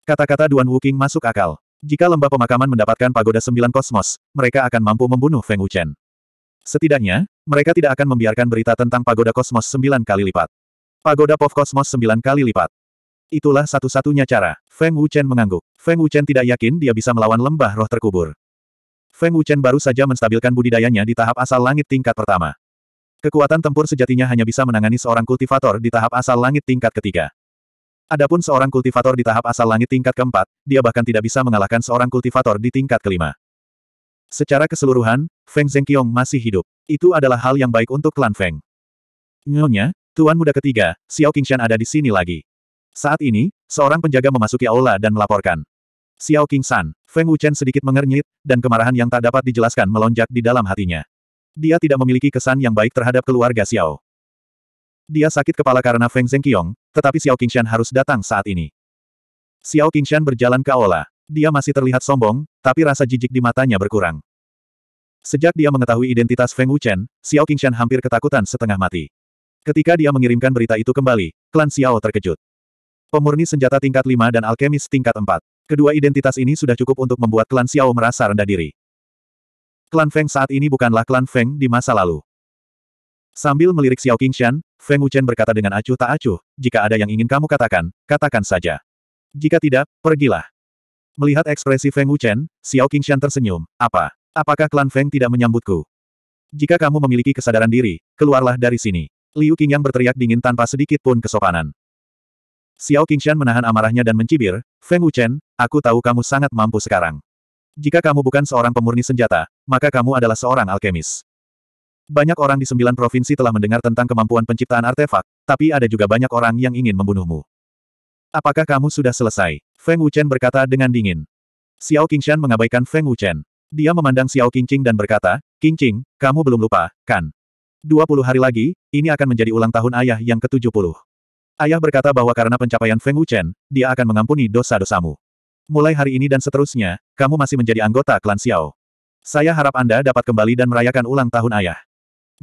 Kata-kata Duan Wuking masuk akal. Jika lembah pemakaman mendapatkan pagoda sembilan kosmos, mereka akan mampu membunuh Feng Wuchen. Setidaknya, mereka tidak akan membiarkan berita tentang pagoda kosmos sembilan kali lipat. Pagoda Pov Kosmos sembilan kali lipat. Itulah satu-satunya cara. Feng Wuchen mengangguk. Feng Wuchen tidak yakin dia bisa melawan lembah roh terkubur. Feng Wuchen baru saja menstabilkan budidayanya di tahap asal langit tingkat pertama. Kekuatan tempur sejatinya hanya bisa menangani seorang kultivator di tahap asal langit tingkat ketiga. Adapun seorang kultivator di tahap asal langit tingkat keempat, dia bahkan tidak bisa mengalahkan seorang kultivator di tingkat kelima. Secara keseluruhan, Feng Zhengqiong masih hidup. Itu adalah hal yang baik untuk klan Feng. Nyonya, Tuan Muda ketiga, Xiao Qingshan ada di sini lagi. Saat ini, seorang penjaga memasuki aula dan melaporkan. Xiao Qingshan, Feng Wuchen sedikit mengernyit, dan kemarahan yang tak dapat dijelaskan melonjak di dalam hatinya. Dia tidak memiliki kesan yang baik terhadap keluarga Xiao. Dia sakit kepala karena Feng Zhengqiong, tetapi Xiao Qingshan harus datang saat ini. Xiao Qingshan berjalan ke aula. Dia masih terlihat sombong, tapi rasa jijik di matanya berkurang. Sejak dia mengetahui identitas Feng Wuchen, Xiao Qingshan hampir ketakutan setengah mati. Ketika dia mengirimkan berita itu kembali, klan Xiao terkejut. Pemurni senjata tingkat 5 dan alkemis tingkat 4. Kedua identitas ini sudah cukup untuk membuat klan Xiao merasa rendah diri. Klan Feng saat ini bukanlah klan Feng di masa lalu. Sambil melirik Xiao Qingshan, Feng Wuchen berkata dengan acuh tak acuh, jika ada yang ingin kamu katakan, katakan saja. Jika tidak, pergilah. Melihat ekspresi Feng Wuchen, Xiao Qingshan tersenyum. Apa? Apakah klan Feng tidak menyambutku? Jika kamu memiliki kesadaran diri, keluarlah dari sini. Liu Qingyang berteriak dingin tanpa sedikit pun kesopanan. Xiao Qingshan menahan amarahnya dan mencibir, Feng Wuchen, aku tahu kamu sangat mampu sekarang. Jika kamu bukan seorang pemurni senjata, maka kamu adalah seorang alkemis. Banyak orang di sembilan provinsi telah mendengar tentang kemampuan penciptaan artefak, tapi ada juga banyak orang yang ingin membunuhmu. Apakah kamu sudah selesai? Feng Wuchen berkata dengan dingin. Xiao Qingshan mengabaikan Feng Wuchen. Dia memandang Xiao Qingqing dan berkata, Qingqing, kamu belum lupa, kan? 20 hari lagi, ini akan menjadi ulang tahun ayah yang ke-70. Ayah berkata bahwa karena pencapaian Feng Wuchen, dia akan mengampuni dosa-dosamu. Mulai hari ini dan seterusnya, kamu masih menjadi anggota klan Xiao. Saya harap Anda dapat kembali dan merayakan ulang tahun ayah.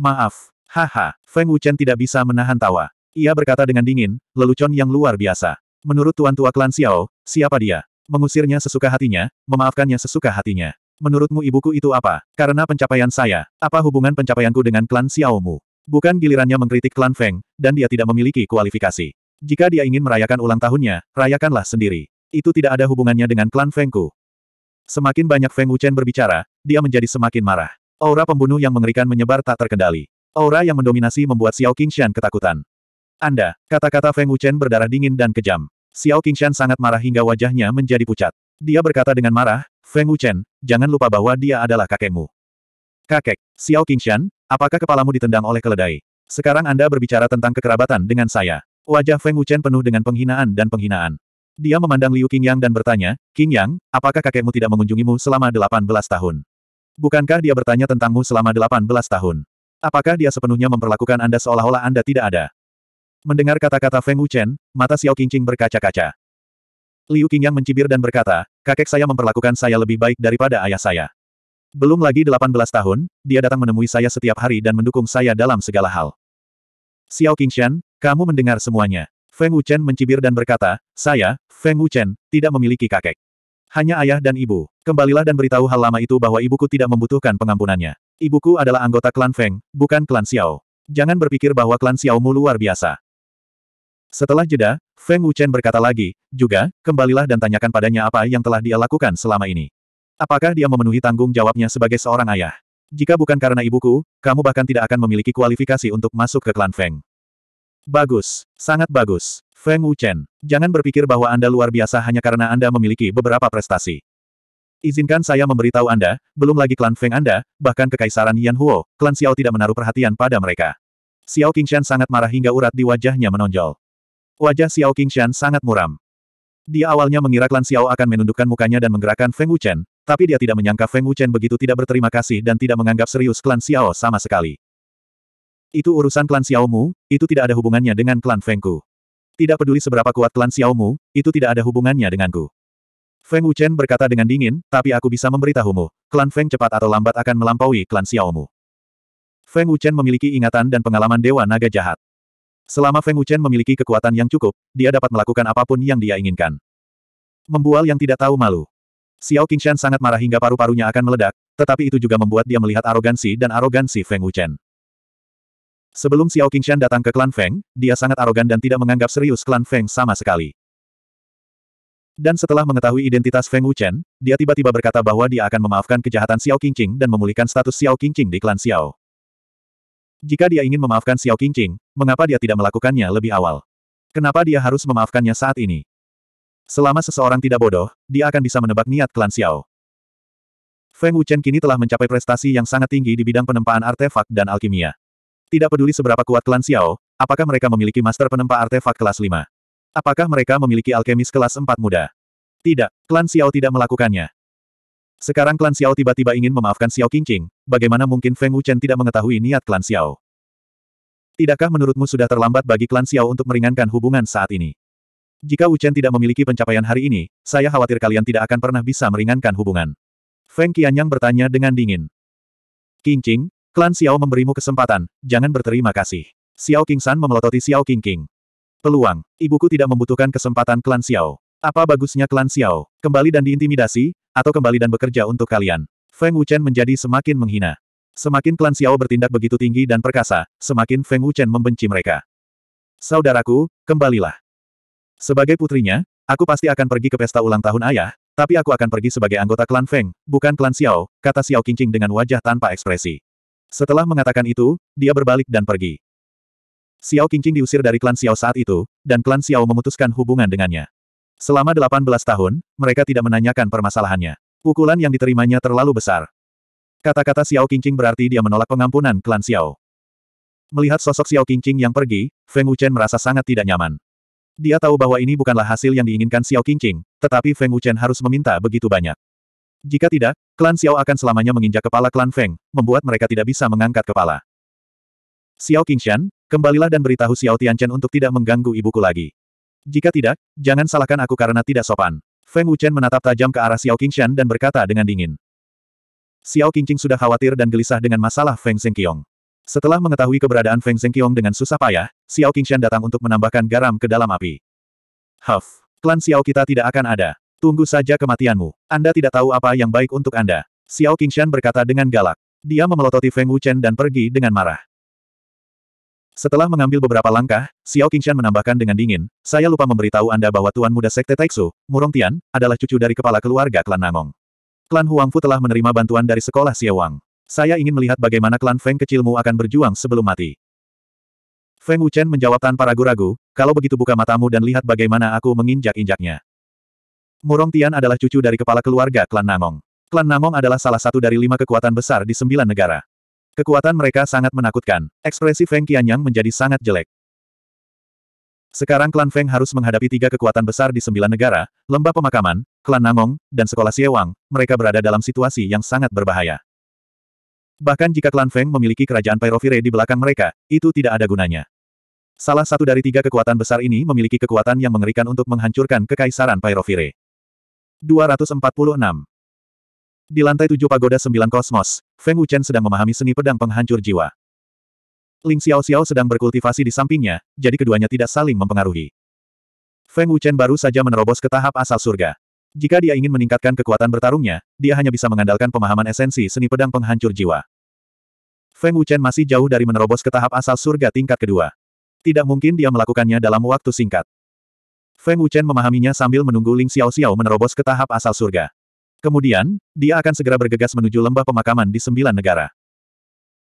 Maaf. Haha, Feng Wuchen tidak bisa menahan tawa. Ia berkata dengan dingin, lelucon yang luar biasa. Menurut Tuan Tua Klan Xiao, siapa dia? Mengusirnya sesuka hatinya, memaafkannya sesuka hatinya. Menurutmu ibuku itu apa? Karena pencapaian saya, apa hubungan pencapaianku dengan klan mu? Bukan gilirannya mengkritik klan Feng, dan dia tidak memiliki kualifikasi. Jika dia ingin merayakan ulang tahunnya, rayakanlah sendiri. Itu tidak ada hubungannya dengan klan Fengku. Semakin banyak Feng Wuchen berbicara, dia menjadi semakin marah. Aura pembunuh yang mengerikan menyebar tak terkendali. Aura yang mendominasi membuat Xiao Qingshan ketakutan. Anda, kata-kata Feng Wuchen berdarah dingin dan kejam. Xiao Qingshan sangat marah hingga wajahnya menjadi pucat. Dia berkata dengan marah, Feng Wuchen, jangan lupa bahwa dia adalah kakekmu. Kakek, Xiao Qingshan, apakah kepalamu ditendang oleh keledai? Sekarang Anda berbicara tentang kekerabatan dengan saya. Wajah Feng Wuchen penuh dengan penghinaan dan penghinaan. Dia memandang Liu Qingyang dan bertanya, Qingyang, apakah kakekmu tidak mengunjungimu selama 18 tahun? Bukankah dia bertanya tentangmu selama 18 tahun? Apakah dia sepenuhnya memperlakukan Anda seolah-olah Anda tidak ada? Mendengar kata-kata Feng Wuchen, mata Xiao Qingqing berkaca-kaca. Liu Qingyang mencibir dan berkata, kakek saya memperlakukan saya lebih baik daripada ayah saya. Belum lagi 18 tahun, dia datang menemui saya setiap hari dan mendukung saya dalam segala hal. Xiao Qingshan, kamu mendengar semuanya. Feng Wuchen mencibir dan berkata, saya, Feng Wuchen, tidak memiliki kakek. Hanya ayah dan ibu. Kembalilah dan beritahu hal lama itu bahwa ibuku tidak membutuhkan pengampunannya. Ibuku adalah anggota klan Feng, bukan klan Xiao. Jangan berpikir bahwa klan Xiao Xiaomu luar biasa. Setelah jeda, Feng Wuchen berkata lagi, juga, kembalilah dan tanyakan padanya apa yang telah dia lakukan selama ini. Apakah dia memenuhi tanggung jawabnya sebagai seorang ayah? Jika bukan karena ibuku, kamu bahkan tidak akan memiliki kualifikasi untuk masuk ke klan Feng. Bagus, sangat bagus. Feng Wuchen, jangan berpikir bahwa Anda luar biasa hanya karena Anda memiliki beberapa prestasi. Izinkan saya memberitahu Anda, belum lagi klan Feng Anda, bahkan kekaisaran Yan Huo, klan Xiao tidak menaruh perhatian pada mereka. Xiao Qingshan sangat marah hingga urat di wajahnya menonjol. Wajah Xiao Qingshan sangat muram. Dia awalnya mengira klan Xiao akan menundukkan mukanya dan menggerakkan Feng Wuchen, tapi dia tidak menyangka Feng Wuchen begitu tidak berterima kasih dan tidak menganggap serius klan Xiao sama sekali. Itu urusan klan Xiaomu, itu tidak ada hubungannya dengan klan Fengku. Tidak peduli seberapa kuat klan Xiaomu, itu tidak ada hubungannya denganku. Feng Wuchen berkata dengan dingin, tapi aku bisa memberitahumu, klan Feng cepat atau lambat akan melampaui klan Xiaomu. Feng Wuchen memiliki ingatan dan pengalaman Dewa Naga Jahat. Selama Feng Wuchen memiliki kekuatan yang cukup, dia dapat melakukan apapun yang dia inginkan. Membual yang tidak tahu malu. Xiao Qingshan sangat marah hingga paru-parunya akan meledak, tetapi itu juga membuat dia melihat arogansi dan arogansi Feng Wuchen. Sebelum Xiao Qingshan datang ke klan Feng, dia sangat arogan dan tidak menganggap serius klan Feng sama sekali. Dan setelah mengetahui identitas Feng Wuchen, dia tiba-tiba berkata bahwa dia akan memaafkan kejahatan Xiao Qingqing dan memulihkan status Xiao Qingqing di klan Xiao. Jika dia ingin memaafkan Xiao Qingqing, mengapa dia tidak melakukannya lebih awal? Kenapa dia harus memaafkannya saat ini? Selama seseorang tidak bodoh, dia akan bisa menebak niat klan Xiao. Feng Wuchen kini telah mencapai prestasi yang sangat tinggi di bidang penempaan artefak dan alkimia. Tidak peduli seberapa kuat klan Xiao, apakah mereka memiliki master penempa artefak kelas 5? Apakah mereka memiliki alkemis kelas 4 muda? Tidak, klan Xiao tidak melakukannya. Sekarang klan Xiao tiba-tiba ingin memaafkan Xiao Qingqing, bagaimana mungkin Feng Wuchen tidak mengetahui niat klan Xiao? Tidakkah menurutmu sudah terlambat bagi klan Xiao untuk meringankan hubungan saat ini? Jika Wuchen tidak memiliki pencapaian hari ini, saya khawatir kalian tidak akan pernah bisa meringankan hubungan. Feng Qianyang bertanya dengan dingin. Qingqing, Klan Xiao memberimu kesempatan, jangan berterima kasih. Xiao San memelototi Xiao Qingqing. Peluang, ibuku tidak membutuhkan kesempatan klan Xiao. Apa bagusnya klan Xiao? Kembali dan diintimidasi, atau kembali dan bekerja untuk kalian? Feng Wuchen menjadi semakin menghina. Semakin klan Xiao bertindak begitu tinggi dan perkasa, semakin Feng Wuchen membenci mereka. Saudaraku, kembalilah. Sebagai putrinya, aku pasti akan pergi ke pesta ulang tahun ayah, tapi aku akan pergi sebagai anggota klan Feng, bukan klan Xiao, kata Xiao Qingqing dengan wajah tanpa ekspresi. Setelah mengatakan itu, dia berbalik dan pergi. Xiao Qingqing diusir dari klan Xiao saat itu, dan klan Xiao memutuskan hubungan dengannya. Selama 18 tahun, mereka tidak menanyakan permasalahannya. Pukulan yang diterimanya terlalu besar. Kata-kata Xiao Qingqing berarti dia menolak pengampunan klan Xiao. Melihat sosok Xiao Qingqing yang pergi, Feng Wuchen merasa sangat tidak nyaman. Dia tahu bahwa ini bukanlah hasil yang diinginkan Xiao Qingqing, tetapi Feng Wuchen harus meminta begitu banyak. Jika tidak, klan Xiao akan selamanya menginjak kepala klan Feng, membuat mereka tidak bisa mengangkat kepala. Xiao Qingshan, kembalilah dan beritahu Xiao Tianchen untuk tidak mengganggu ibuku lagi. Jika tidak, jangan salahkan aku karena tidak sopan. Feng Wuchen menatap tajam ke arah Xiao Qingshan dan berkata dengan dingin. Xiao Qingqing sudah khawatir dan gelisah dengan masalah Feng Zhengqiong. Setelah mengetahui keberadaan Feng Zhengqiong dengan susah payah, Xiao Qingshan datang untuk menambahkan garam ke dalam api. Huff, klan Xiao kita tidak akan ada. Tunggu saja kematianmu. Anda tidak tahu apa yang baik untuk Anda. Xiao Qingshan berkata dengan galak. Dia memelototi Feng Wuchen dan pergi dengan marah. Setelah mengambil beberapa langkah, Xiao Qingshan menambahkan dengan dingin, saya lupa memberitahu Anda bahwa Tuan Muda Sekte Taixu, Murong Tian, adalah cucu dari kepala keluarga klan Nangong. Klan Huangfu telah menerima bantuan dari sekolah Xie Wang. Saya ingin melihat bagaimana klan Feng kecilmu akan berjuang sebelum mati. Feng Wuchen menjawab tanpa ragu-ragu, kalau begitu buka matamu dan lihat bagaimana aku menginjak-injaknya. Murong Tian adalah cucu dari kepala keluarga klan Namong. Klan Namong adalah salah satu dari lima kekuatan besar di sembilan negara. Kekuatan mereka sangat menakutkan. Ekspresi Feng Qianyang menjadi sangat jelek. Sekarang klan Feng harus menghadapi tiga kekuatan besar di sembilan negara, lembah pemakaman, klan Namong, dan sekolah Siewang, mereka berada dalam situasi yang sangat berbahaya. Bahkan jika klan Feng memiliki kerajaan Pyrovire di belakang mereka, itu tidak ada gunanya. Salah satu dari tiga kekuatan besar ini memiliki kekuatan yang mengerikan untuk menghancurkan kekaisaran Pyrovire. 246. Di lantai tujuh pagoda sembilan kosmos, Feng Wuchen sedang memahami seni pedang penghancur jiwa. Ling Xiao Xiao sedang berkultivasi di sampingnya, jadi keduanya tidak saling mempengaruhi. Feng Wuchen baru saja menerobos ke tahap asal surga. Jika dia ingin meningkatkan kekuatan bertarungnya, dia hanya bisa mengandalkan pemahaman esensi seni pedang penghancur jiwa. Feng Wuchen masih jauh dari menerobos ke tahap asal surga tingkat kedua. Tidak mungkin dia melakukannya dalam waktu singkat. Feng Wuchen memahaminya sambil menunggu Ling Xiao Xiao menerobos ke tahap asal surga. Kemudian, dia akan segera bergegas menuju lembah pemakaman di sembilan negara.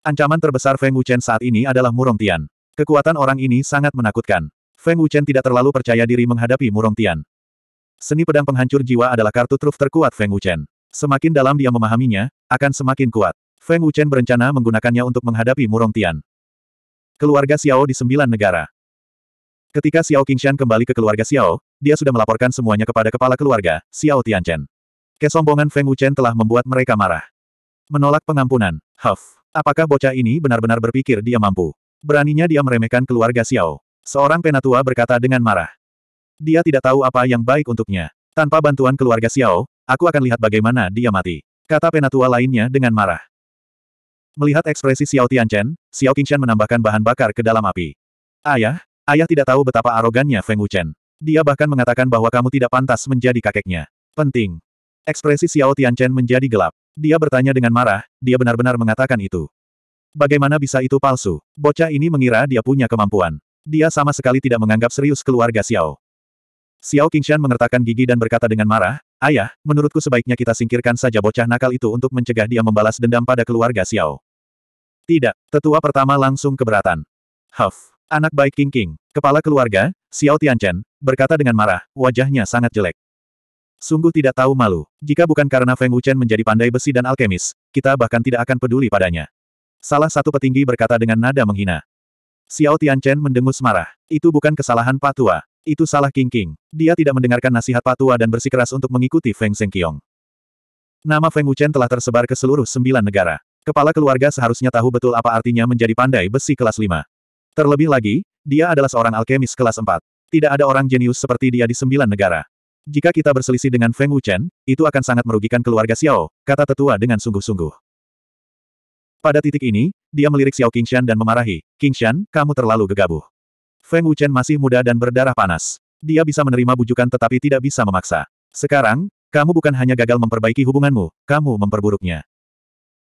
Ancaman terbesar Feng Wuchen saat ini adalah Murong Tian. Kekuatan orang ini sangat menakutkan. Feng Wuchen tidak terlalu percaya diri menghadapi Murong Tian. Seni pedang penghancur jiwa adalah kartu truf terkuat Feng Wuchen. Semakin dalam dia memahaminya, akan semakin kuat. Feng Wuchen berencana menggunakannya untuk menghadapi Murong Tian. Keluarga Xiao di sembilan negara. Ketika Xiao Qingshan kembali ke keluarga Xiao, dia sudah melaporkan semuanya kepada kepala keluarga, Xiao Tianchen. Kesombongan Feng Wuchen telah membuat mereka marah. Menolak pengampunan, Huff. Apakah bocah ini benar-benar berpikir dia mampu? Beraninya dia meremehkan keluarga Xiao. Seorang penatua berkata dengan marah. Dia tidak tahu apa yang baik untuknya. Tanpa bantuan keluarga Xiao, aku akan lihat bagaimana dia mati. Kata penatua lainnya dengan marah. Melihat ekspresi Xiao Tianchen, Xiao Qingshan menambahkan bahan bakar ke dalam api. Ayah, Ayah tidak tahu betapa arogannya Feng Wuchen. Dia bahkan mengatakan bahwa kamu tidak pantas menjadi kakeknya. Penting. Ekspresi Xiao Tianchen menjadi gelap. Dia bertanya dengan marah, dia benar-benar mengatakan itu. Bagaimana bisa itu palsu? Bocah ini mengira dia punya kemampuan. Dia sama sekali tidak menganggap serius keluarga Xiao. Xiao Qingshan mengertakkan gigi dan berkata dengan marah, Ayah, menurutku sebaiknya kita singkirkan saja bocah nakal itu untuk mencegah dia membalas dendam pada keluarga Xiao. Tidak, tetua pertama langsung keberatan. Huff. Anak baik King King, kepala keluarga, Xiao Tianchen, berkata dengan marah, wajahnya sangat jelek. Sungguh tidak tahu malu. Jika bukan karena Feng Wuchen menjadi pandai besi dan alkemis, kita bahkan tidak akan peduli padanya. Salah satu petinggi berkata dengan nada menghina. Xiao Tianchen mendengus marah. Itu bukan kesalahan patua, Itu salah King King. Dia tidak mendengarkan nasihat patua dan bersikeras untuk mengikuti Feng Zhengqiong. Nama Feng Wuchen telah tersebar ke seluruh sembilan negara. Kepala keluarga seharusnya tahu betul apa artinya menjadi pandai besi kelas 5. Terlebih lagi, dia adalah seorang alkemis kelas 4. Tidak ada orang jenius seperti dia di sembilan negara. Jika kita berselisih dengan Feng Wuchen, itu akan sangat merugikan keluarga Xiao, kata tetua dengan sungguh-sungguh. Pada titik ini, dia melirik Xiao Qingshan dan memarahi, Qingshan, kamu terlalu gegabah. Feng Wuchen masih muda dan berdarah panas. Dia bisa menerima bujukan tetapi tidak bisa memaksa. Sekarang, kamu bukan hanya gagal memperbaiki hubunganmu, kamu memperburuknya.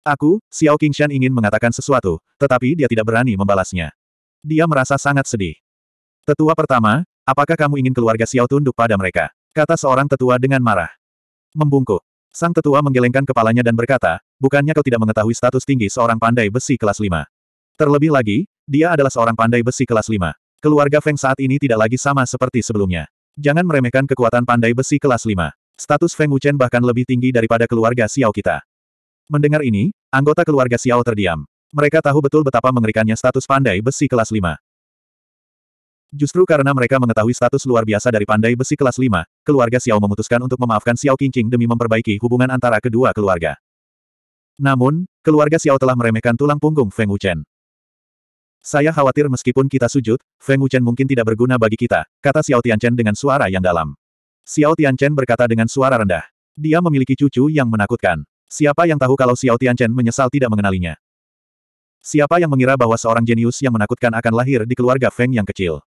Aku, Xiao Qingshan ingin mengatakan sesuatu, tetapi dia tidak berani membalasnya. Dia merasa sangat sedih. Tetua pertama, apakah kamu ingin keluarga Xiao tunduk pada mereka? Kata seorang tetua dengan marah. Membungkuk. Sang tetua menggelengkan kepalanya dan berkata, bukannya kau tidak mengetahui status tinggi seorang pandai besi kelas 5. Terlebih lagi, dia adalah seorang pandai besi kelas 5. Keluarga Feng saat ini tidak lagi sama seperti sebelumnya. Jangan meremehkan kekuatan pandai besi kelas 5. Status Feng Wuchen bahkan lebih tinggi daripada keluarga Xiao kita. Mendengar ini, anggota keluarga Xiao terdiam. Mereka tahu betul betapa mengerikannya status pandai besi kelas 5. Justru karena mereka mengetahui status luar biasa dari pandai besi kelas 5, keluarga Xiao memutuskan untuk memaafkan Xiao Qingqing demi memperbaiki hubungan antara kedua keluarga. Namun, keluarga Xiao telah meremehkan tulang punggung Feng Wuchen. Saya khawatir meskipun kita sujud, Feng Wuchen mungkin tidak berguna bagi kita, kata Xiao Tianchen dengan suara yang dalam. Xiao Tianchen berkata dengan suara rendah. Dia memiliki cucu yang menakutkan. Siapa yang tahu kalau Xiao Tianchen menyesal tidak mengenalinya? Siapa yang mengira bahwa seorang jenius yang menakutkan akan lahir di keluarga Feng yang kecil?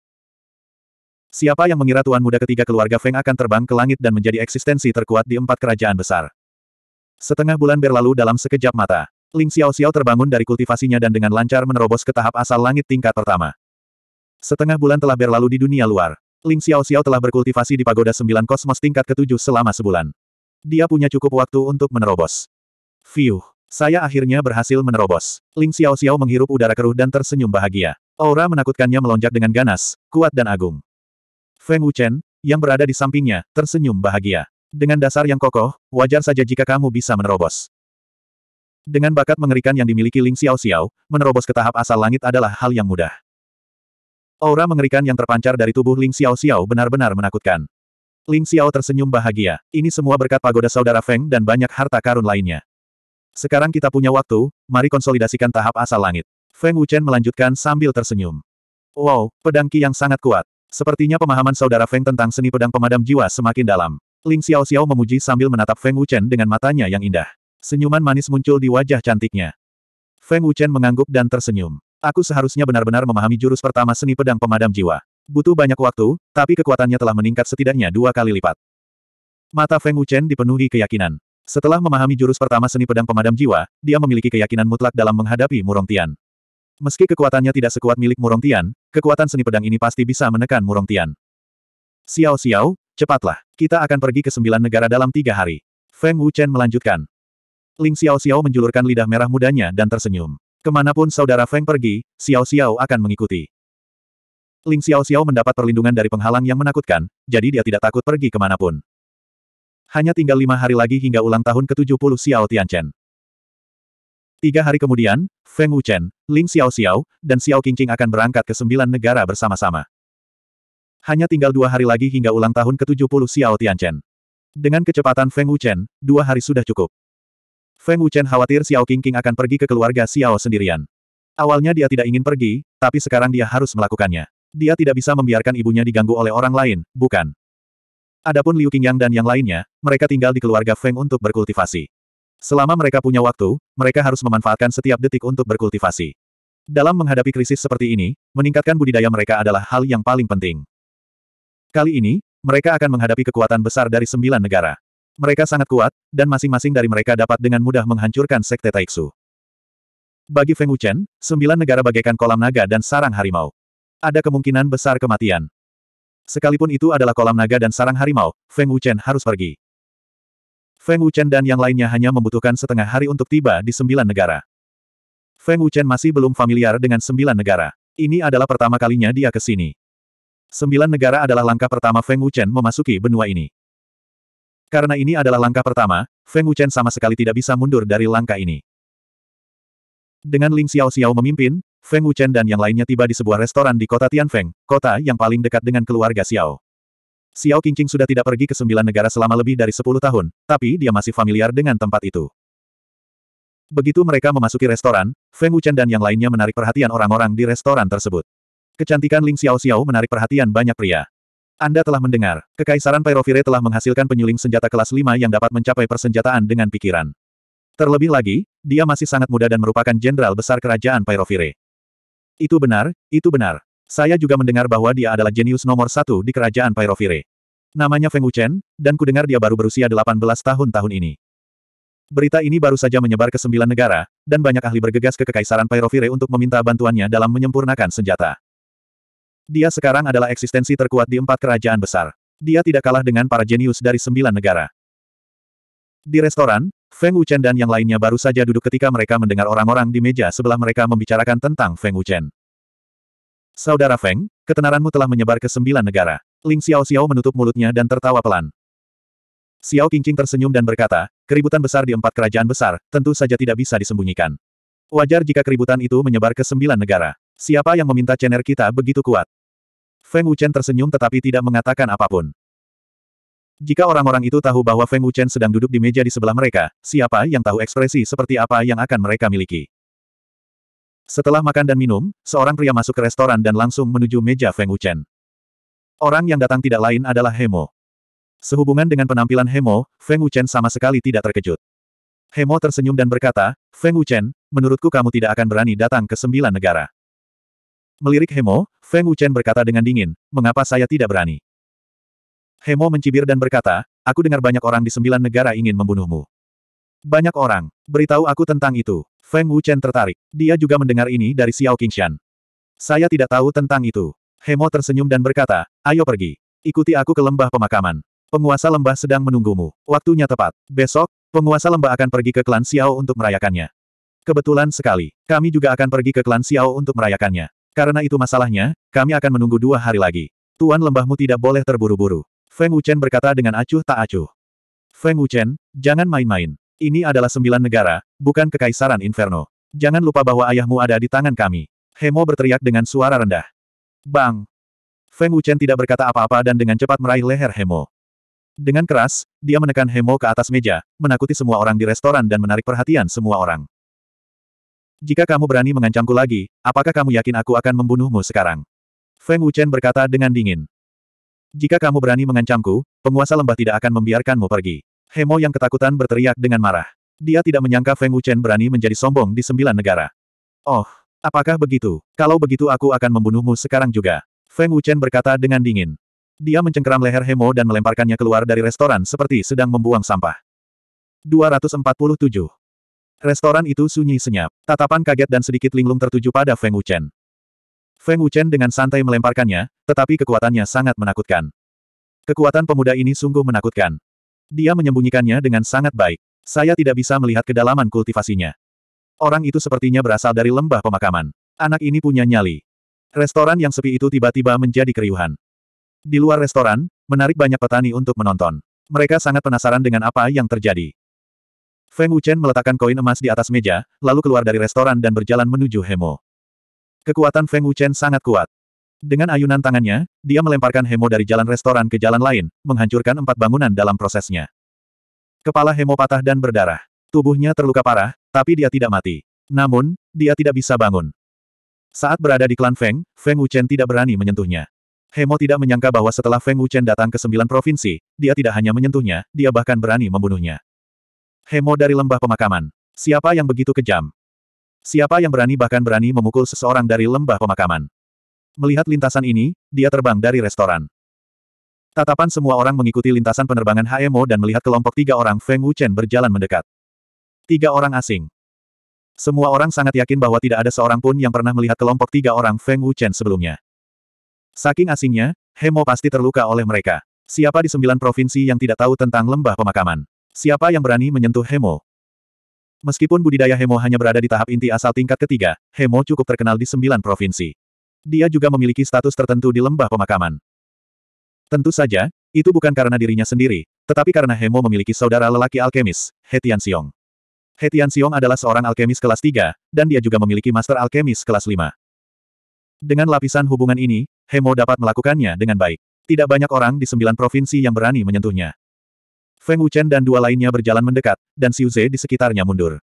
Siapa yang mengira tuan muda ketiga keluarga Feng akan terbang ke langit dan menjadi eksistensi terkuat di empat kerajaan besar? Setengah bulan berlalu dalam sekejap mata. Ling Xiao Xiao terbangun dari kultivasinya dan dengan lancar menerobos ke tahap asal langit tingkat pertama. Setengah bulan telah berlalu di dunia luar. Ling Xiao Xiao telah berkultivasi di pagoda sembilan kosmos tingkat ketujuh selama sebulan. Dia punya cukup waktu untuk menerobos. Fiuh. Saya akhirnya berhasil menerobos. Ling Xiao Xiao menghirup udara keruh dan tersenyum bahagia. Aura menakutkannya melonjak dengan ganas, kuat dan agung. Feng Wuchen, yang berada di sampingnya, tersenyum bahagia. Dengan dasar yang kokoh, wajar saja jika kamu bisa menerobos. Dengan bakat mengerikan yang dimiliki Ling Xiao Xiao, menerobos ke tahap asal langit adalah hal yang mudah. Aura mengerikan yang terpancar dari tubuh Ling Xiao Xiao benar-benar menakutkan. Ling Xiao tersenyum bahagia. Ini semua berkat pagoda saudara Feng dan banyak harta karun lainnya. Sekarang kita punya waktu, mari konsolidasikan tahap asal langit. Feng Wuchen melanjutkan sambil tersenyum. Wow, pedang Qi yang sangat kuat. Sepertinya pemahaman saudara Feng tentang seni pedang pemadam jiwa semakin dalam. Ling Xiao Xiao memuji sambil menatap Feng Wuchen dengan matanya yang indah. Senyuman manis muncul di wajah cantiknya. Feng Wuchen mengangguk dan tersenyum. Aku seharusnya benar-benar memahami jurus pertama seni pedang pemadam jiwa. Butuh banyak waktu, tapi kekuatannya telah meningkat setidaknya dua kali lipat. Mata Feng Wuchen dipenuhi keyakinan. Setelah memahami jurus pertama seni pedang pemadam jiwa, dia memiliki keyakinan mutlak dalam menghadapi Murong Tian. Meski kekuatannya tidak sekuat milik Murong Tian, kekuatan seni pedang ini pasti bisa menekan Murong Tian. Xiao Xiao, cepatlah, kita akan pergi ke sembilan negara dalam tiga hari. Feng Wuchen melanjutkan. Ling Xiao Xiao menjulurkan lidah merah mudanya dan tersenyum. Kemanapun saudara Feng pergi, Xiao Xiao akan mengikuti. Ling Xiao Xiao mendapat perlindungan dari penghalang yang menakutkan, jadi dia tidak takut pergi kemanapun. Hanya tinggal lima hari lagi hingga ulang tahun ke-70 Xiao Tianchen. Tiga hari kemudian, Feng Wuchen, Ling Xiao Xiao, dan Xiao Qingqing akan berangkat ke sembilan negara bersama-sama. Hanya tinggal dua hari lagi hingga ulang tahun ke-70 Xiao Tianchen. Dengan kecepatan Feng Wuchen, dua hari sudah cukup. Feng Wuchen khawatir Xiao Qingqing akan pergi ke keluarga Xiao sendirian. Awalnya dia tidak ingin pergi, tapi sekarang dia harus melakukannya. Dia tidak bisa membiarkan ibunya diganggu oleh orang lain, bukan? Adapun Liu Qingyang dan yang lainnya, mereka tinggal di keluarga Feng untuk berkultivasi. Selama mereka punya waktu, mereka harus memanfaatkan setiap detik untuk berkultivasi. Dalam menghadapi krisis seperti ini, meningkatkan budidaya mereka adalah hal yang paling penting. Kali ini, mereka akan menghadapi kekuatan besar dari sembilan negara. Mereka sangat kuat, dan masing-masing dari mereka dapat dengan mudah menghancurkan Sekte Taiksu. Bagi Feng Wuchen, sembilan negara bagaikan kolam naga dan sarang harimau. Ada kemungkinan besar kematian. Sekalipun itu adalah kolam naga dan sarang harimau, Feng Wuchen harus pergi. Feng Wuchen dan yang lainnya hanya membutuhkan setengah hari untuk tiba di sembilan negara. Feng Wuchen masih belum familiar dengan sembilan negara. Ini adalah pertama kalinya dia ke sini. Sembilan negara adalah langkah pertama Feng Wuchen memasuki benua ini. Karena ini adalah langkah pertama, Feng Wuchen sama sekali tidak bisa mundur dari langkah ini. Dengan Ling Xiao Xiao memimpin, Feng Wuchen dan yang lainnya tiba di sebuah restoran di kota Tianfeng, kota yang paling dekat dengan keluarga Xiao. Xiao Qingqing sudah tidak pergi ke sembilan negara selama lebih dari sepuluh tahun, tapi dia masih familiar dengan tempat itu. Begitu mereka memasuki restoran, Feng Wuchen dan yang lainnya menarik perhatian orang-orang di restoran tersebut. Kecantikan Ling Xiao Xiao menarik perhatian banyak pria. Anda telah mendengar, Kekaisaran Pyrovire telah menghasilkan penyuling senjata kelas 5 yang dapat mencapai persenjataan dengan pikiran. Terlebih lagi, dia masih sangat muda dan merupakan jenderal besar kerajaan Pyrovire. Itu benar, itu benar. Saya juga mendengar bahwa dia adalah jenius nomor satu di kerajaan Pyrovire. Namanya Feng Wuchen, dan kudengar dia baru berusia 18 tahun tahun ini. Berita ini baru saja menyebar ke sembilan negara, dan banyak ahli bergegas ke Kekaisaran Pyrovire untuk meminta bantuannya dalam menyempurnakan senjata. Dia sekarang adalah eksistensi terkuat di empat kerajaan besar. Dia tidak kalah dengan para jenius dari sembilan negara. Di restoran, Feng Wuchen dan yang lainnya baru saja duduk ketika mereka mendengar orang-orang di meja sebelah mereka membicarakan tentang Feng Wuchen. Saudara Feng, ketenaranmu telah menyebar ke sembilan negara. Ling Xiao Xiao menutup mulutnya dan tertawa pelan. Xiao Qingqing tersenyum dan berkata, keributan besar di empat kerajaan besar, tentu saja tidak bisa disembunyikan. Wajar jika keributan itu menyebar ke sembilan negara. Siapa yang meminta Chen'er kita begitu kuat? Feng Wuchen tersenyum tetapi tidak mengatakan apapun. Jika orang-orang itu tahu bahwa Feng Wuchen sedang duduk di meja di sebelah mereka, siapa yang tahu ekspresi seperti apa yang akan mereka miliki? Setelah makan dan minum, seorang pria masuk ke restoran dan langsung menuju meja Feng Wuchen. Orang yang datang tidak lain adalah Hemo. Sehubungan dengan penampilan Hemo, Feng Wuchen sama sekali tidak terkejut. Hemo tersenyum dan berkata, Feng Wuchen, menurutku kamu tidak akan berani datang ke sembilan negara. Melirik Hemo, Feng Wuchen berkata dengan dingin, mengapa saya tidak berani? Hemo mencibir dan berkata, aku dengar banyak orang di sembilan negara ingin membunuhmu. Banyak orang. Beritahu aku tentang itu. Feng Wuchen tertarik. Dia juga mendengar ini dari Xiao Qingshan. Saya tidak tahu tentang itu. Hemo tersenyum dan berkata, ayo pergi. Ikuti aku ke lembah pemakaman. Penguasa lembah sedang menunggumu. Waktunya tepat. Besok, penguasa lembah akan pergi ke klan Xiao untuk merayakannya. Kebetulan sekali, kami juga akan pergi ke klan Xiao untuk merayakannya. Karena itu masalahnya, kami akan menunggu dua hari lagi. Tuan lembahmu tidak boleh terburu-buru. Feng Wuchen berkata dengan acuh tak acuh. Feng Wuchen, jangan main-main. Ini adalah sembilan negara, bukan kekaisaran Inferno. Jangan lupa bahwa ayahmu ada di tangan kami. Hemo berteriak dengan suara rendah. Bang! Feng Wuchen tidak berkata apa-apa dan dengan cepat meraih leher Hemo. Dengan keras, dia menekan Hemo ke atas meja, menakuti semua orang di restoran dan menarik perhatian semua orang. Jika kamu berani mengancamku lagi, apakah kamu yakin aku akan membunuhmu sekarang? Feng Wuchen berkata dengan dingin. Jika kamu berani mengancamku, penguasa lembah tidak akan membiarkanmu pergi. Hemo yang ketakutan berteriak dengan marah. Dia tidak menyangka Feng Wuchen berani menjadi sombong di sembilan negara. Oh, apakah begitu? Kalau begitu aku akan membunuhmu sekarang juga. Feng Wuchen berkata dengan dingin. Dia mencengkeram leher Hemo dan melemparkannya keluar dari restoran seperti sedang membuang sampah. 247. Restoran itu sunyi senyap. Tatapan kaget dan sedikit linglung tertuju pada Feng Wuchen. Feng Wuchen dengan santai melemparkannya, tetapi kekuatannya sangat menakutkan. Kekuatan pemuda ini sungguh menakutkan. Dia menyembunyikannya dengan sangat baik. Saya tidak bisa melihat kedalaman kultivasinya. Orang itu sepertinya berasal dari lembah pemakaman. Anak ini punya nyali. Restoran yang sepi itu tiba-tiba menjadi keriuhan. Di luar restoran, menarik banyak petani untuk menonton. Mereka sangat penasaran dengan apa yang terjadi. Feng Wuchen meletakkan koin emas di atas meja, lalu keluar dari restoran dan berjalan menuju Hemo. Kekuatan Feng Wuchen sangat kuat. Dengan ayunan tangannya, dia melemparkan Hemo dari jalan restoran ke jalan lain, menghancurkan empat bangunan dalam prosesnya. Kepala Hemo patah dan berdarah. Tubuhnya terluka parah, tapi dia tidak mati. Namun, dia tidak bisa bangun. Saat berada di klan Feng, Feng Wuchen tidak berani menyentuhnya. Hemo tidak menyangka bahwa setelah Feng Wuchen datang ke sembilan provinsi, dia tidak hanya menyentuhnya, dia bahkan berani membunuhnya. Hemo dari lembah pemakaman. Siapa yang begitu kejam? Siapa yang berani bahkan berani memukul seseorang dari lembah pemakaman? Melihat lintasan ini, dia terbang dari restoran. Tatapan semua orang mengikuti lintasan penerbangan HMO dan melihat kelompok tiga orang Feng Wuchen berjalan mendekat. Tiga orang asing. Semua orang sangat yakin bahwa tidak ada seorang pun yang pernah melihat kelompok tiga orang Feng Wuchen sebelumnya. Saking asingnya, Hemo pasti terluka oleh mereka. Siapa di sembilan provinsi yang tidak tahu tentang lembah pemakaman? Siapa yang berani menyentuh Hemo? Meskipun budidaya Hemo hanya berada di tahap inti asal tingkat ketiga, Hemo cukup terkenal di sembilan provinsi. Dia juga memiliki status tertentu di lembah pemakaman. Tentu saja, itu bukan karena dirinya sendiri, tetapi karena Hemo memiliki saudara lelaki alkemis, Hetian Siong. Hetian Siong adalah seorang alkemis kelas 3, dan dia juga memiliki master alkemis kelas 5. Dengan lapisan hubungan ini, Hemo dapat melakukannya dengan baik. Tidak banyak orang di sembilan provinsi yang berani menyentuhnya. Feng Wuchen dan dua lainnya berjalan mendekat, dan Xiu Ze di sekitarnya mundur.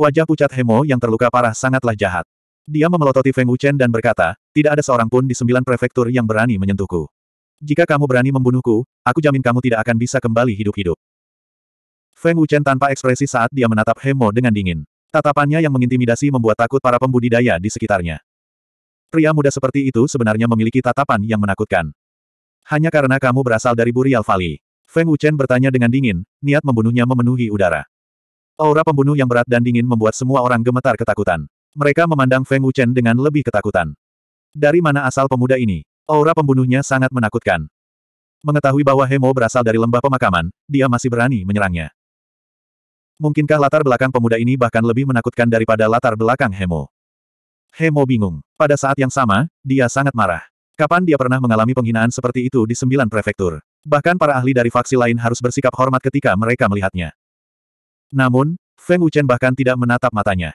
Wajah pucat Hemo yang terluka parah sangatlah jahat. Dia memelototi Feng Wuchen dan berkata, tidak ada seorang pun di sembilan prefektur yang berani menyentuhku. Jika kamu berani membunuhku, aku jamin kamu tidak akan bisa kembali hidup-hidup. Feng Wuchen tanpa ekspresi saat dia menatap Hemo dengan dingin. Tatapannya yang mengintimidasi membuat takut para pembudidaya di sekitarnya. Pria muda seperti itu sebenarnya memiliki tatapan yang menakutkan. Hanya karena kamu berasal dari Burial Valley. Feng Wuchen bertanya dengan dingin, niat membunuhnya memenuhi udara. Aura pembunuh yang berat dan dingin membuat semua orang gemetar ketakutan. Mereka memandang Feng Wuchen dengan lebih ketakutan. Dari mana asal pemuda ini? Aura pembunuhnya sangat menakutkan. Mengetahui bahwa Hemo berasal dari lembah pemakaman, dia masih berani menyerangnya. Mungkinkah latar belakang pemuda ini bahkan lebih menakutkan daripada latar belakang Hemo? Hemo bingung. Pada saat yang sama, dia sangat marah. Kapan dia pernah mengalami penghinaan seperti itu di sembilan prefektur? bahkan para ahli dari faksi lain harus bersikap hormat ketika mereka melihatnya. Namun, Feng Wuchen bahkan tidak menatap matanya.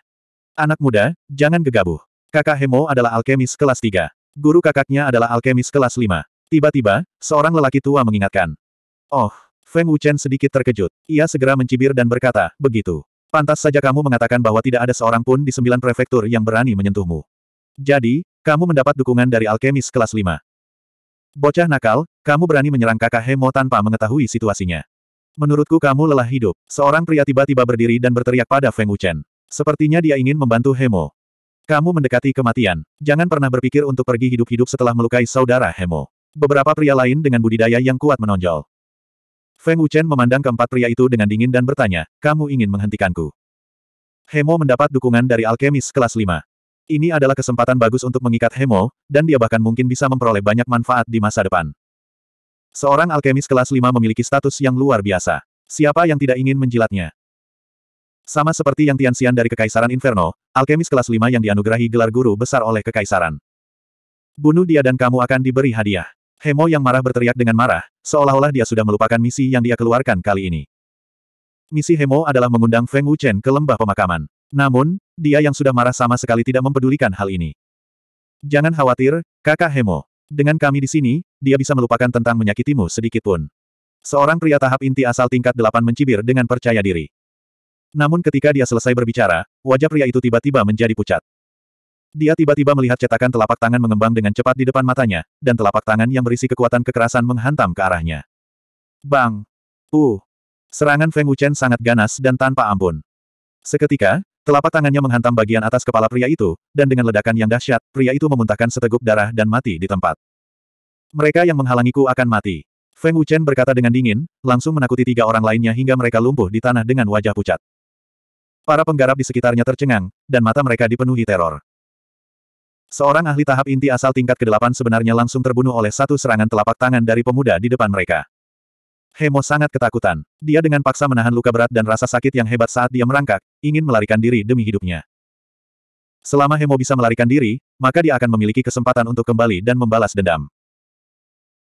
Anak muda, jangan gegabah. Kakak Hemo adalah alkemis kelas 3. Guru kakaknya adalah alkemis kelas 5. Tiba-tiba, seorang lelaki tua mengingatkan. Oh, Feng Wuchen sedikit terkejut. Ia segera mencibir dan berkata, begitu. Pantas saja kamu mengatakan bahwa tidak ada seorang pun di sembilan prefektur yang berani menyentuhmu. Jadi, kamu mendapat dukungan dari alkemis kelas 5. Bocah nakal, kamu berani menyerang kakak Hemo tanpa mengetahui situasinya. Menurutku kamu lelah hidup. Seorang pria tiba-tiba berdiri dan berteriak pada Feng Wuchen. Sepertinya dia ingin membantu Hemo. Kamu mendekati kematian. Jangan pernah berpikir untuk pergi hidup-hidup setelah melukai saudara Hemo. Beberapa pria lain dengan budidaya yang kuat menonjol. Feng Wuchen memandang keempat pria itu dengan dingin dan bertanya, kamu ingin menghentikanku. Hemo mendapat dukungan dari alkemis kelas 5. Ini adalah kesempatan bagus untuk mengikat Hemo, dan dia bahkan mungkin bisa memperoleh banyak manfaat di masa depan. Seorang alkemis kelas 5 memiliki status yang luar biasa. Siapa yang tidak ingin menjilatnya? Sama seperti yang Tianxian dari Kekaisaran Inferno, alkemis kelas 5 yang dianugerahi gelar guru besar oleh Kekaisaran. Bunuh dia dan kamu akan diberi hadiah. Hemo yang marah berteriak dengan marah, seolah-olah dia sudah melupakan misi yang dia keluarkan kali ini. Misi Hemo adalah mengundang Feng Wuchen ke lembah pemakaman. Namun, dia yang sudah marah sama sekali tidak mempedulikan hal ini. Jangan khawatir, kakak Hemo. Dengan kami di sini, dia bisa melupakan tentang menyakitimu sedikitpun. Seorang pria tahap inti asal tingkat delapan mencibir dengan percaya diri. Namun ketika dia selesai berbicara, wajah pria itu tiba-tiba menjadi pucat. Dia tiba-tiba melihat cetakan telapak tangan mengembang dengan cepat di depan matanya, dan telapak tangan yang berisi kekuatan kekerasan menghantam ke arahnya. Bang! Uh! Serangan Feng Wuchen sangat ganas dan tanpa ampun. Seketika, Telapak tangannya menghantam bagian atas kepala pria itu, dan dengan ledakan yang dahsyat, pria itu memuntahkan seteguk darah dan mati di tempat. Mereka yang menghalangiku akan mati. Feng Wuchen berkata dengan dingin, langsung menakuti tiga orang lainnya hingga mereka lumpuh di tanah dengan wajah pucat. Para penggarap di sekitarnya tercengang, dan mata mereka dipenuhi teror. Seorang ahli tahap inti asal tingkat ke-8 sebenarnya langsung terbunuh oleh satu serangan telapak tangan dari pemuda di depan mereka. Hemo sangat ketakutan. Dia dengan paksa menahan luka berat dan rasa sakit yang hebat saat dia merangkak, ingin melarikan diri demi hidupnya. Selama Hemo bisa melarikan diri, maka dia akan memiliki kesempatan untuk kembali dan membalas dendam.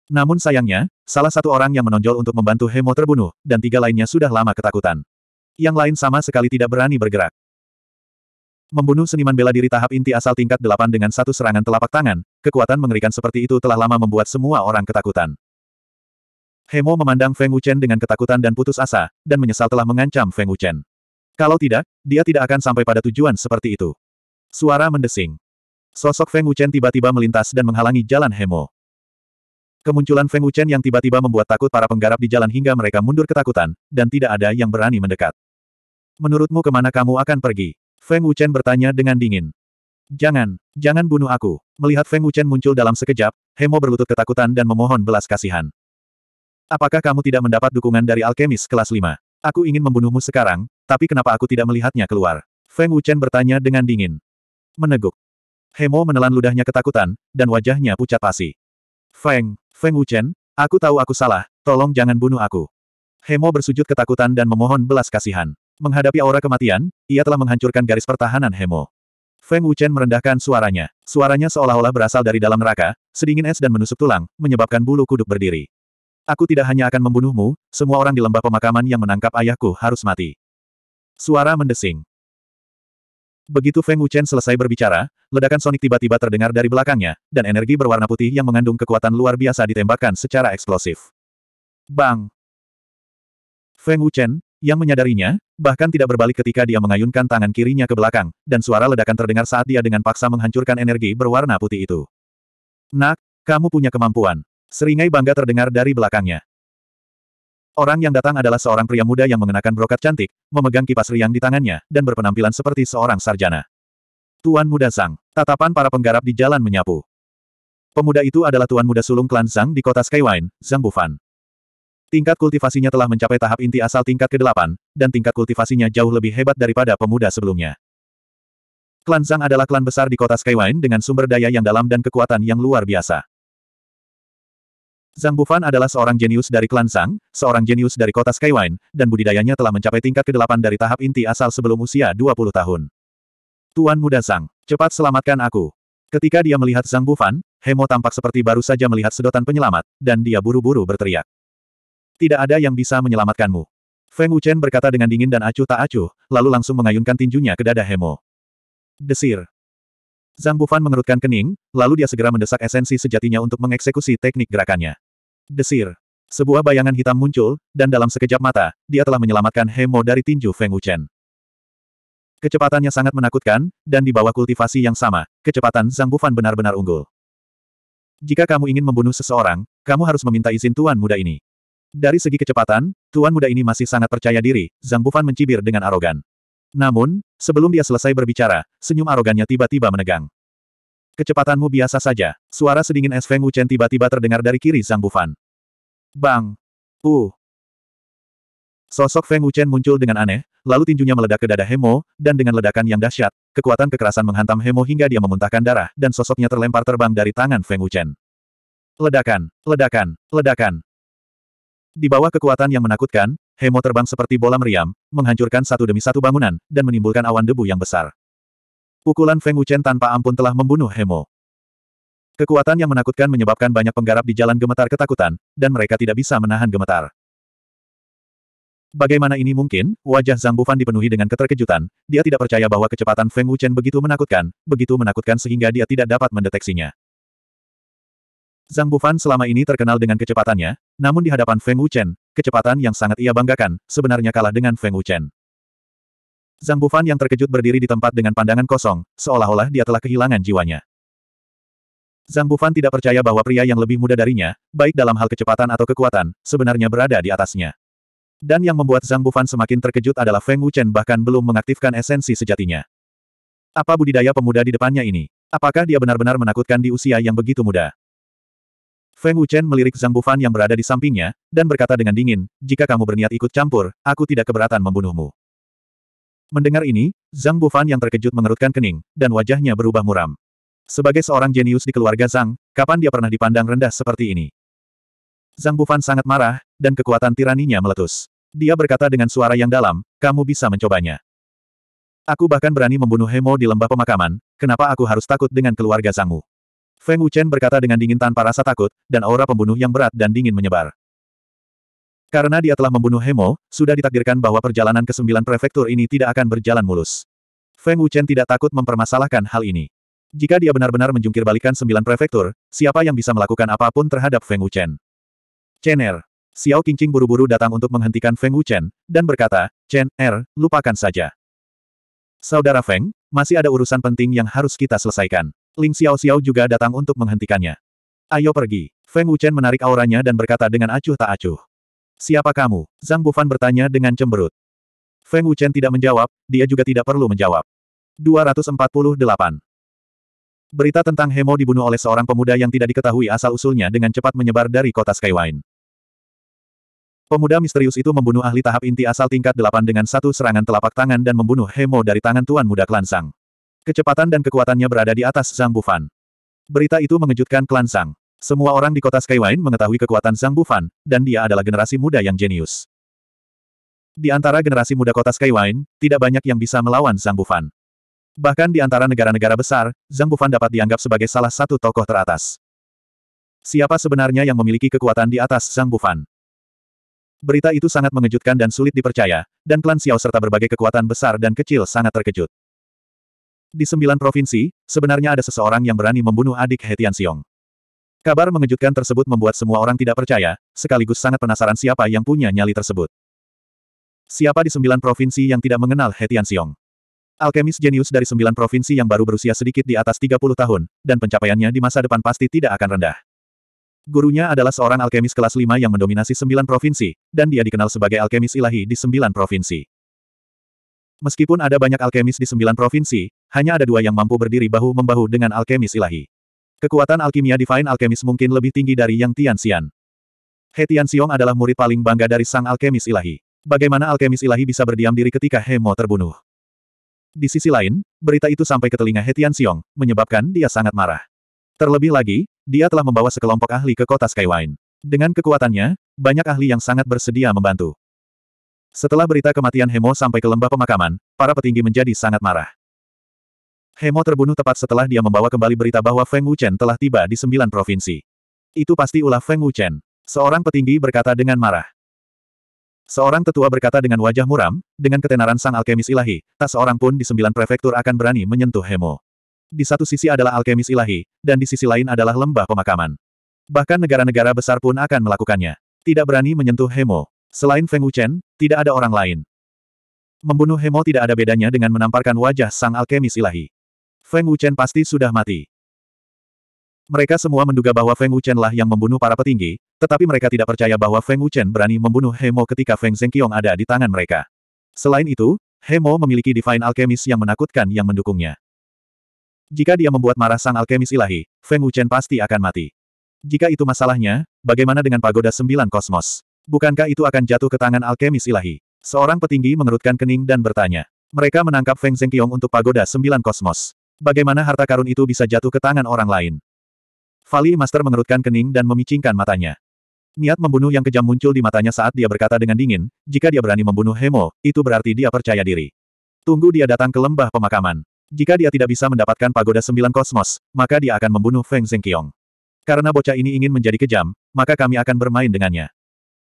Namun sayangnya, salah satu orang yang menonjol untuk membantu Hemo terbunuh, dan tiga lainnya sudah lama ketakutan. Yang lain sama sekali tidak berani bergerak. Membunuh seniman bela diri tahap inti asal tingkat delapan dengan satu serangan telapak tangan, kekuatan mengerikan seperti itu telah lama membuat semua orang ketakutan. Hemo memandang Feng Wuchen dengan ketakutan dan putus asa, dan menyesal telah mengancam Feng Wuchen. Kalau tidak, dia tidak akan sampai pada tujuan seperti itu. Suara mendesing. Sosok Feng Wuchen tiba-tiba melintas dan menghalangi jalan Hemo. Kemunculan Feng Wuchen yang tiba-tiba membuat takut para penggarap di jalan hingga mereka mundur ketakutan, dan tidak ada yang berani mendekat. Menurutmu kemana kamu akan pergi? Feng Wuchen bertanya dengan dingin. Jangan, jangan bunuh aku. Melihat Feng Wuchen muncul dalam sekejap, Hemo berlutut ketakutan dan memohon belas kasihan. Apakah kamu tidak mendapat dukungan dari alkemis kelas 5? Aku ingin membunuhmu sekarang, tapi kenapa aku tidak melihatnya keluar? Feng Wuchen bertanya dengan dingin. Meneguk. Hemo menelan ludahnya ketakutan, dan wajahnya pucat pasi. Feng, Feng Wuchen, aku tahu aku salah, tolong jangan bunuh aku. Hemo bersujud ketakutan dan memohon belas kasihan. Menghadapi aura kematian, ia telah menghancurkan garis pertahanan Hemo. Feng Wuchen merendahkan suaranya. Suaranya seolah-olah berasal dari dalam neraka, sedingin es dan menusuk tulang, menyebabkan bulu kuduk berdiri. Aku tidak hanya akan membunuhmu, semua orang di lembah pemakaman yang menangkap ayahku harus mati. Suara mendesing. Begitu Feng Wuchen selesai berbicara, ledakan sonik tiba-tiba terdengar dari belakangnya, dan energi berwarna putih yang mengandung kekuatan luar biasa ditembakkan secara eksplosif. Bang! Feng Wuchen, yang menyadarinya, bahkan tidak berbalik ketika dia mengayunkan tangan kirinya ke belakang, dan suara ledakan terdengar saat dia dengan paksa menghancurkan energi berwarna putih itu. Nak, kamu punya kemampuan. Seringai bangga terdengar dari belakangnya. Orang yang datang adalah seorang pria muda yang mengenakan brokat cantik, memegang kipas riang di tangannya, dan berpenampilan seperti seorang sarjana. Tuan Muda Sang, tatapan para penggarap di jalan menyapu. Pemuda itu adalah Tuan Muda Sulung Klan Zhang di kota Skywine, Zhang Bufan. Tingkat kultivasinya telah mencapai tahap inti asal tingkat ke-8, dan tingkat kultivasinya jauh lebih hebat daripada pemuda sebelumnya. Klan Zhang adalah klan besar di kota Skywine dengan sumber daya yang dalam dan kekuatan yang luar biasa. Zhang Bufan adalah seorang jenius dari klan Zhang, seorang jenius dari kota Skywine, dan budidayanya telah mencapai tingkat ke-8 dari tahap inti asal sebelum usia 20 tahun. Tuan muda Zhang, cepat selamatkan aku. Ketika dia melihat Zhang Bufan, Hemo tampak seperti baru saja melihat sedotan penyelamat, dan dia buru-buru berteriak. Tidak ada yang bisa menyelamatkanmu. Feng Wuchen berkata dengan dingin dan acuh tak acuh, lalu langsung mengayunkan tinjunya ke dada Hemo. Desir. Zhang Bufan mengerutkan kening, lalu dia segera mendesak esensi sejatinya untuk mengeksekusi teknik gerakannya. Desir. Sebuah bayangan hitam muncul, dan dalam sekejap mata, dia telah menyelamatkan Hemo dari tinju Feng Wuchen. Kecepatannya sangat menakutkan, dan di bawah kultivasi yang sama, kecepatan Zhang Bufan benar-benar unggul. Jika kamu ingin membunuh seseorang, kamu harus meminta izin tuan muda ini. Dari segi kecepatan, tuan muda ini masih sangat percaya diri, Zhang Bufan mencibir dengan arogan. Namun, sebelum dia selesai berbicara, senyum arogannya tiba-tiba menegang. Kecepatanmu biasa saja. Suara sedingin es Feng Wuchen tiba-tiba terdengar dari kiri Zhang Bufan. Bang! Uh! Sosok Feng Wuchen muncul dengan aneh, lalu tinjunya meledak ke dada Hemo, dan dengan ledakan yang dahsyat, kekuatan kekerasan menghantam Hemo hingga dia memuntahkan darah, dan sosoknya terlempar terbang dari tangan Feng Wuchen. Ledakan! Ledakan! Ledakan! Di bawah kekuatan yang menakutkan, Hemo terbang seperti bola meriam, menghancurkan satu demi satu bangunan, dan menimbulkan awan debu yang besar. Pukulan Feng Wuchen tanpa ampun telah membunuh Hemo. Kekuatan yang menakutkan menyebabkan banyak penggarap di jalan gemetar ketakutan, dan mereka tidak bisa menahan gemetar. Bagaimana ini mungkin? Wajah Zhang Bufan dipenuhi dengan keterkejutan. Dia tidak percaya bahwa kecepatan Feng Wuchen begitu menakutkan, begitu menakutkan sehingga dia tidak dapat mendeteksinya. Zhang Bufan selama ini terkenal dengan kecepatannya, namun di hadapan Feng Wuchen, kecepatan yang sangat ia banggakan, sebenarnya kalah dengan Feng Wuchen. Zhang Bufan yang terkejut berdiri di tempat dengan pandangan kosong, seolah-olah dia telah kehilangan jiwanya. Zhang Bufan tidak percaya bahwa pria yang lebih muda darinya, baik dalam hal kecepatan atau kekuatan, sebenarnya berada di atasnya. Dan yang membuat Zhang Bufan semakin terkejut adalah Feng Wuchen bahkan belum mengaktifkan esensi sejatinya. Apa budidaya pemuda di depannya ini? Apakah dia benar-benar menakutkan di usia yang begitu muda? Feng Wuchen melirik Zhang Bufan yang berada di sampingnya, dan berkata dengan dingin, jika kamu berniat ikut campur, aku tidak keberatan membunuhmu. Mendengar ini, Zhang Bufan yang terkejut mengerutkan kening, dan wajahnya berubah muram. Sebagai seorang jenius di keluarga Zhang, kapan dia pernah dipandang rendah seperti ini? Zhang Bufan sangat marah, dan kekuatan tiraninya meletus. Dia berkata dengan suara yang dalam, kamu bisa mencobanya. Aku bahkan berani membunuh Hemo di lembah pemakaman, kenapa aku harus takut dengan keluarga Zhangmu? Feng Wuchen berkata dengan dingin tanpa rasa takut, dan aura pembunuh yang berat dan dingin menyebar. Karena dia telah membunuh Hemo, sudah ditakdirkan bahwa perjalanan ke sembilan prefektur ini tidak akan berjalan mulus. Feng Wuchen tidak takut mempermasalahkan hal ini. Jika dia benar-benar menjungkir balikan sembilan prefektur, siapa yang bisa melakukan apapun terhadap Feng Wuchen? Chen Er, Xiao Qingqing buru-buru datang untuk menghentikan Feng Wuchen, dan berkata, Chen, Er, lupakan saja. Saudara Feng, masih ada urusan penting yang harus kita selesaikan. Ling Xiao Xiao juga datang untuk menghentikannya. Ayo pergi. Feng Wuchen menarik auranya dan berkata dengan acuh tak acuh. Siapa kamu? Zhang Bufan bertanya dengan cemberut. Feng Wuchen tidak menjawab, dia juga tidak perlu menjawab. 248. Berita tentang Hemo dibunuh oleh seorang pemuda yang tidak diketahui asal-usulnya dengan cepat menyebar dari kota Skywine. Pemuda misterius itu membunuh ahli tahap inti asal tingkat 8 dengan satu serangan telapak tangan dan membunuh Hemo dari tangan Tuan Muda Klan Sang. Kecepatan dan kekuatannya berada di atas Zhang Bufan. Berita itu mengejutkan Klan Sang. Semua orang di kota Skyline mengetahui kekuatan Zhang Bufan, dan dia adalah generasi muda yang jenius. Di antara generasi muda kota Skyline, tidak banyak yang bisa melawan Zhang Bufan. Bahkan di antara negara-negara besar, Zhang Bufan dapat dianggap sebagai salah satu tokoh teratas. Siapa sebenarnya yang memiliki kekuatan di atas Zhang Bufan? Berita itu sangat mengejutkan dan sulit dipercaya, dan klan Xiao serta berbagai kekuatan besar dan kecil sangat terkejut. Di sembilan provinsi, sebenarnya ada seseorang yang berani membunuh adik Hetian Xiong. Kabar mengejutkan tersebut membuat semua orang tidak percaya, sekaligus sangat penasaran siapa yang punya nyali tersebut. Siapa di sembilan provinsi yang tidak mengenal Hetian Tianxiong? Alkemis jenius dari sembilan provinsi yang baru berusia sedikit di atas 30 tahun, dan pencapaiannya di masa depan pasti tidak akan rendah. Gurunya adalah seorang alkemis kelas 5 yang mendominasi sembilan provinsi, dan dia dikenal sebagai alkemis ilahi di sembilan provinsi. Meskipun ada banyak alkemis di sembilan provinsi, hanya ada dua yang mampu berdiri bahu-membahu dengan alkemis ilahi. Kekuatan alkimia Divine Alchemist mungkin lebih tinggi dari yang Tian Tianxian. He Xiong adalah murid paling bangga dari sang alkemis ilahi. Bagaimana alkemis ilahi bisa berdiam diri ketika He Mo terbunuh? Di sisi lain, berita itu sampai ke telinga He Xiong, menyebabkan dia sangat marah. Terlebih lagi, dia telah membawa sekelompok ahli ke kota Skywine. Dengan kekuatannya, banyak ahli yang sangat bersedia membantu. Setelah berita kematian Hemo sampai ke lembah pemakaman, para petinggi menjadi sangat marah. Hemo terbunuh tepat setelah dia membawa kembali berita bahwa Feng Wuchen telah tiba di sembilan provinsi. Itu pasti ulah Feng Wuchen. Seorang petinggi berkata dengan marah. Seorang tetua berkata dengan wajah muram, dengan ketenaran sang alkemis ilahi, tak seorang pun di sembilan prefektur akan berani menyentuh Hemo. Di satu sisi adalah alkemis ilahi, dan di sisi lain adalah lembah pemakaman. Bahkan negara-negara besar pun akan melakukannya. Tidak berani menyentuh Hemo. Selain Feng Wuchen, tidak ada orang lain membunuh Hemo tidak ada bedanya dengan menamparkan wajah sang alkemis ilahi. Feng Wuchen pasti sudah mati. Mereka semua menduga bahwa Feng Wuchen lah yang membunuh para petinggi, tetapi mereka tidak percaya bahwa Feng Wuchen berani membunuh Hemo ketika Feng Zhengqiong ada di tangan mereka. Selain itu, Hemo memiliki Divine Alchemist yang menakutkan yang mendukungnya. Jika dia membuat marah sang alkemis ilahi, Feng Wuchen pasti akan mati. Jika itu masalahnya, bagaimana dengan pagoda sembilan kosmos? Bukankah itu akan jatuh ke tangan alkemis ilahi? Seorang petinggi mengerutkan kening dan bertanya. Mereka menangkap Feng Zhengqiong untuk pagoda sembilan kosmos. Bagaimana harta karun itu bisa jatuh ke tangan orang lain? Vali Master mengerutkan kening dan memicingkan matanya. Niat membunuh yang kejam muncul di matanya saat dia berkata dengan dingin, jika dia berani membunuh Hemo, itu berarti dia percaya diri. Tunggu dia datang ke lembah pemakaman. Jika dia tidak bisa mendapatkan pagoda sembilan kosmos, maka dia akan membunuh Feng Zhengqiong. Karena bocah ini ingin menjadi kejam, maka kami akan bermain dengannya.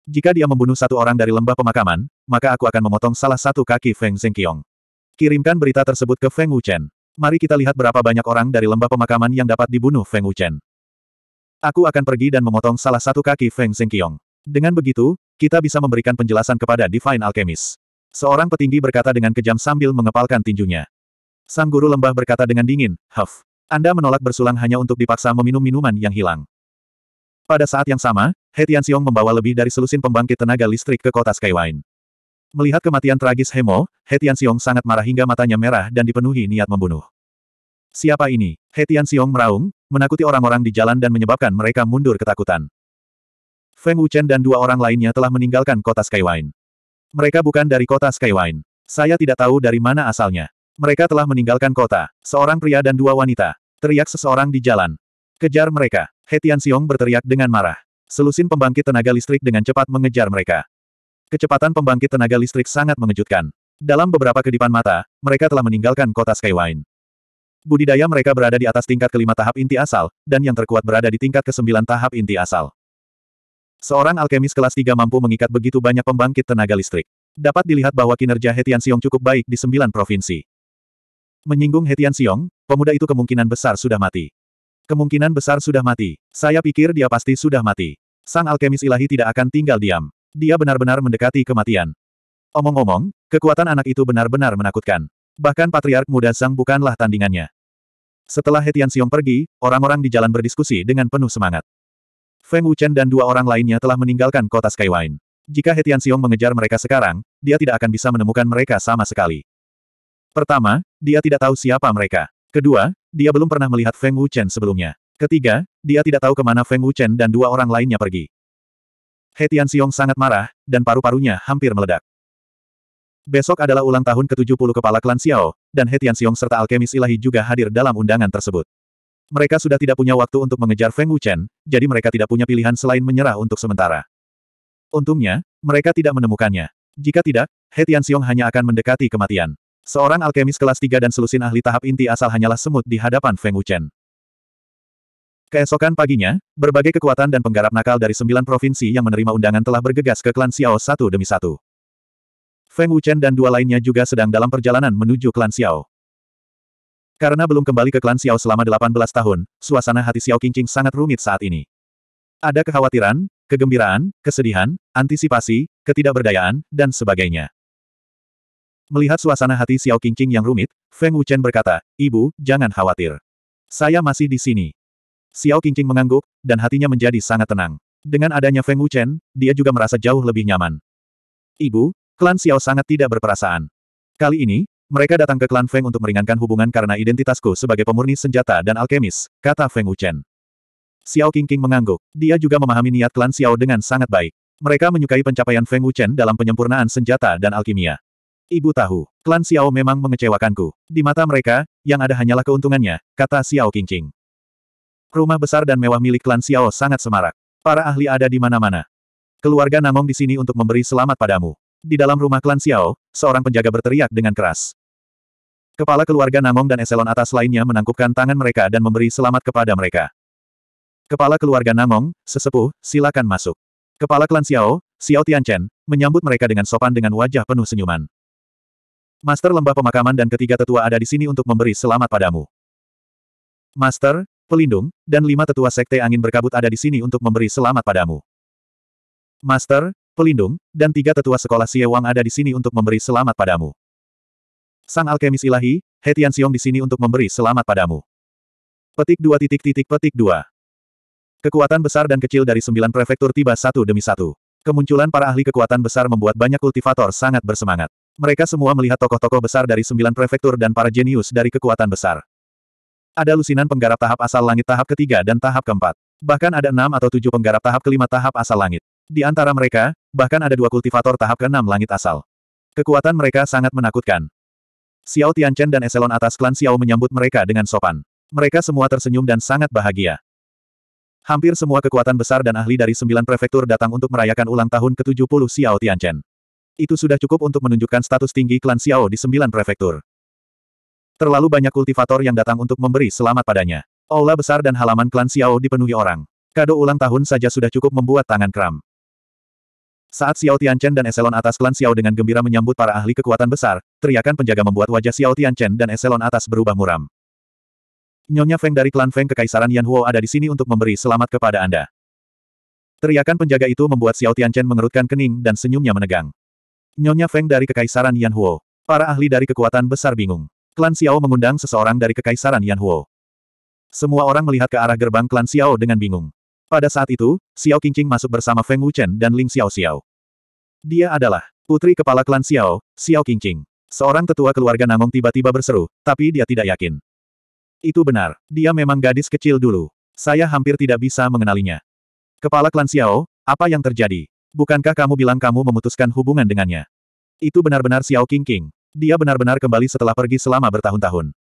Jika dia membunuh satu orang dari lembah pemakaman, maka aku akan memotong salah satu kaki Feng Zhengqiong. Kirimkan berita tersebut ke Feng Wuchen. Mari kita lihat berapa banyak orang dari lembah pemakaman yang dapat dibunuh Feng Wuchen. Aku akan pergi dan memotong salah satu kaki Feng Zhengqiong. Dengan begitu, kita bisa memberikan penjelasan kepada Divine Alchemist. Seorang petinggi berkata dengan kejam sambil mengepalkan tinjunya. Sang guru lembah berkata dengan dingin, Huff. Anda menolak bersulang hanya untuk dipaksa meminum minuman yang hilang. Pada saat yang sama, He Tianxiong membawa lebih dari selusin pembangkit tenaga listrik ke kota Skyline. Melihat kematian tragis Hemo, Hetian Xiong sangat marah hingga matanya merah dan dipenuhi niat membunuh. Siapa ini? Hetian Xiong meraung, menakuti orang-orang di jalan dan menyebabkan mereka mundur ketakutan. Feng Wuchen dan dua orang lainnya telah meninggalkan kota Skywine. Mereka bukan dari kota Skywine. Saya tidak tahu dari mana asalnya. Mereka telah meninggalkan kota. Seorang pria dan dua wanita. Teriak seseorang di jalan. Kejar mereka. Hetian Xiong berteriak dengan marah. Selusin pembangkit tenaga listrik dengan cepat mengejar mereka. Kecepatan pembangkit tenaga listrik sangat mengejutkan. Dalam beberapa kedipan mata, mereka telah meninggalkan kota Skywine. Budidaya mereka berada di atas tingkat kelima tahap inti asal, dan yang terkuat berada di tingkat kesembilan tahap inti asal. Seorang alkemis kelas 3 mampu mengikat begitu banyak pembangkit tenaga listrik. Dapat dilihat bahwa kinerja Hetian Siong cukup baik di sembilan provinsi. Menyinggung Hetian Siong, pemuda itu kemungkinan besar sudah mati. Kemungkinan besar sudah mati. Saya pikir dia pasti sudah mati. Sang alkemis ilahi tidak akan tinggal diam. Dia benar-benar mendekati kematian. Omong-omong, kekuatan anak itu benar-benar menakutkan. Bahkan Patriark Muda Sang bukanlah tandingannya. Setelah Hetian Siong pergi, orang-orang di jalan berdiskusi dengan penuh semangat. Feng Wuchen dan dua orang lainnya telah meninggalkan kota Skywine. Jika Hetian Siong mengejar mereka sekarang, dia tidak akan bisa menemukan mereka sama sekali. Pertama, dia tidak tahu siapa mereka. Kedua, dia belum pernah melihat Feng Wuchen sebelumnya. Ketiga, dia tidak tahu kemana Feng Wuchen dan dua orang lainnya pergi. He Xiong sangat marah, dan paru-parunya hampir meledak. Besok adalah ulang tahun ke-70 kepala klan Xiao, dan He Xiong serta alkemis ilahi juga hadir dalam undangan tersebut. Mereka sudah tidak punya waktu untuk mengejar Feng Wuchen, jadi mereka tidak punya pilihan selain menyerah untuk sementara. Untungnya, mereka tidak menemukannya. Jika tidak, He Xiong hanya akan mendekati kematian. Seorang alkemis kelas 3 dan selusin ahli tahap inti asal hanyalah semut di hadapan Feng Wuchen. Keesokan paginya, berbagai kekuatan dan penggarap nakal dari sembilan provinsi yang menerima undangan telah bergegas ke klan Xiao satu demi satu. Feng Wuchen dan dua lainnya juga sedang dalam perjalanan menuju klan Xiao. Karena belum kembali ke klan Xiao selama 18 tahun, suasana hati Xiao Qingqing sangat rumit saat ini. Ada kekhawatiran, kegembiraan, kesedihan, antisipasi, ketidakberdayaan, dan sebagainya. Melihat suasana hati Xiao Qingqing yang rumit, Feng Wuchen berkata, Ibu, jangan khawatir. Saya masih di sini. Xiao Qingqing mengangguk, dan hatinya menjadi sangat tenang. Dengan adanya Feng Wuchen, dia juga merasa jauh lebih nyaman. Ibu, klan Xiao sangat tidak berperasaan. Kali ini, mereka datang ke klan Feng untuk meringankan hubungan karena identitasku sebagai pemurni senjata dan alkemis, kata Feng Wuchen. Xiao Qingqing mengangguk. Dia juga memahami niat klan Xiao dengan sangat baik. Mereka menyukai pencapaian Feng Wuchen dalam penyempurnaan senjata dan alkimia. Ibu tahu, klan Xiao memang mengecewakanku. Di mata mereka, yang ada hanyalah keuntungannya, kata Xiao Qingqing. Rumah besar dan mewah milik klan Xiao sangat semarak. Para ahli ada di mana-mana. Keluarga Namong di sini untuk memberi selamat padamu. Di dalam rumah klan Xiao, seorang penjaga berteriak dengan keras. Kepala keluarga Namong dan eselon atas lainnya menangkupkan tangan mereka dan memberi selamat kepada mereka. Kepala keluarga Namong, sesepuh, silakan masuk. Kepala klan Xiao, Xiao Tianchen, menyambut mereka dengan sopan dengan wajah penuh senyuman. Master lembah pemakaman dan ketiga tetua ada di sini untuk memberi selamat padamu. Master, pelindung, dan lima tetua sekte angin berkabut ada di sini untuk memberi selamat padamu. Master, pelindung, dan tiga tetua sekolah Siewang ada di sini untuk memberi selamat padamu. Sang alkemis ilahi, Hetian Xiong di sini untuk memberi selamat padamu. Petik dua titik titik petik dua. Kekuatan besar dan kecil dari sembilan prefektur tiba satu demi satu. Kemunculan para ahli kekuatan besar membuat banyak kultivator sangat bersemangat. Mereka semua melihat tokoh-tokoh besar dari sembilan prefektur dan para jenius dari kekuatan besar. Ada lusinan penggarap tahap asal langit tahap ketiga dan tahap keempat. Bahkan ada enam atau tujuh penggarap tahap kelima tahap asal langit. Di antara mereka, bahkan ada dua kultivator tahap keenam langit asal. Kekuatan mereka sangat menakutkan. Xiao Tianchen dan eselon atas klan Xiao menyambut mereka dengan sopan. Mereka semua tersenyum dan sangat bahagia. Hampir semua kekuatan besar dan ahli dari sembilan prefektur datang untuk merayakan ulang tahun ke-70 Xiao Tianchen. Itu sudah cukup untuk menunjukkan status tinggi klan Xiao di sembilan prefektur. Terlalu banyak kultivator yang datang untuk memberi selamat padanya. Aula besar dan halaman klan Xiao dipenuhi orang. Kado ulang tahun saja sudah cukup membuat tangan kram. Saat Xiao Tianchen dan eselon atas klan Xiao dengan gembira menyambut para ahli kekuatan besar, teriakan penjaga membuat wajah Xiao Tianchen dan eselon atas berubah muram. Nyonya Feng dari klan Feng Kekaisaran Yan Huo ada di sini untuk memberi selamat kepada Anda. Teriakan penjaga itu membuat Xiao Tianchen mengerutkan kening dan senyumnya menegang. Nyonya Feng dari Kekaisaran Yan Huo. Para ahli dari kekuatan besar bingung. Klan Xiao mengundang seseorang dari Kekaisaran Yanhuo. Semua orang melihat ke arah gerbang klan Xiao dengan bingung. Pada saat itu, Xiao Qingqing masuk bersama Feng Wuchen dan Ling Xiao Xiao. Dia adalah putri kepala klan Xiao, Xiao Qingqing. Seorang tetua keluarga Namong tiba-tiba berseru, tapi dia tidak yakin. Itu benar, dia memang gadis kecil dulu. Saya hampir tidak bisa mengenalinya. Kepala klan Xiao, apa yang terjadi? Bukankah kamu bilang kamu memutuskan hubungan dengannya? Itu benar-benar Xiao Qingqing. Dia benar-benar kembali setelah pergi selama bertahun-tahun.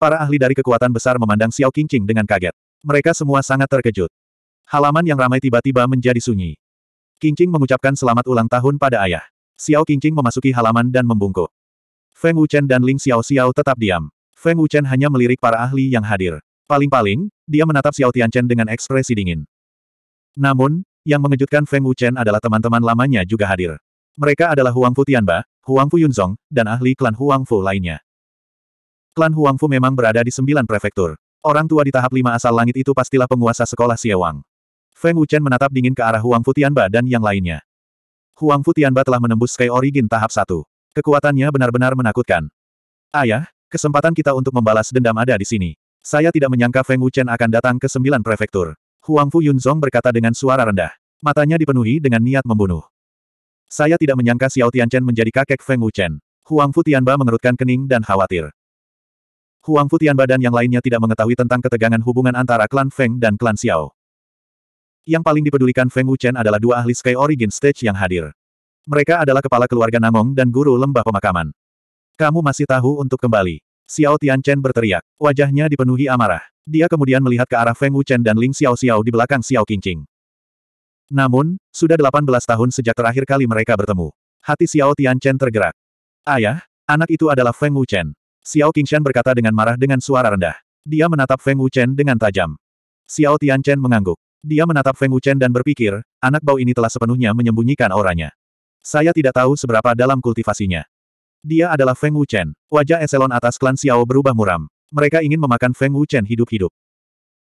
Para ahli dari kekuatan besar memandang Xiao Qingqing dengan kaget. Mereka semua sangat terkejut. Halaman yang ramai tiba-tiba menjadi sunyi. Qingqing mengucapkan selamat ulang tahun pada ayah. Xiao Qingqing memasuki halaman dan membungkuk. Feng Wuchen dan Ling Xiao Xiao tetap diam. Feng Wuchen hanya melirik para ahli yang hadir. Paling-paling, dia menatap Xiao Tianchen dengan ekspresi dingin. Namun, yang mengejutkan Feng Wuchen adalah teman-teman lamanya juga hadir. Mereka adalah Huang Futianba, Huangfu Yunzong, dan ahli klan Huangfu lainnya. Klan Huangfu memang berada di sembilan prefektur. Orang tua di tahap lima asal langit itu pastilah penguasa sekolah Siewang. Feng Wuchen menatap dingin ke arah Huangfu Tianba dan yang lainnya. Huangfu Tianba telah menembus Sky Origin tahap satu. Kekuatannya benar-benar menakutkan. Ayah, kesempatan kita untuk membalas dendam ada di sini. Saya tidak menyangka Feng Wuchen akan datang ke sembilan prefektur. Huangfu Yunzong berkata dengan suara rendah. Matanya dipenuhi dengan niat membunuh. Saya tidak menyangka Xiao Tianchen menjadi kakek Feng Wuchen. Huang Futianba mengerutkan kening dan khawatir. Huang Futianba dan yang lainnya tidak mengetahui tentang ketegangan hubungan antara klan Feng dan klan Xiao. Yang paling dipedulikan Feng Wuchen adalah dua ahli Sky Origin Stage yang hadir. Mereka adalah kepala keluarga Namong dan guru lembah pemakaman. Kamu masih tahu untuk kembali. Xiao Tianchen berteriak. Wajahnya dipenuhi amarah. Dia kemudian melihat ke arah Feng Wuchen dan Ling Xiao Xiao di belakang Xiao Qingqing. Namun, sudah 18 tahun sejak terakhir kali mereka bertemu. Hati Xiao Tianchen tergerak. Ayah, anak itu adalah Feng Wuchen. Xiao Qingshan berkata dengan marah dengan suara rendah. Dia menatap Feng Wuchen dengan tajam. Xiao Tianchen mengangguk. Dia menatap Feng Wuchen dan berpikir, anak bau ini telah sepenuhnya menyembunyikan auranya. Saya tidak tahu seberapa dalam kultivasinya. Dia adalah Feng Wuchen. Wajah eselon atas klan Xiao berubah muram. Mereka ingin memakan Feng Wuchen hidup-hidup.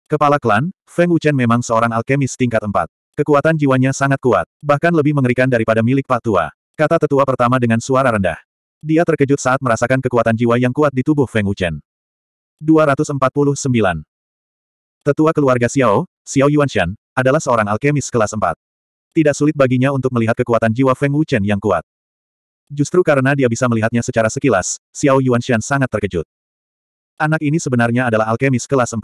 Kepala klan, Feng Wuchen memang seorang alkemis tingkat 4. Kekuatan jiwanya sangat kuat, bahkan lebih mengerikan daripada milik Pak Tua, kata tetua pertama dengan suara rendah. Dia terkejut saat merasakan kekuatan jiwa yang kuat di tubuh Feng Wuchen. 249. Tetua keluarga Xiao, Xiao Yuanshan, adalah seorang alkemis kelas 4. Tidak sulit baginya untuk melihat kekuatan jiwa Feng Wuchen yang kuat. Justru karena dia bisa melihatnya secara sekilas, Xiao Yuanshan sangat terkejut. Anak ini sebenarnya adalah alkemis kelas 4.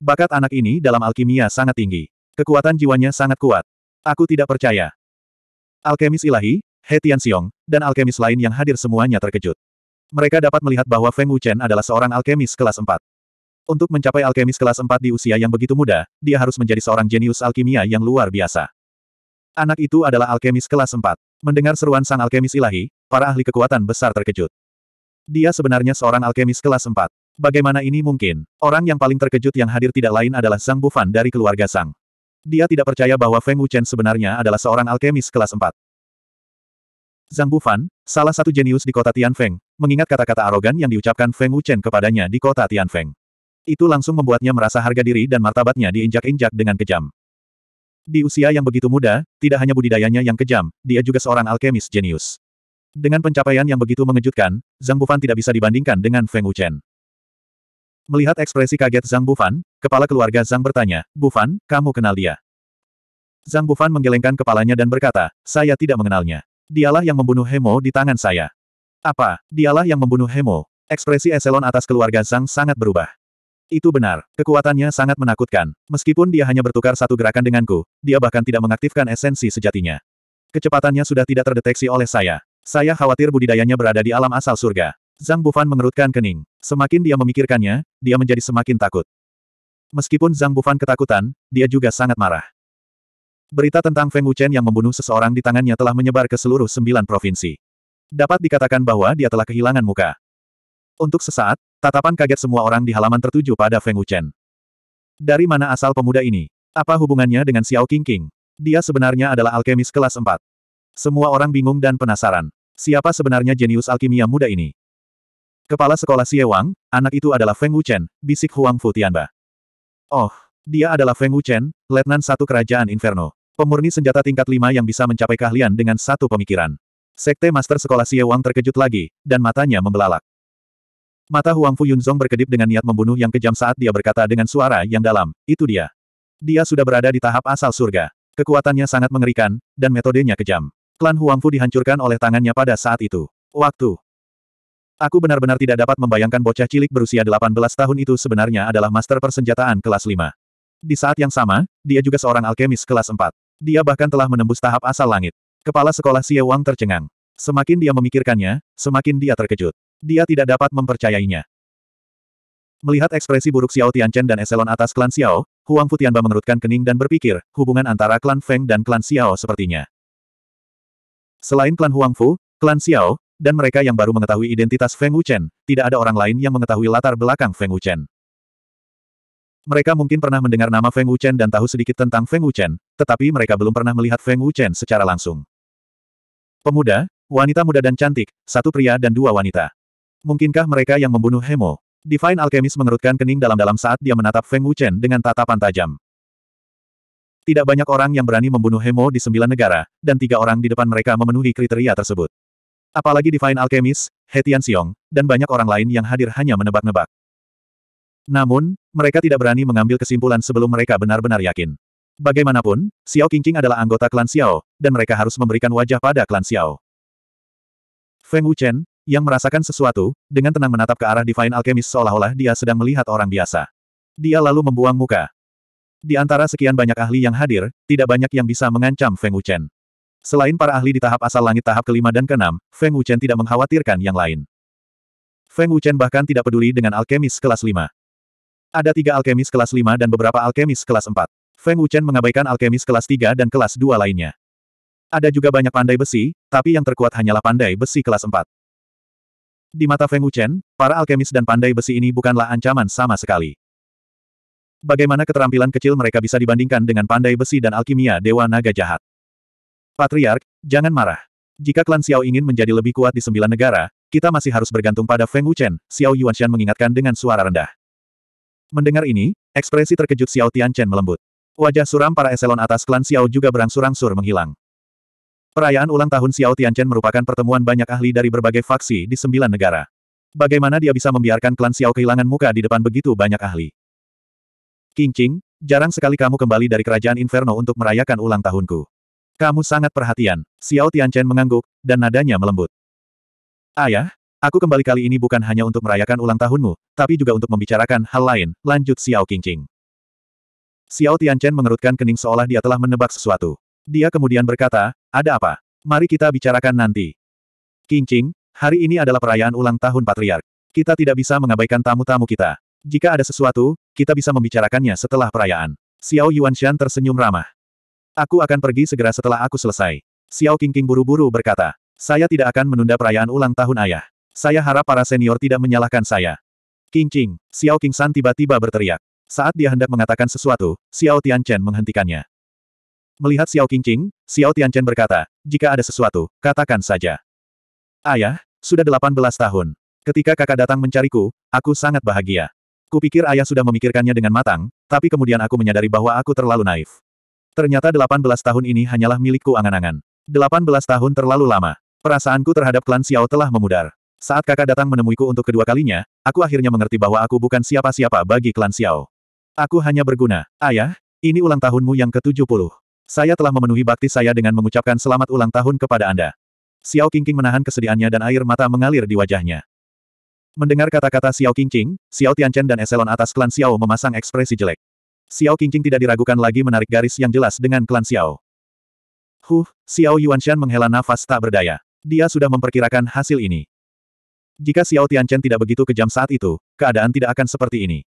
Bakat anak ini dalam alkimia sangat tinggi. Kekuatan jiwanya sangat kuat. Aku tidak percaya. Alkemis ilahi, He Tianxiong, dan alkemis lain yang hadir semuanya terkejut. Mereka dapat melihat bahwa Feng Wuchen adalah seorang alkemis kelas 4. Untuk mencapai alkemis kelas 4 di usia yang begitu muda, dia harus menjadi seorang jenius alkimia yang luar biasa. Anak itu adalah alkemis kelas 4. Mendengar seruan sang alkemis ilahi, para ahli kekuatan besar terkejut. Dia sebenarnya seorang alkemis kelas 4. Bagaimana ini mungkin? Orang yang paling terkejut yang hadir tidak lain adalah Zhang Bufan dari keluarga Sang. Dia tidak percaya bahwa Feng Wuchen sebenarnya adalah seorang alkemis kelas 4. Zhang Bufan, salah satu jenius di kota Tianfeng, mengingat kata-kata arogan yang diucapkan Feng Wuchen kepadanya di kota Tianfeng. Itu langsung membuatnya merasa harga diri dan martabatnya diinjak-injak dengan kejam. Di usia yang begitu muda, tidak hanya budidayanya yang kejam, dia juga seorang alkemis jenius. Dengan pencapaian yang begitu mengejutkan, Zhang Bufan tidak bisa dibandingkan dengan Feng Wuchen. Melihat ekspresi kaget Zhang Bufan, kepala keluarga Zhang bertanya, Bufan, kamu kenal dia? Zhang Bufan menggelengkan kepalanya dan berkata, saya tidak mengenalnya. Dialah yang membunuh Hemo di tangan saya. Apa, dialah yang membunuh Hemo? Ekspresi eselon atas keluarga Zhang sangat berubah. Itu benar, kekuatannya sangat menakutkan. Meskipun dia hanya bertukar satu gerakan denganku, dia bahkan tidak mengaktifkan esensi sejatinya. Kecepatannya sudah tidak terdeteksi oleh saya. Saya khawatir budidayanya berada di alam asal surga. Zhang Bufan mengerutkan kening. Semakin dia memikirkannya, dia menjadi semakin takut. Meskipun Zhang Bufan ketakutan, dia juga sangat marah. Berita tentang Feng Wuchen yang membunuh seseorang di tangannya telah menyebar ke seluruh sembilan provinsi. Dapat dikatakan bahwa dia telah kehilangan muka. Untuk sesaat, tatapan kaget semua orang di halaman tertuju pada Feng Wuchen. Dari mana asal pemuda ini? Apa hubungannya dengan Xiao Qingqing? King? Dia sebenarnya adalah alkemis kelas 4. Semua orang bingung dan penasaran. Siapa sebenarnya jenius alkimia muda ini? Kepala sekolah Wang, anak itu adalah Feng Wuchen, bisik Huang Fu Tianba. Oh, dia adalah Feng Wuchen, letnan satu kerajaan Inferno. Pemurni senjata tingkat lima yang bisa mencapai keahlian dengan satu pemikiran. Sekte Master Sekolah Wang terkejut lagi, dan matanya membelalak. Mata Huang Fu Yunzong berkedip dengan niat membunuh yang kejam saat dia berkata dengan suara yang dalam, itu dia. Dia sudah berada di tahap asal surga. Kekuatannya sangat mengerikan, dan metodenya kejam. Klan Huang Fu dihancurkan oleh tangannya pada saat itu. Waktu Aku benar-benar tidak dapat membayangkan bocah cilik berusia 18 tahun itu sebenarnya adalah master persenjataan kelas 5. Di saat yang sama, dia juga seorang alkemis kelas 4. Dia bahkan telah menembus tahap asal langit. Kepala sekolah Xie Wang tercengang. Semakin dia memikirkannya, semakin dia terkejut. Dia tidak dapat mempercayainya. Melihat ekspresi buruk Xiao Tianchen dan eselon atas klan Xiao, Huang Futianba mengerutkan kening dan berpikir, hubungan antara klan Feng dan klan Xiao sepertinya. Selain klan Huang Fu, klan Xiao, dan mereka yang baru mengetahui identitas Feng Wuchen, tidak ada orang lain yang mengetahui latar belakang Feng Wuchen. Mereka mungkin pernah mendengar nama Feng Wuchen dan tahu sedikit tentang Feng Wuchen, tetapi mereka belum pernah melihat Feng Wuchen secara langsung. Pemuda, wanita muda dan cantik, satu pria dan dua wanita. Mungkinkah mereka yang membunuh Hemo? Divine Alchemist mengerutkan kening dalam-dalam saat dia menatap Feng Wuchen dengan tatapan tajam. Tidak banyak orang yang berani membunuh Hemo di sembilan negara, dan tiga orang di depan mereka memenuhi kriteria tersebut. Apalagi Divine Alchemist, Hetian Xiong, dan banyak orang lain yang hadir hanya menebak-nebak. Namun, mereka tidak berani mengambil kesimpulan sebelum mereka benar-benar yakin. Bagaimanapun, Xiao Qingqing adalah anggota klan Xiao, dan mereka harus memberikan wajah pada klan Xiao. Feng Wuchen, yang merasakan sesuatu, dengan tenang menatap ke arah Divine Alchemist seolah-olah dia sedang melihat orang biasa. Dia lalu membuang muka. Di antara sekian banyak ahli yang hadir, tidak banyak yang bisa mengancam Feng Wuchen. Selain para ahli di tahap asal langit tahap kelima dan keenam, Feng Wuchen tidak mengkhawatirkan yang lain. Feng Wuchen bahkan tidak peduli dengan alkemis kelas 5. Ada tiga alkemis kelas 5 dan beberapa alkemis kelas 4. Feng Wuchen mengabaikan alkemis kelas 3 dan kelas 2 lainnya. Ada juga banyak pandai besi, tapi yang terkuat hanyalah pandai besi kelas 4. Di mata Feng Wuchen, para alkemis dan pandai besi ini bukanlah ancaman sama sekali. Bagaimana keterampilan kecil mereka bisa dibandingkan dengan pandai besi dan alkimia Dewa Naga Jahat? Patriark, jangan marah. Jika klan Xiao ingin menjadi lebih kuat di sembilan negara, kita masih harus bergantung pada Feng Wuchen, Xiao Yuanshan mengingatkan dengan suara rendah. Mendengar ini, ekspresi terkejut Xiao Tianchen melembut. Wajah suram para eselon atas klan Xiao juga berangsur-angsur menghilang. Perayaan ulang tahun Xiao Tianchen merupakan pertemuan banyak ahli dari berbagai faksi di sembilan negara. Bagaimana dia bisa membiarkan klan Xiao kehilangan muka di depan begitu banyak ahli? King Qing, jarang sekali kamu kembali dari kerajaan Inferno untuk merayakan ulang tahunku. Kamu sangat perhatian. Xiao Tianchen mengangguk, dan nadanya melembut. Ayah, aku kembali kali ini bukan hanya untuk merayakan ulang tahunmu, tapi juga untuk membicarakan hal lain, lanjut Xiao Qingqing. Xiao Tianchen mengerutkan kening seolah dia telah menebak sesuatu. Dia kemudian berkata, ada apa? Mari kita bicarakan nanti. Qingqing, hari ini adalah perayaan ulang tahun Patriark. Kita tidak bisa mengabaikan tamu-tamu kita. Jika ada sesuatu, kita bisa membicarakannya setelah perayaan. Xiao Yuanshan tersenyum ramah. Aku akan pergi segera setelah aku selesai. Xiao Qingqing buru-buru berkata. Saya tidak akan menunda perayaan ulang tahun ayah. Saya harap para senior tidak menyalahkan saya. Qingqing, Xiao Qingsan tiba-tiba berteriak. Saat dia hendak mengatakan sesuatu, Xiao Tianchen menghentikannya. Melihat Xiao Qingqing, Xiao Tianchen berkata, jika ada sesuatu, katakan saja. Ayah, sudah 18 tahun. Ketika kakak datang mencariku, aku sangat bahagia. Kupikir ayah sudah memikirkannya dengan matang, tapi kemudian aku menyadari bahwa aku terlalu naif. Ternyata 18 tahun ini hanyalah milikku angan-angan. 18 tahun terlalu lama. Perasaanku terhadap klan Xiao telah memudar. Saat kakak datang menemuiku untuk kedua kalinya, aku akhirnya mengerti bahwa aku bukan siapa-siapa bagi klan Xiao. Aku hanya berguna. Ayah, ini ulang tahunmu yang ke-70. Saya telah memenuhi bakti saya dengan mengucapkan selamat ulang tahun kepada Anda. Xiao Qingqing menahan kesedihannya dan air mata mengalir di wajahnya. Mendengar kata-kata Xiao Qingqing, Xiao Tianchen dan eselon atas klan Xiao memasang ekspresi jelek. Xiao Qingqing tidak diragukan lagi menarik garis yang jelas dengan klan Xiao. Huh, Xiao Yuanshan menghela nafas tak berdaya. Dia sudah memperkirakan hasil ini. Jika Xiao Tianchen tidak begitu kejam saat itu, keadaan tidak akan seperti ini.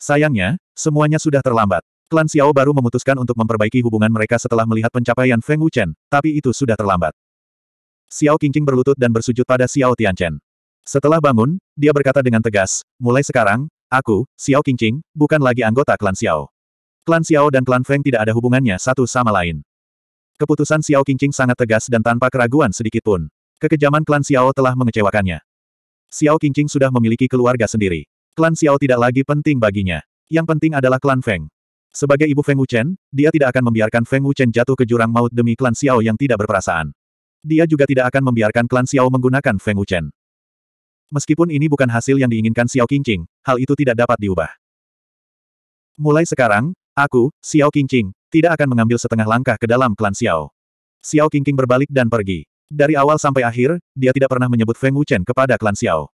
Sayangnya, semuanya sudah terlambat. Klan Xiao baru memutuskan untuk memperbaiki hubungan mereka setelah melihat pencapaian Feng Wuchen, tapi itu sudah terlambat. Xiao Qingqing berlutut dan bersujud pada Xiao Tianchen. Setelah bangun, dia berkata dengan tegas, mulai sekarang, Aku, Xiao Qingqing, bukan lagi anggota klan Xiao. Klan Xiao dan klan Feng tidak ada hubungannya satu sama lain. Keputusan Xiao Qingqing sangat tegas dan tanpa keraguan sedikit pun. Kekejaman klan Xiao telah mengecewakannya. Xiao Qingqing sudah memiliki keluarga sendiri. Klan Xiao tidak lagi penting baginya. Yang penting adalah klan Feng. Sebagai ibu Feng Wuchen, dia tidak akan membiarkan Feng Wuchen jatuh ke jurang maut demi klan Xiao yang tidak berperasaan. Dia juga tidak akan membiarkan klan Xiao menggunakan Feng Wuchen. Meskipun ini bukan hasil yang diinginkan Xiao Qingqing, hal itu tidak dapat diubah. Mulai sekarang, aku, Xiao Qingqing, tidak akan mengambil setengah langkah ke dalam klan Xiao. Xiao Qingqing berbalik dan pergi. Dari awal sampai akhir, dia tidak pernah menyebut Feng Wuchen kepada klan Xiao.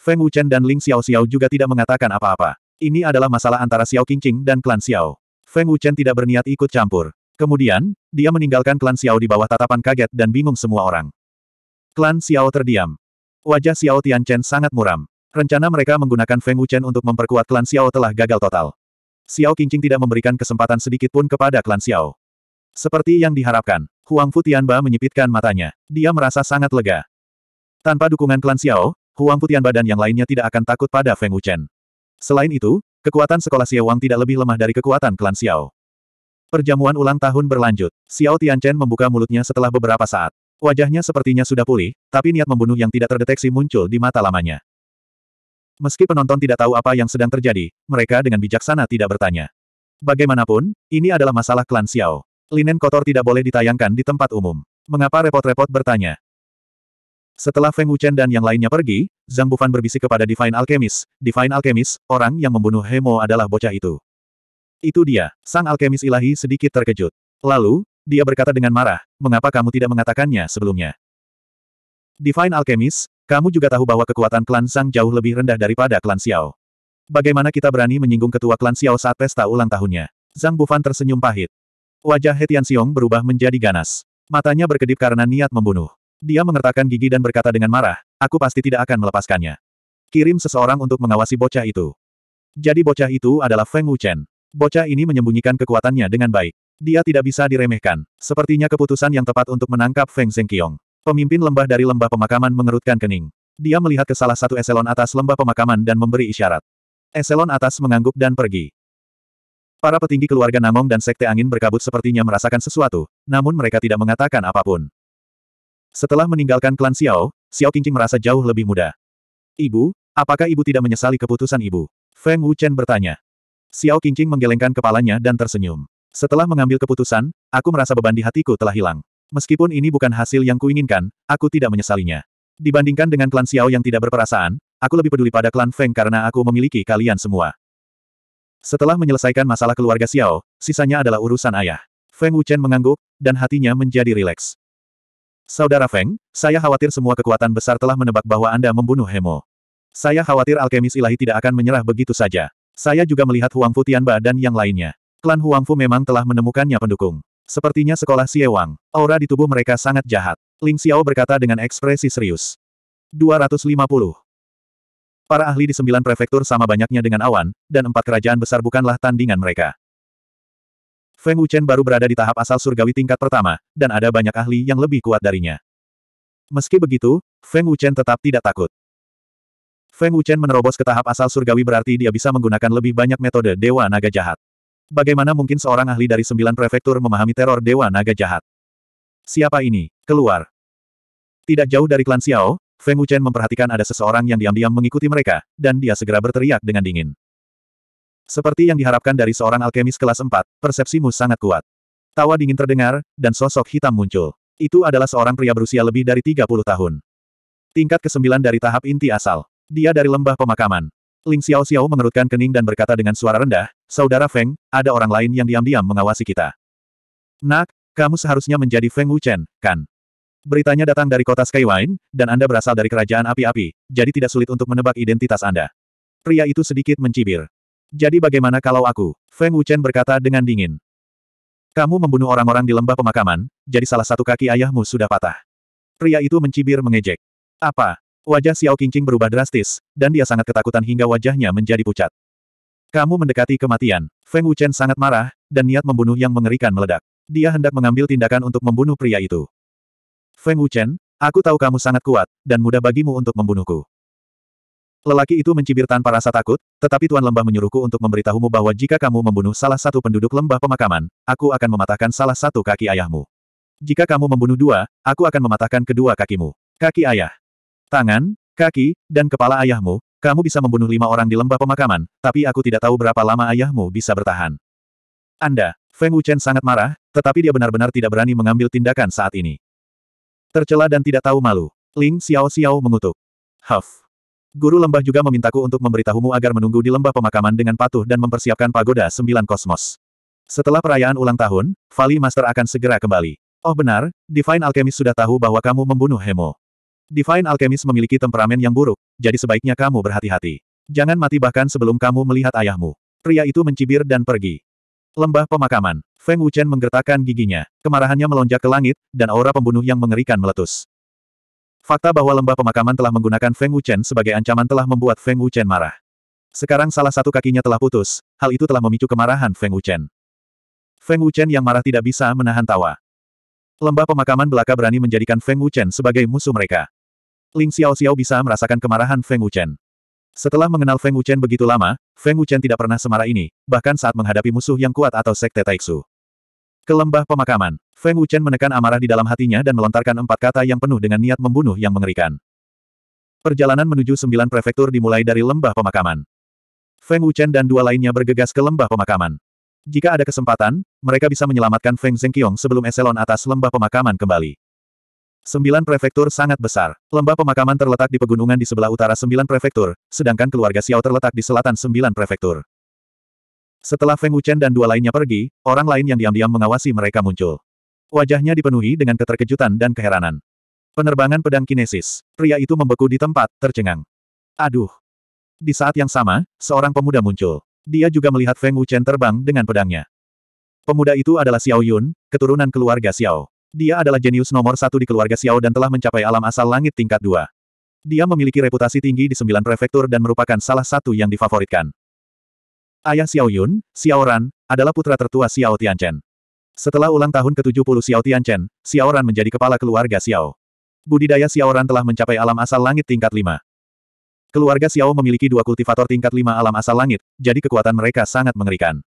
Feng Wuchen dan Ling Xiao Xiao juga tidak mengatakan apa-apa. Ini adalah masalah antara Xiao Qingqing dan klan Xiao. Feng Wuchen tidak berniat ikut campur. Kemudian, dia meninggalkan klan Xiao di bawah tatapan kaget dan bingung semua orang. Klan Xiao terdiam. Wajah Xiao Tianchen sangat muram. Rencana mereka menggunakan Feng Wuchen untuk memperkuat klan Xiao telah gagal total. Xiao Qingqing tidak memberikan kesempatan sedikit pun kepada klan Xiao. Seperti yang diharapkan, Huang Futianba menyipitkan matanya. Dia merasa sangat lega. Tanpa dukungan klan Xiao, Huang Futianba dan yang lainnya tidak akan takut pada Feng Wuchen. Selain itu, kekuatan sekolah Xiao Wang tidak lebih lemah dari kekuatan klan Xiao. Perjamuan ulang tahun berlanjut. Xiao Tianchen membuka mulutnya setelah beberapa saat. Wajahnya sepertinya sudah pulih, tapi niat membunuh yang tidak terdeteksi muncul di mata lamanya. Meski penonton tidak tahu apa yang sedang terjadi, mereka dengan bijaksana tidak bertanya. Bagaimanapun, ini adalah masalah klan Xiao. Linen kotor tidak boleh ditayangkan di tempat umum. Mengapa repot-repot bertanya? Setelah Feng Wuchen dan yang lainnya pergi, Zhang Bufan berbisik kepada Divine Alchemist. Divine Alchemist, orang yang membunuh Hemo adalah bocah itu. Itu dia, sang alchemist ilahi sedikit terkejut. Lalu, dia berkata dengan marah, mengapa kamu tidak mengatakannya sebelumnya? Divine Alchemist, kamu juga tahu bahwa kekuatan klan Sang jauh lebih rendah daripada klan Xiao. Bagaimana kita berani menyinggung ketua klan Xiao saat pesta ulang tahunnya? Zhang Bufan tersenyum pahit. Wajah Hetian Tianxiong berubah menjadi ganas. Matanya berkedip karena niat membunuh. Dia mengertakkan gigi dan berkata dengan marah, aku pasti tidak akan melepaskannya. Kirim seseorang untuk mengawasi bocah itu. Jadi bocah itu adalah Feng Wuchen. Bocah ini menyembunyikan kekuatannya dengan baik. Dia tidak bisa diremehkan. Sepertinya keputusan yang tepat untuk menangkap Feng Zhengqiong. Pemimpin lembah dari lembah pemakaman mengerutkan kening. Dia melihat ke salah satu eselon atas lembah pemakaman dan memberi isyarat. Eselon atas mengangguk dan pergi. Para petinggi keluarga Namong dan Sekte Angin berkabut sepertinya merasakan sesuatu, namun mereka tidak mengatakan apapun. Setelah meninggalkan klan Xiao, Xiao Qingqing merasa jauh lebih muda. Ibu, apakah ibu tidak menyesali keputusan ibu? Feng Wuchen bertanya. Xiao Qingqing menggelengkan kepalanya dan tersenyum. Setelah mengambil keputusan, aku merasa beban di hatiku telah hilang. Meskipun ini bukan hasil yang kuinginkan, aku tidak menyesalinya. Dibandingkan dengan klan Xiao yang tidak berperasaan, aku lebih peduli pada klan Feng karena aku memiliki kalian semua. Setelah menyelesaikan masalah keluarga Xiao, sisanya adalah urusan ayah. Feng Wuchen mengangguk, dan hatinya menjadi rileks. Saudara Feng, saya khawatir semua kekuatan besar telah menebak bahwa Anda membunuh Hemo. Saya khawatir alkemis ilahi tidak akan menyerah begitu saja. Saya juga melihat Huang Futianba dan yang lainnya. Klan Huangfu memang telah menemukannya pendukung. Sepertinya sekolah Siewang, aura di tubuh mereka sangat jahat. Ling Xiao berkata dengan ekspresi serius. 250. Para ahli di sembilan prefektur sama banyaknya dengan awan, dan empat kerajaan besar bukanlah tandingan mereka. Feng Wuchen baru berada di tahap asal surgawi tingkat pertama, dan ada banyak ahli yang lebih kuat darinya. Meski begitu, Feng Wuchen tetap tidak takut. Feng Wuchen menerobos ke tahap asal surgawi berarti dia bisa menggunakan lebih banyak metode Dewa Naga Jahat. Bagaimana mungkin seorang ahli dari sembilan prefektur memahami teror Dewa Naga Jahat? Siapa ini? Keluar. Tidak jauh dari klan Xiao, Feng Wuchen memperhatikan ada seseorang yang diam-diam mengikuti mereka, dan dia segera berteriak dengan dingin. Seperti yang diharapkan dari seorang alkemis kelas 4, persepsimu sangat kuat. Tawa dingin terdengar, dan sosok hitam muncul. Itu adalah seorang pria berusia lebih dari 30 tahun. Tingkat ke-9 dari tahap inti asal. Dia dari lembah pemakaman. Ling Xiao Xiao mengerutkan kening dan berkata dengan suara rendah, Saudara Feng, ada orang lain yang diam-diam mengawasi kita. Nak, kamu seharusnya menjadi Feng Wuchen, kan? Beritanya datang dari kota Skywine, dan Anda berasal dari kerajaan api-api, jadi tidak sulit untuk menebak identitas Anda. Pria itu sedikit mencibir. Jadi bagaimana kalau aku? Feng Wuchen berkata dengan dingin. Kamu membunuh orang-orang di lembah pemakaman, jadi salah satu kaki ayahmu sudah patah. Pria itu mencibir mengejek. Apa? Wajah Xiao Qingqing berubah drastis, dan dia sangat ketakutan hingga wajahnya menjadi pucat. Kamu mendekati kematian. Feng Wuchen sangat marah, dan niat membunuh yang mengerikan meledak. Dia hendak mengambil tindakan untuk membunuh pria itu. Feng Wuchen, aku tahu kamu sangat kuat, dan mudah bagimu untuk membunuhku. Lelaki itu mencibir tanpa rasa takut, tetapi Tuan Lembah menyuruhku untuk memberitahumu bahwa jika kamu membunuh salah satu penduduk lembah pemakaman, aku akan mematahkan salah satu kaki ayahmu. Jika kamu membunuh dua, aku akan mematahkan kedua kakimu. Kaki ayah tangan, kaki, dan kepala ayahmu, kamu bisa membunuh lima orang di lembah pemakaman, tapi aku tidak tahu berapa lama ayahmu bisa bertahan. Anda, Feng Wuchen sangat marah, tetapi dia benar-benar tidak berani mengambil tindakan saat ini. Tercela dan tidak tahu malu, Ling Xiao Xiao mengutuk. Huff. Guru lembah juga memintaku untuk memberitahumu agar menunggu di lembah pemakaman dengan patuh dan mempersiapkan pagoda sembilan kosmos. Setelah perayaan ulang tahun, Vali Master akan segera kembali. Oh benar, Divine Alchemist sudah tahu bahwa kamu membunuh Hemo. Divine Alchemist memiliki temperamen yang buruk, jadi sebaiknya kamu berhati-hati. Jangan mati bahkan sebelum kamu melihat ayahmu. Pria itu mencibir dan pergi. Lembah pemakaman. Feng Wuchen menggertakkan giginya. Kemarahannya melonjak ke langit, dan aura pembunuh yang mengerikan meletus. Fakta bahwa lembah pemakaman telah menggunakan Feng Wuchen sebagai ancaman telah membuat Feng Wuchen marah. Sekarang salah satu kakinya telah putus, hal itu telah memicu kemarahan Feng Wuchen. Feng Wuchen yang marah tidak bisa menahan tawa. Lembah pemakaman belaka berani menjadikan Feng Wuchen sebagai musuh mereka. Ling Xiao Xiao bisa merasakan kemarahan Feng Wuchen. Setelah mengenal Feng Wuchen begitu lama, Feng Wuchen tidak pernah semarah ini, bahkan saat menghadapi musuh yang kuat atau sekte Taixu. Ke lembah pemakaman, Feng Wuchen menekan amarah di dalam hatinya dan melontarkan empat kata yang penuh dengan niat membunuh yang mengerikan. Perjalanan menuju sembilan prefektur dimulai dari lembah pemakaman. Feng Wuchen dan dua lainnya bergegas ke lembah pemakaman. Jika ada kesempatan, mereka bisa menyelamatkan Feng Zhengqiong sebelum eselon atas lembah pemakaman kembali. Sembilan prefektur sangat besar. Lembah pemakaman terletak di pegunungan di sebelah utara sembilan prefektur, sedangkan keluarga Xiao terletak di selatan sembilan prefektur. Setelah Feng Wuchen dan dua lainnya pergi, orang lain yang diam-diam mengawasi mereka muncul. Wajahnya dipenuhi dengan keterkejutan dan keheranan. Penerbangan pedang kinesis. Pria itu membeku di tempat, tercengang. Aduh. Di saat yang sama, seorang pemuda muncul. Dia juga melihat Feng Wuchen terbang dengan pedangnya. Pemuda itu adalah Xiao Yun, keturunan keluarga Xiao. Dia adalah jenius nomor satu di keluarga Xiao dan telah mencapai alam asal langit tingkat dua. Dia memiliki reputasi tinggi di sembilan prefektur dan merupakan salah satu yang difavoritkan. Ayah Xiao Yun, Xiao Ran, adalah putra tertua Xiao Tianchen. Setelah ulang tahun ke-70 Xiao Tianchen, Xiao Ran menjadi kepala keluarga Xiao. Budidaya Xiao Ran telah mencapai alam asal langit tingkat lima. Keluarga Xiao memiliki dua kultivator tingkat lima alam asal langit, jadi kekuatan mereka sangat mengerikan.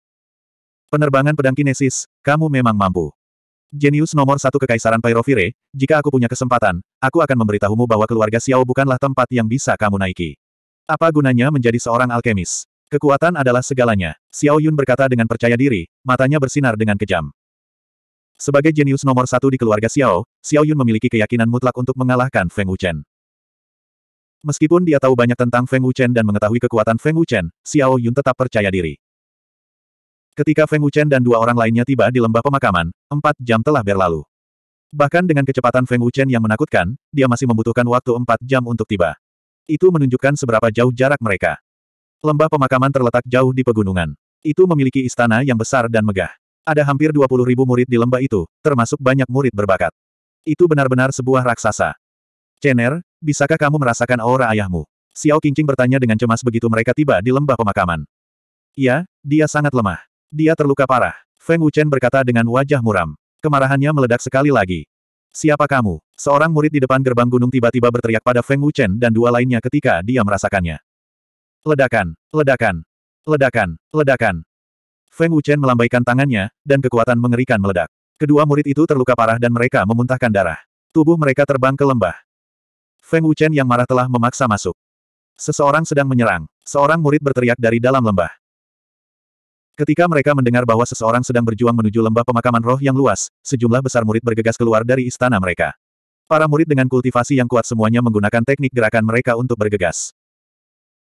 Penerbangan pedang kinesis, kamu memang mampu. Jenius nomor satu kekaisaran Pyrovire, jika aku punya kesempatan, aku akan memberitahumu bahwa keluarga Xiao bukanlah tempat yang bisa kamu naiki. Apa gunanya menjadi seorang alkemis? Kekuatan adalah segalanya, Xiao Yun berkata dengan percaya diri, matanya bersinar dengan kejam. Sebagai jenius nomor satu di keluarga Xiao, Xiao Yun memiliki keyakinan mutlak untuk mengalahkan Feng Wuchen. Meskipun dia tahu banyak tentang Feng Wuchen dan mengetahui kekuatan Feng Wuchen, Xiao Yun tetap percaya diri. Ketika Feng Wuchen dan dua orang lainnya tiba di lembah pemakaman, empat jam telah berlalu. Bahkan dengan kecepatan Feng Wuchen yang menakutkan, dia masih membutuhkan waktu empat jam untuk tiba. Itu menunjukkan seberapa jauh jarak mereka. Lembah pemakaman terletak jauh di pegunungan. Itu memiliki istana yang besar dan megah. Ada hampir 20 ribu murid di lembah itu, termasuk banyak murid berbakat. Itu benar-benar sebuah raksasa. Chen'er, bisakah kamu merasakan aura ayahmu? Xiao Qingqing bertanya dengan cemas begitu mereka tiba di lembah pemakaman. Ya, dia sangat lemah. Dia terluka parah. Feng Wuchen berkata dengan wajah muram. Kemarahannya meledak sekali lagi. Siapa kamu? Seorang murid di depan gerbang gunung tiba-tiba berteriak pada Feng Wuchen dan dua lainnya ketika dia merasakannya. Ledakan, ledakan, ledakan, ledakan. Feng Wuchen melambaikan tangannya, dan kekuatan mengerikan meledak. Kedua murid itu terluka parah dan mereka memuntahkan darah. Tubuh mereka terbang ke lembah. Feng Wuchen yang marah telah memaksa masuk. Seseorang sedang menyerang. Seorang murid berteriak dari dalam lembah. Ketika mereka mendengar bahwa seseorang sedang berjuang menuju lembah pemakaman roh yang luas, sejumlah besar murid bergegas keluar dari istana mereka. Para murid dengan kultivasi yang kuat semuanya menggunakan teknik gerakan mereka untuk bergegas.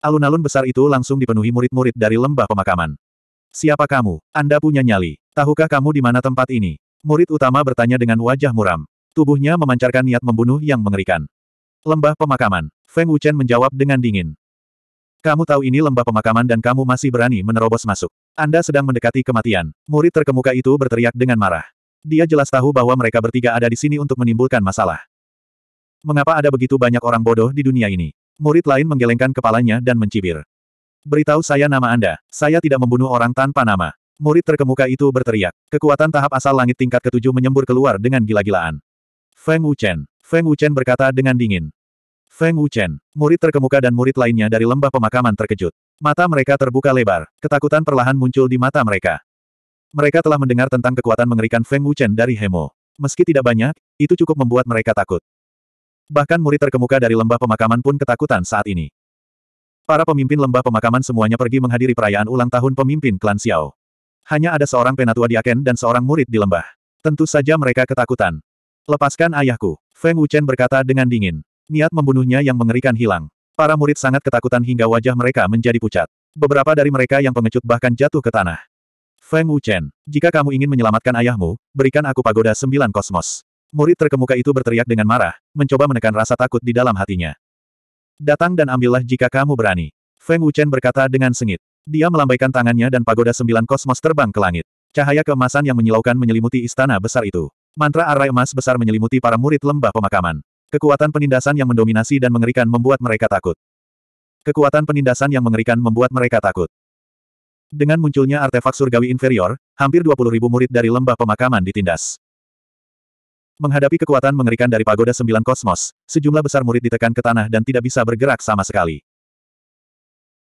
Alun-alun besar itu langsung dipenuhi murid-murid dari lembah pemakaman. Siapa kamu? Anda punya nyali. Tahukah kamu di mana tempat ini? Murid utama bertanya dengan wajah muram. Tubuhnya memancarkan niat membunuh yang mengerikan. Lembah pemakaman. Feng Wuchen menjawab dengan dingin. Kamu tahu ini lembah pemakaman dan kamu masih berani menerobos masuk. Anda sedang mendekati kematian. Murid terkemuka itu berteriak dengan marah. Dia jelas tahu bahwa mereka bertiga ada di sini untuk menimbulkan masalah. Mengapa ada begitu banyak orang bodoh di dunia ini? Murid lain menggelengkan kepalanya dan mencibir. Beritahu saya nama Anda. Saya tidak membunuh orang tanpa nama. Murid terkemuka itu berteriak. Kekuatan tahap asal langit tingkat ketujuh menyembur keluar dengan gila-gilaan. Feng Wuchen. Feng Wuchen berkata dengan dingin. Feng Wuchen, murid terkemuka dan murid lainnya dari lembah pemakaman terkejut. Mata mereka terbuka lebar, ketakutan perlahan muncul di mata mereka. Mereka telah mendengar tentang kekuatan mengerikan Feng Wuchen dari Hemo. Meski tidak banyak, itu cukup membuat mereka takut. Bahkan murid terkemuka dari lembah pemakaman pun ketakutan saat ini. Para pemimpin lembah pemakaman semuanya pergi menghadiri perayaan ulang tahun pemimpin klan Xiao. Hanya ada seorang penatua di Aken dan seorang murid di lembah. Tentu saja mereka ketakutan. Lepaskan ayahku, Feng Wuchen berkata dengan dingin. Niat membunuhnya yang mengerikan hilang. Para murid sangat ketakutan hingga wajah mereka menjadi pucat. Beberapa dari mereka yang pengecut bahkan jatuh ke tanah. Feng Wuchen, jika kamu ingin menyelamatkan ayahmu, berikan aku pagoda sembilan kosmos. Murid terkemuka itu berteriak dengan marah, mencoba menekan rasa takut di dalam hatinya. Datang dan ambillah jika kamu berani. Feng Wuchen berkata dengan sengit. Dia melambaikan tangannya dan pagoda sembilan kosmos terbang ke langit. Cahaya keemasan yang menyilaukan menyelimuti istana besar itu. Mantra arai emas besar menyelimuti para murid lembah pemakaman. Kekuatan penindasan yang mendominasi dan mengerikan membuat mereka takut. Kekuatan penindasan yang mengerikan membuat mereka takut. Dengan munculnya artefak surgawi inferior, hampir ribu murid dari lembah pemakaman ditindas. Menghadapi kekuatan mengerikan dari pagoda sembilan kosmos, sejumlah besar murid ditekan ke tanah dan tidak bisa bergerak sama sekali.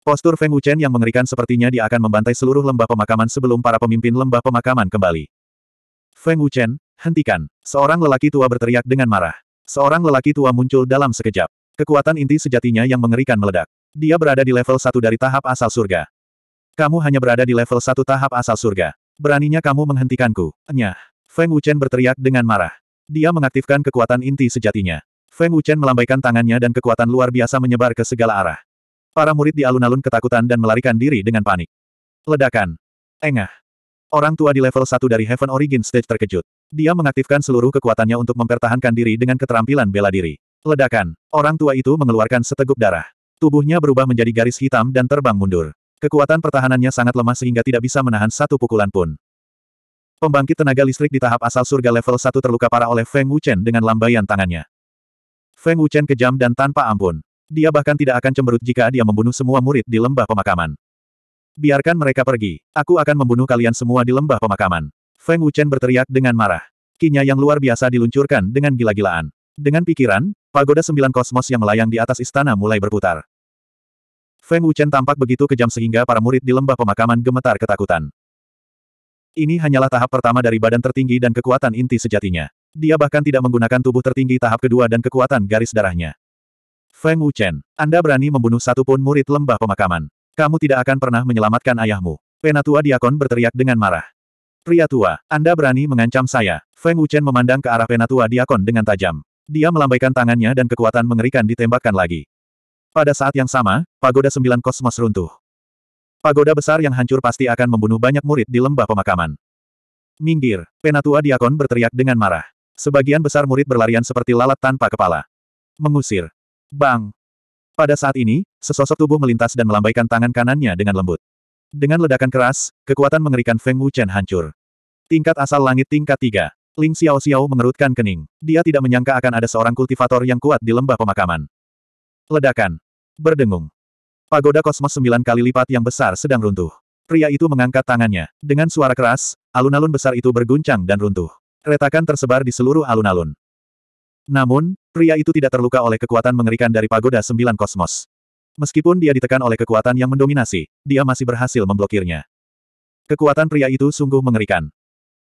Postur Feng Wuchen yang mengerikan sepertinya dia akan membantai seluruh lembah pemakaman sebelum para pemimpin lembah pemakaman kembali. Feng Wuchen, hentikan. Seorang lelaki tua berteriak dengan marah. Seorang lelaki tua muncul dalam sekejap. Kekuatan inti sejatinya yang mengerikan meledak. Dia berada di level satu dari tahap asal surga. Kamu hanya berada di level satu tahap asal surga. Beraninya kamu menghentikanku. Nyah. Feng Wuchen berteriak dengan marah. Dia mengaktifkan kekuatan inti sejatinya. Feng Wuchen melambaikan tangannya dan kekuatan luar biasa menyebar ke segala arah. Para murid di alun-alun ketakutan dan melarikan diri dengan panik. Ledakan. Engah. Orang tua di level 1 dari Heaven Origin Stage terkejut. Dia mengaktifkan seluruh kekuatannya untuk mempertahankan diri dengan keterampilan bela diri. Ledakan. Orang tua itu mengeluarkan seteguk darah. Tubuhnya berubah menjadi garis hitam dan terbang mundur. Kekuatan pertahanannya sangat lemah sehingga tidak bisa menahan satu pukulan pun. Pembangkit tenaga listrik di tahap asal surga level 1 terluka parah oleh Feng Wuchen dengan lambaian tangannya. Feng Wuchen kejam dan tanpa ampun. Dia bahkan tidak akan cemberut jika dia membunuh semua murid di lembah pemakaman. Biarkan mereka pergi. Aku akan membunuh kalian semua di lembah pemakaman. Feng Wuchen berteriak dengan marah. Kinya yang luar biasa diluncurkan dengan gila-gilaan. Dengan pikiran, pagoda sembilan kosmos yang melayang di atas istana mulai berputar. Feng Wuchen tampak begitu kejam sehingga para murid di lembah pemakaman gemetar ketakutan. Ini hanyalah tahap pertama dari badan tertinggi dan kekuatan inti sejatinya. Dia bahkan tidak menggunakan tubuh tertinggi tahap kedua dan kekuatan garis darahnya. Feng Wuchen, Anda berani membunuh satu pun murid lembah pemakaman. Kamu tidak akan pernah menyelamatkan ayahmu. Penatua Diakon berteriak dengan marah. Pria tua, Anda berani mengancam saya. Feng Wuchen memandang ke arah Penatua Diakon dengan tajam. Dia melambaikan tangannya dan kekuatan mengerikan ditembakkan lagi. Pada saat yang sama, pagoda sembilan kosmos runtuh. Pagoda besar yang hancur pasti akan membunuh banyak murid di lembah pemakaman. Minggir, Penatua Diakon berteriak dengan marah. Sebagian besar murid berlarian seperti lalat tanpa kepala. Mengusir. Bang! Pada saat ini, sesosok tubuh melintas dan melambaikan tangan kanannya dengan lembut. Dengan ledakan keras, kekuatan mengerikan Feng Wuchen hancur. Tingkat asal langit tingkat 3. Ling Xiao Xiao mengerutkan kening. Dia tidak menyangka akan ada seorang kultivator yang kuat di lembah pemakaman. Ledakan. Berdengung. Pagoda kosmos sembilan kali lipat yang besar sedang runtuh. Pria itu mengangkat tangannya. Dengan suara keras, alun-alun besar itu berguncang dan runtuh. Retakan tersebar di seluruh alun-alun. Namun, pria itu tidak terluka oleh kekuatan mengerikan dari pagoda sembilan kosmos. Meskipun dia ditekan oleh kekuatan yang mendominasi, dia masih berhasil memblokirnya. Kekuatan pria itu sungguh mengerikan.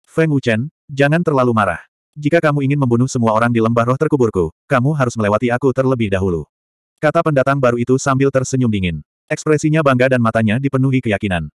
Feng Wuchen, jangan terlalu marah. Jika kamu ingin membunuh semua orang di lembah roh terkuburku, kamu harus melewati aku terlebih dahulu. Kata pendatang baru itu sambil tersenyum dingin. Ekspresinya bangga dan matanya dipenuhi keyakinan.